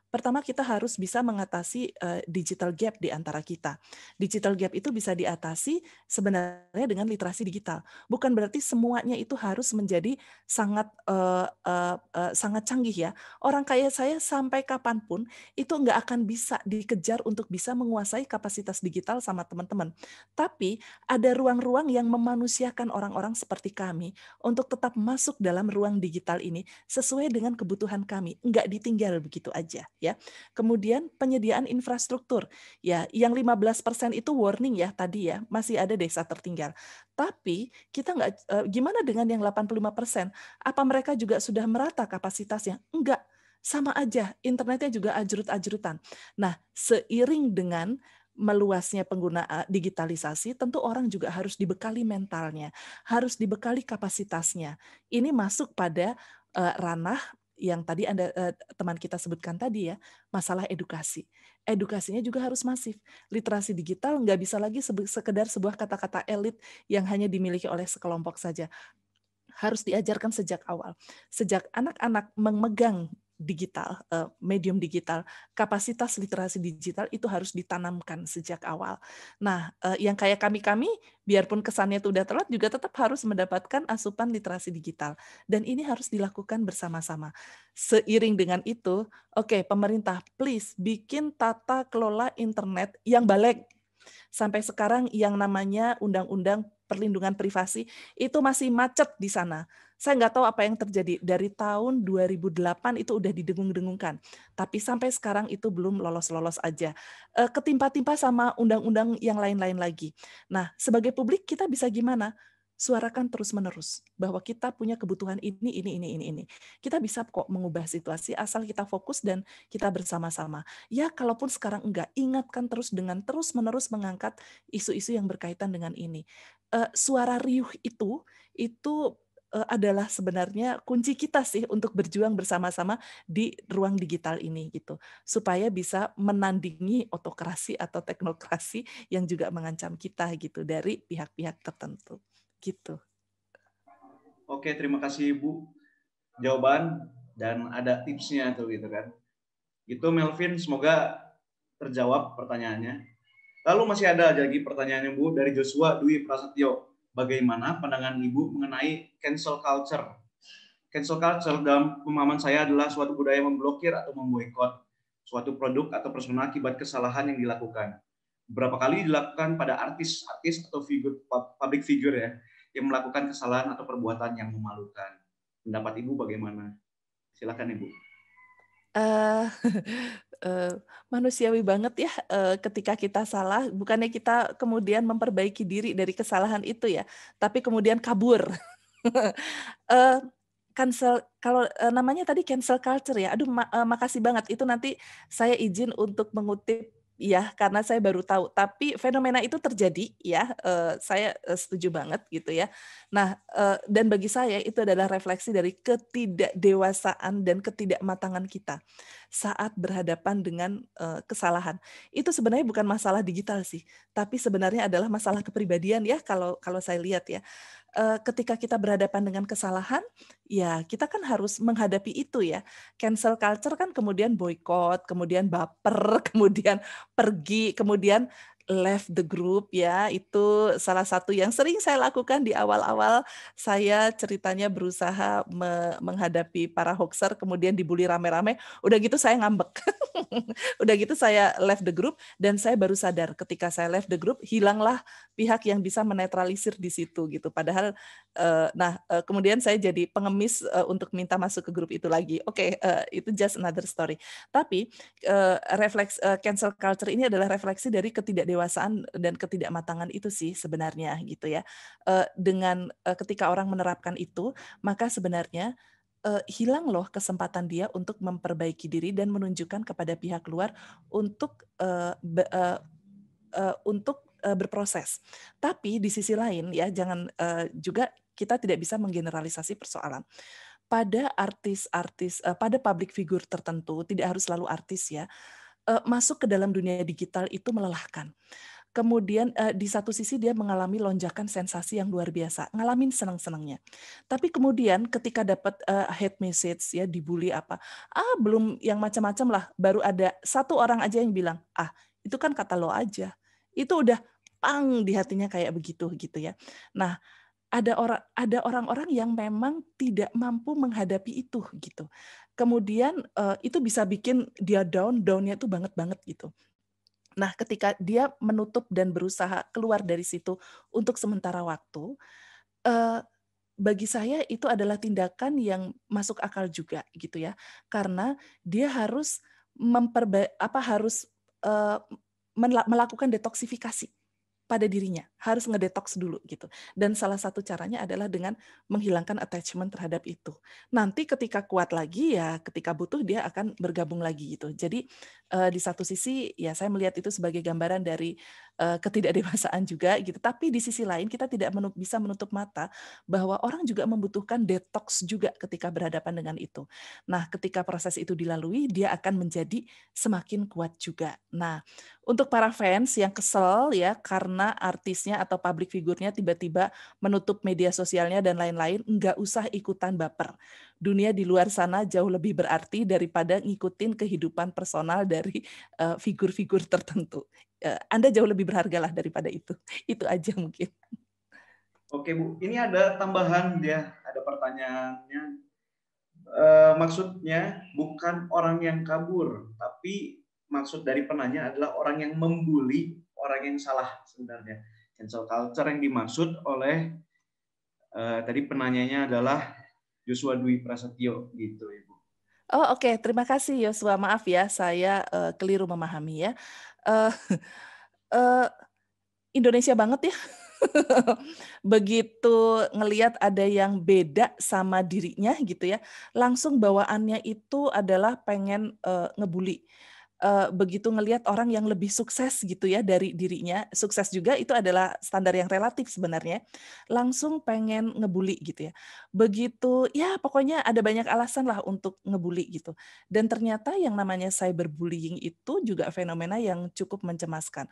Pertama kita harus bisa mengatasi uh, digital gap di antara kita. Digital gap itu bisa diatasi sebenarnya dengan literasi digital. Bukan berarti semuanya itu harus menjadi sangat uh, uh, uh, sangat canggih ya. Orang kaya saya sampai kapanpun itu nggak akan bisa dikejar untuk bisa menguasai kapasitas digital sama teman-teman. Tapi ada ruang-ruang yang memanusiakan orang-orang seperti kami untuk tetap masuk dalam ruang digital ini sesuai dengan kebutuhan kami, nggak ditinggal begitu aja ya. Kemudian penyediaan infrastruktur. Ya, yang 15% itu warning ya tadi ya, masih ada desa tertinggal. Tapi kita nggak e, gimana dengan yang 85%? Apa mereka juga sudah merata kapasitasnya? Enggak sama aja, internetnya juga ajrut-ajrutan. Nah, seiring dengan meluasnya pengguna e, digitalisasi, tentu orang juga harus dibekali mentalnya, harus dibekali kapasitasnya. Ini masuk pada e, ranah yang tadi Anda eh, teman kita sebutkan tadi ya, masalah edukasi. Edukasinya juga harus masif. Literasi digital nggak bisa lagi sekedar sebuah kata-kata elit yang hanya dimiliki oleh sekelompok saja harus diajarkan sejak awal. Sejak anak-anak memegang digital, eh, medium digital, kapasitas literasi digital itu harus ditanamkan sejak awal. Nah, eh, yang kayak kami-kami, biarpun kesannya itu udah telat, juga tetap harus mendapatkan asupan literasi digital. Dan ini harus dilakukan bersama-sama. Seiring dengan itu, oke okay, pemerintah, please bikin tata kelola internet yang balik. Sampai sekarang yang namanya Undang-Undang Perlindungan Privasi itu masih macet di sana saya nggak tahu apa yang terjadi. Dari tahun 2008 itu udah didengung-dengungkan. Tapi sampai sekarang itu belum lolos-lolos aja. Eh, ketimpa-timpa sama undang-undang yang lain-lain lagi. Nah, sebagai publik kita bisa gimana? suarakan terus-menerus bahwa kita punya kebutuhan ini, ini, ini, ini, ini. Kita bisa kok mengubah situasi asal kita fokus dan kita bersama-sama. Ya, kalaupun sekarang enggak, ingatkan terus dengan terus-menerus mengangkat isu-isu yang berkaitan dengan ini. Uh, suara riuh itu, itu Eh, adalah sebenarnya kunci kita sih untuk berjuang bersama-sama di ruang digital ini gitu supaya bisa menandingi otokrasi atau teknokrasi yang juga mengancam kita gitu dari pihak-pihak tertentu gitu. Oke, terima kasih Bu jawaban dan ada tipsnya tuh gitu kan. Gitu Melvin, semoga terjawab pertanyaannya. Lalu masih ada lagi pertanyaannya Bu dari Joshua Dwi Prasetyo bagaimana pandangan Ibu mengenai cancel culture. Cancel culture dalam pemahaman saya adalah suatu budaya memblokir atau memboikot suatu produk atau persona akibat kesalahan yang dilakukan. Berapa kali dilakukan pada artis-artis atau figur, public figure ya, yang melakukan kesalahan atau perbuatan yang memalukan. Pendapat Ibu bagaimana? Silakan Ibu. Uh, Eh, manusiawi banget ya uh, ketika kita salah bukannya kita kemudian memperbaiki diri dari kesalahan itu ya tapi kemudian kabur uh, <laughs> cancel kalau uh, namanya tadi cancel culture ya aduh ma uh, makasih banget itu nanti saya izin untuk mengutip ya karena saya baru tahu tapi fenomena itu terjadi ya uh, saya setuju banget gitu ya nah uh, dan bagi saya itu adalah refleksi dari ketidakdewasaan dan ketidakmatangan kita saat berhadapan dengan uh, kesalahan. Itu sebenarnya bukan masalah digital sih, tapi sebenarnya adalah masalah kepribadian ya kalau kalau saya lihat ya. Uh, ketika kita berhadapan dengan kesalahan, ya kita kan harus menghadapi itu ya. Cancel culture kan kemudian boykot, kemudian baper, <laughs> kemudian pergi, kemudian left the group ya. Itu salah satu yang sering saya lakukan di awal-awal saya ceritanya berusaha me menghadapi para hoaxer kemudian dibully rame-rame. Udah gitu saya ngambek. <laughs> Udah gitu saya left the group dan saya baru sadar ketika saya left the group hilanglah pihak yang bisa menetralisir di situ gitu. Padahal uh, nah uh, kemudian saya jadi pengemis uh, untuk minta masuk ke grup itu lagi. Oke, okay, uh, itu just another story. Tapi uh, refleks uh, cancel culture ini adalah refleksi dari ketidakdewasaan kedewasaan dan ketidakmatangan itu sih sebenarnya gitu ya. Eh, dengan eh, ketika orang menerapkan itu, maka sebenarnya eh, hilang loh kesempatan dia untuk memperbaiki diri dan menunjukkan kepada pihak luar untuk untuk berproses. Tapi di sisi lain ya jangan juga kita tidak bisa menggeneralisasi persoalan pada artis-artis, pada publik figur tertentu, tidak harus selalu artis ya uh, masuk ke dalam dunia digital itu melelahkan. Kemudian uh, di satu sisi dia mengalami lonjakan sensasi yang luar biasa, ngalamin senang-senangnya. Tapi kemudian ketika dapat uh, hate message ya dibully apa, ah belum yang macam-macam lah, baru ada satu orang aja yang bilang, ah itu kan kata lo aja, itu udah pang di hatinya kayak begitu gitu ya. Nah ada orang ada orang-orang yang memang tidak mampu menghadapi itu gitu kemudian uh, itu bisa bikin dia down, downnya itu banget banget gitu. Nah, ketika dia menutup dan berusaha keluar dari situ untuk sementara waktu, uh, bagi saya itu adalah tindakan yang masuk akal juga gitu ya, karena dia harus memperba apa harus uh, melakukan detoksifikasi pada dirinya, harus ngedetox dulu gitu. Dan salah satu caranya adalah dengan menghilangkan attachment terhadap itu. Nanti ketika kuat lagi ya, ketika butuh dia akan bergabung lagi gitu. Jadi uh, di satu sisi ya saya melihat itu sebagai gambaran dari uh, ketidakdewasaan juga gitu. Tapi di sisi lain kita tidak menutup, bisa menutup mata bahwa orang juga membutuhkan detox juga ketika berhadapan dengan itu. Nah, ketika proses itu dilalui, dia akan menjadi semakin kuat juga. Nah, untuk para fans yang kesel ya karena karena artisnya atau public figurnya tiba-tiba menutup media sosialnya dan lain-lain, nggak usah ikutan baper. Dunia di luar sana jauh lebih berarti daripada ngikutin kehidupan personal dari uh, figur-figur tertentu. Uh, Anda jauh lebih berharga lah daripada itu. Itu aja mungkin. Oke Bu, ini ada tambahan ya, ada pertanyaannya. E, maksudnya bukan orang yang kabur, tapi maksud dari penanya adalah orang yang membuli orang yang salah sebenarnya. Cancel culture yang dimaksud oleh uh, tadi penanyanya adalah Joshua Dwi Prasetyo gitu, Ibu. Oh oke, okay. terima kasih Yosua. Maaf ya, saya uh, keliru memahami ya. Uh, uh, <laughs> Indonesia banget ya. <laughs> Begitu ngeliat ada yang beda sama dirinya gitu ya, langsung bawaannya itu adalah pengen uh, ngebully uh, begitu ngelihat orang yang lebih sukses gitu ya dari dirinya, sukses juga itu adalah standar yang relatif sebenarnya, langsung pengen ngebully gitu ya. Begitu ya pokoknya ada banyak alasan lah untuk ngebully gitu. Dan ternyata yang namanya cyberbullying itu juga fenomena yang cukup mencemaskan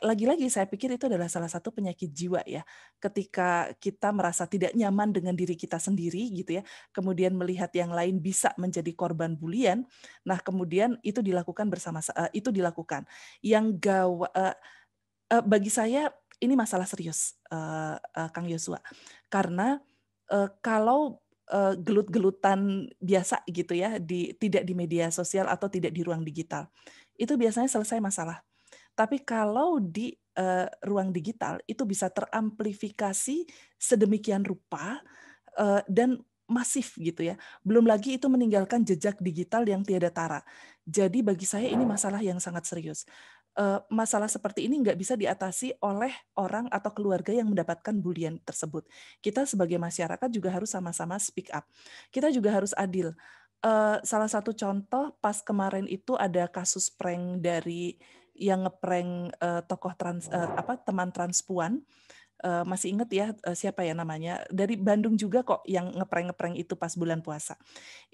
lagi-lagi saya pikir itu adalah salah satu penyakit jiwa ya. Ketika kita merasa tidak nyaman dengan diri kita sendiri gitu ya, kemudian melihat yang lain bisa menjadi korban bulian, nah kemudian itu dilakukan bersama itu dilakukan. Yang gawa bagi saya ini masalah serius Kang Yosua. Karena kalau gelut-gelutan biasa gitu ya di tidak di media sosial atau tidak di ruang digital itu biasanya selesai masalah tapi kalau di uh, ruang digital itu bisa teramplifikasi sedemikian rupa uh, dan masif gitu ya. Belum lagi itu meninggalkan jejak digital yang tiada tara. Jadi bagi saya ini masalah yang sangat serius. Eh, masalah seperti ini nggak bisa diatasi oleh orang atau keluarga yang mendapatkan bulian tersebut. Kita sebagai masyarakat juga harus sama-sama speak up. Kita juga harus adil. Salah satu contoh pas kemarin itu ada kasus prank dari yang ngeprank uh, tokoh trans uh, apa teman transpuan uh, masih inget ya uh, siapa ya namanya dari Bandung juga kok yang ngeprank ngeprank itu pas bulan puasa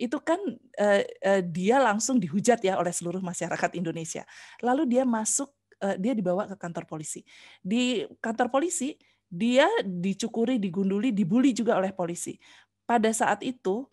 itu kan uh, uh, dia langsung dihujat ya oleh seluruh masyarakat Indonesia lalu dia masuk uh, dia dibawa ke kantor polisi di kantor polisi dia dicukuri digunduli dibully juga oleh polisi pada saat itu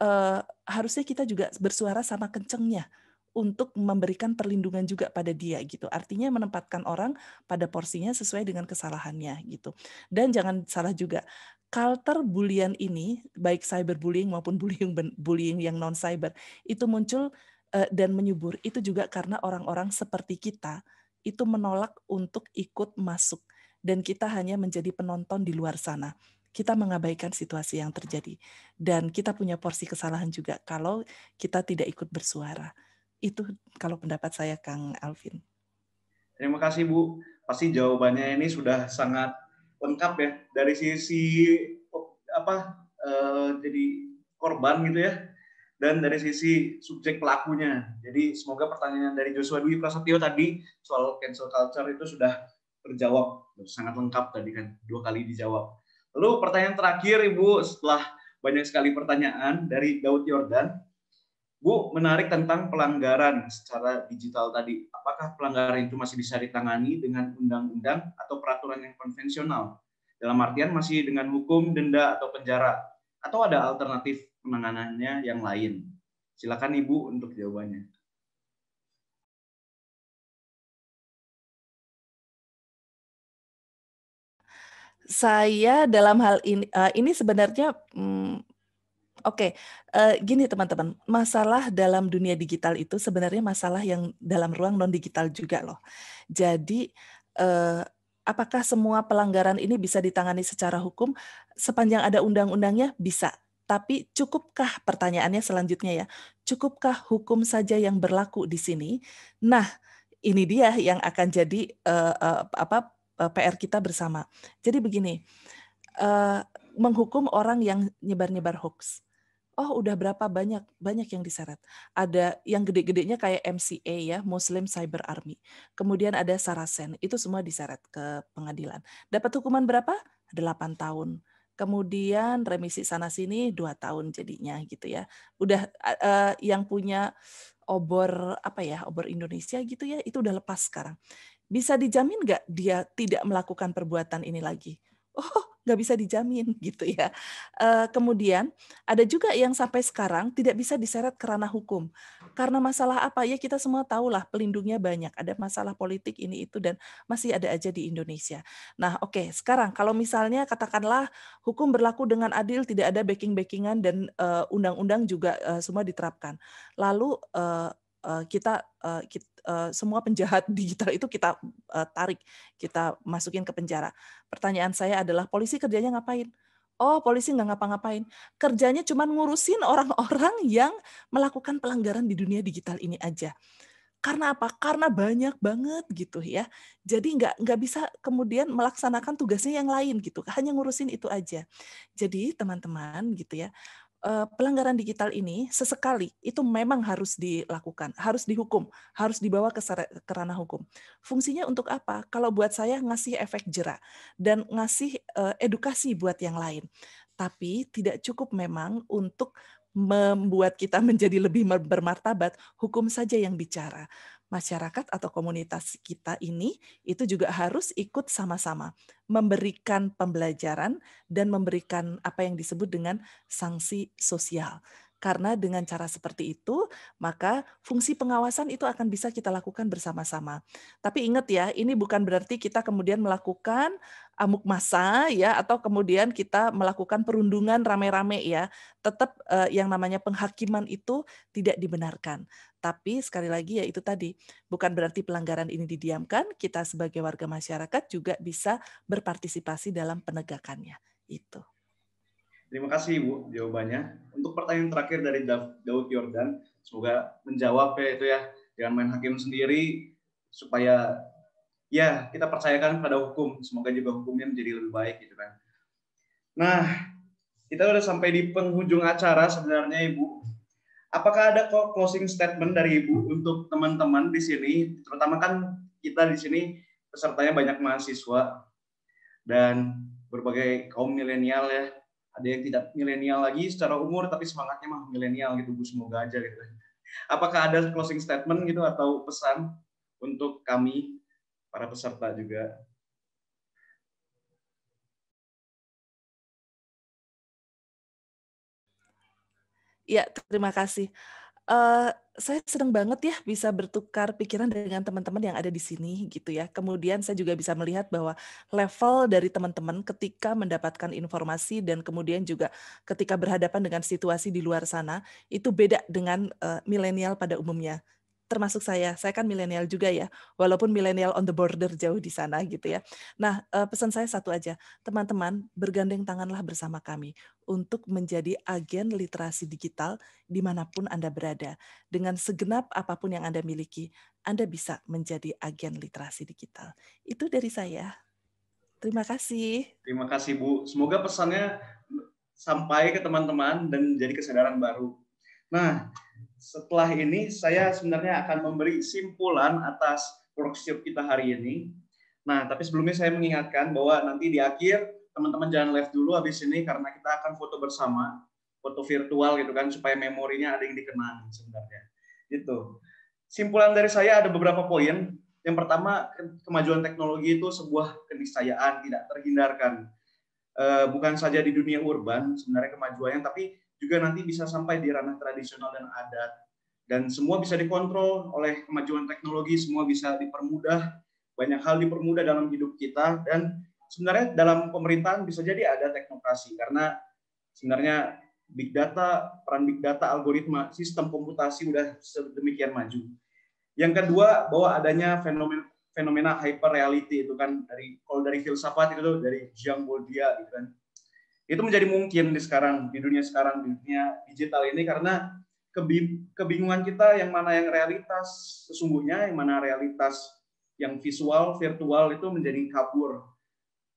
uh, harusnya kita juga bersuara sama kencengnya untuk memberikan perlindungan juga pada dia gitu. Artinya menempatkan orang pada porsinya sesuai dengan kesalahannya gitu. Dan jangan salah juga kalter bulian ini baik cyberbullying maupun bullying bullying yang non cyber itu muncul eh, dan menyubur itu juga karena orang-orang seperti kita itu menolak untuk ikut masuk dan kita hanya menjadi penonton di luar sana kita mengabaikan situasi yang terjadi dan kita punya porsi kesalahan juga kalau kita tidak ikut bersuara. Itu kalau pendapat saya Kang Alvin. Terima kasih Bu. Pasti jawabannya ini sudah sangat lengkap ya dari sisi oh, apa eh, jadi korban gitu ya dan dari sisi subjek pelakunya. Jadi semoga pertanyaan dari Joshua Dwi Prasetyo tadi soal cancel culture itu sudah terjawab sangat lengkap tadi kan dua kali dijawab. Lalu pertanyaan terakhir Ibu setelah banyak sekali pertanyaan dari Daud Yordan Bu, menarik tentang pelanggaran secara digital tadi. Apakah pelanggaran itu masih bisa ditangani dengan undang-undang atau peraturan yang konvensional? Dalam artian masih dengan hukum, denda, atau penjara? Atau ada alternatif penanganannya yang lain? Silakan Ibu untuk jawabannya. Saya dalam hal ini, eh, ini sebenarnya hmm, Oke, okay. uh, eh, gini teman-teman, masalah dalam dunia digital itu sebenarnya masalah yang dalam ruang non digital juga loh. Jadi uh, apakah semua pelanggaran ini bisa ditangani secara hukum sepanjang ada undang-undangnya bisa? Tapi cukupkah pertanyaannya selanjutnya ya? Cukupkah hukum saja yang berlaku di sini? Nah, ini dia yang akan jadi uh, uh, apa uh, PR kita bersama. Jadi begini, uh, menghukum orang yang nyebar-nyebar hoax. Oh, udah berapa banyak banyak yang diseret. Ada yang gede-gedenya kayak MCA ya, Muslim Cyber Army. Kemudian ada Saracen. itu semua diseret ke pengadilan. Dapat hukuman berapa? 8 tahun. Kemudian remisi sana sini 2 tahun jadinya gitu ya. Udah uh, yang punya obor apa ya, obor Indonesia gitu ya, itu udah lepas sekarang. Bisa dijamin nggak dia tidak melakukan perbuatan ini lagi? oh nggak bisa dijamin gitu ya. Eh, kemudian ada juga yang sampai sekarang tidak bisa diseret ke ranah hukum karena masalah apa ya kita semua tahu lah pelindungnya banyak ada masalah politik ini itu dan masih ada aja di Indonesia. Nah oke okay, sekarang kalau misalnya katakanlah hukum berlaku dengan adil tidak ada backing backingan dan eh, undang-undang juga eh, semua diterapkan lalu kita, kita Eh, semua penjahat <laughs> digital itu kita eh, tarik, kita masukin ke penjara. Pertanyaan saya adalah polisi kerjanya ngapain? Oh, polisi nggak ngapa-ngapain. Kerjanya cuma ngurusin orang-orang yang melakukan pelanggaran di dunia digital ini aja. Karena apa? Karena banyak banget gitu ya. Jadi nggak nggak bisa kemudian melaksanakan tugasnya yang lain gitu. Hanya ngurusin itu aja. Jadi teman-teman gitu ya, Eh, pelanggaran digital ini sesekali itu memang harus dilakukan, harus dihukum, harus dibawa ke ranah hukum. Fungsinya untuk apa? Kalau buat saya ngasih efek jera dan ngasih eh, edukasi buat yang lain. Tapi tidak cukup memang untuk membuat kita <laughs> menjadi lebih bermartabat, hukum saja yang bicara masyarakat atau komunitas kita ini itu juga harus ikut sama-sama memberikan pembelajaran dan memberikan apa yang disebut dengan sanksi sosial. Karena dengan cara seperti itu, maka fungsi pengawasan itu akan bisa kita lakukan bersama-sama. Tapi ingat ya, ini bukan berarti kita kemudian melakukan amuk masa ya atau kemudian kita melakukan perundungan rame-rame ya tetap eh, yang namanya penghakiman itu tidak dibenarkan tapi sekali lagi ya itu tadi, bukan berarti pelanggaran ini didiamkan, kita sebagai warga masyarakat juga bisa berpartisipasi dalam penegakannya. Itu. Terima kasih Ibu jawabannya. Untuk pertanyaan terakhir dari Daud Yordan, semoga menjawab ya itu ya. Jangan main hakim sendiri supaya ya kita percayakan pada hukum. Semoga juga hukumnya menjadi lebih baik gitu kan. Nah, kita sudah sampai di penghujung acara sebenarnya Ibu Apakah ada kok closing statement dari Ibu untuk teman-teman di sini, terutama kan kita di sini pesertanya banyak mahasiswa dan berbagai kaum milenial ya. Ada yang tidak milenial lagi secara umur tapi semangatnya mah milenial gitu Bu semoga aja gitu. Apakah ada closing statement gitu atau pesan untuk kami para peserta juga? Ya, terima kasih. Uh, saya senang banget ya bisa bertukar pikiran dengan teman-teman yang ada di sini gitu ya. Kemudian saya juga bisa melihat bahwa level dari teman-teman ketika mendapatkan informasi dan kemudian juga ketika berhadapan dengan situasi di luar sana itu beda dengan uh, milenial pada umumnya termasuk saya. Saya kan milenial juga ya, walaupun milenial on the border jauh di sana gitu ya. Nah, eh, pesan saya satu aja, teman-teman bergandeng tanganlah bersama kami untuk menjadi agen literasi digital dimanapun Anda berada. Dengan segenap apapun yang Anda miliki, Anda bisa menjadi agen literasi digital. Itu dari saya. Terima kasih. Terima kasih Bu. Semoga pesannya sampai ke teman-teman dan jadi kesadaran baru. Nah, setelah ini saya sebenarnya akan memberi simpulan atas workshop kita hari ini. Nah, tapi sebelumnya saya mengingatkan bahwa nanti di akhir teman-teman jangan left dulu habis ini karena kita akan foto bersama, foto virtual gitu kan supaya memorinya ada yang dikenang sebenarnya. Gitu. Simpulan dari saya ada beberapa poin. Yang pertama, kemajuan teknologi itu sebuah keniscayaan tidak terhindarkan. Eh, bukan saja di dunia urban sebenarnya kemajuannya, tapi juga nanti bisa sampai di ranah tradisional dan adat. Dan semua bisa dikontrol oleh kemajuan teknologi, semua bisa dipermudah, banyak hal dipermudah dalam hidup kita. Dan sebenarnya dalam pemerintahan bisa jadi ada teknokrasi, karena sebenarnya big data, peran big data, algoritma, sistem komputasi udah sedemikian maju. Yang kedua, bahwa adanya fenomena fenomena hyper reality itu kan dari kalau dari filsafat itu dari Jean Baudrillard gitu kan itu menjadi mungkin di sekarang, di dunia sekarang, di dunia digital ini karena kebingungan kita yang mana yang realitas sesungguhnya, yang mana realitas yang visual, virtual itu menjadi kabur.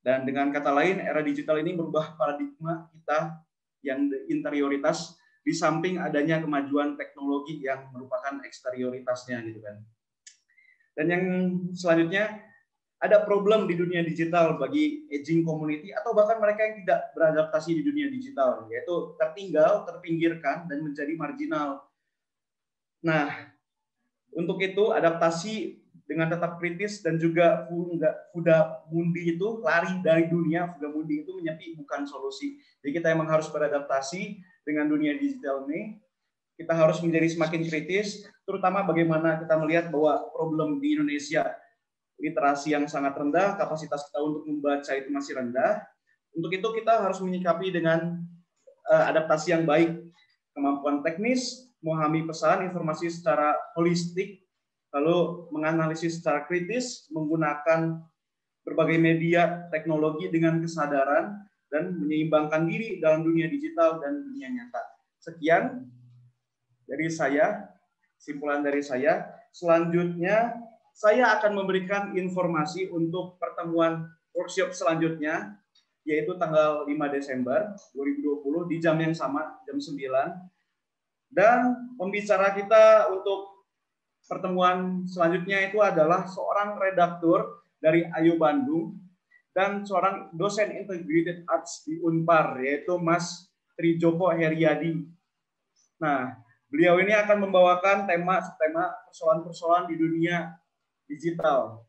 Dan dengan kata lain, era digital ini merubah paradigma kita yang interioritas di samping adanya kemajuan teknologi yang merupakan eksterioritasnya gitu kan. Dan yang selanjutnya ada problem di dunia digital bagi aging community atau bahkan mereka yang tidak beradaptasi di dunia digital, yaitu tertinggal, terpinggirkan, dan menjadi marginal. Nah, untuk itu adaptasi dengan tetap kritis dan juga fuda mundi itu lari dari dunia fuda mundi itu menyepi bukan solusi. Jadi kita memang harus beradaptasi dengan dunia digital ini. Kita harus menjadi semakin kritis, terutama bagaimana kita melihat bahwa problem di Indonesia literasi yang sangat rendah, kapasitas kita untuk membaca itu masih rendah. Untuk itu kita harus menyikapi dengan uh, adaptasi yang baik, kemampuan teknis, memahami pesan informasi secara holistik, lalu menganalisis secara kritis, menggunakan berbagai media teknologi dengan kesadaran dan menyeimbangkan diri dalam dunia digital dan dunia nyata. Sekian dari saya, simpulan dari saya. Selanjutnya saya akan memberikan informasi untuk pertemuan workshop selanjutnya yaitu tanggal 5 Desember 2020 di jam yang sama, jam 9. Dan pembicara kita untuk pertemuan selanjutnya itu adalah seorang redaktur dari Ayu Bandung dan seorang dosen Integrated Arts di Unpar yaitu Mas Trijoko Heriadi. Nah, beliau ini akan membawakan tema tema persoalan-persoalan di dunia digital.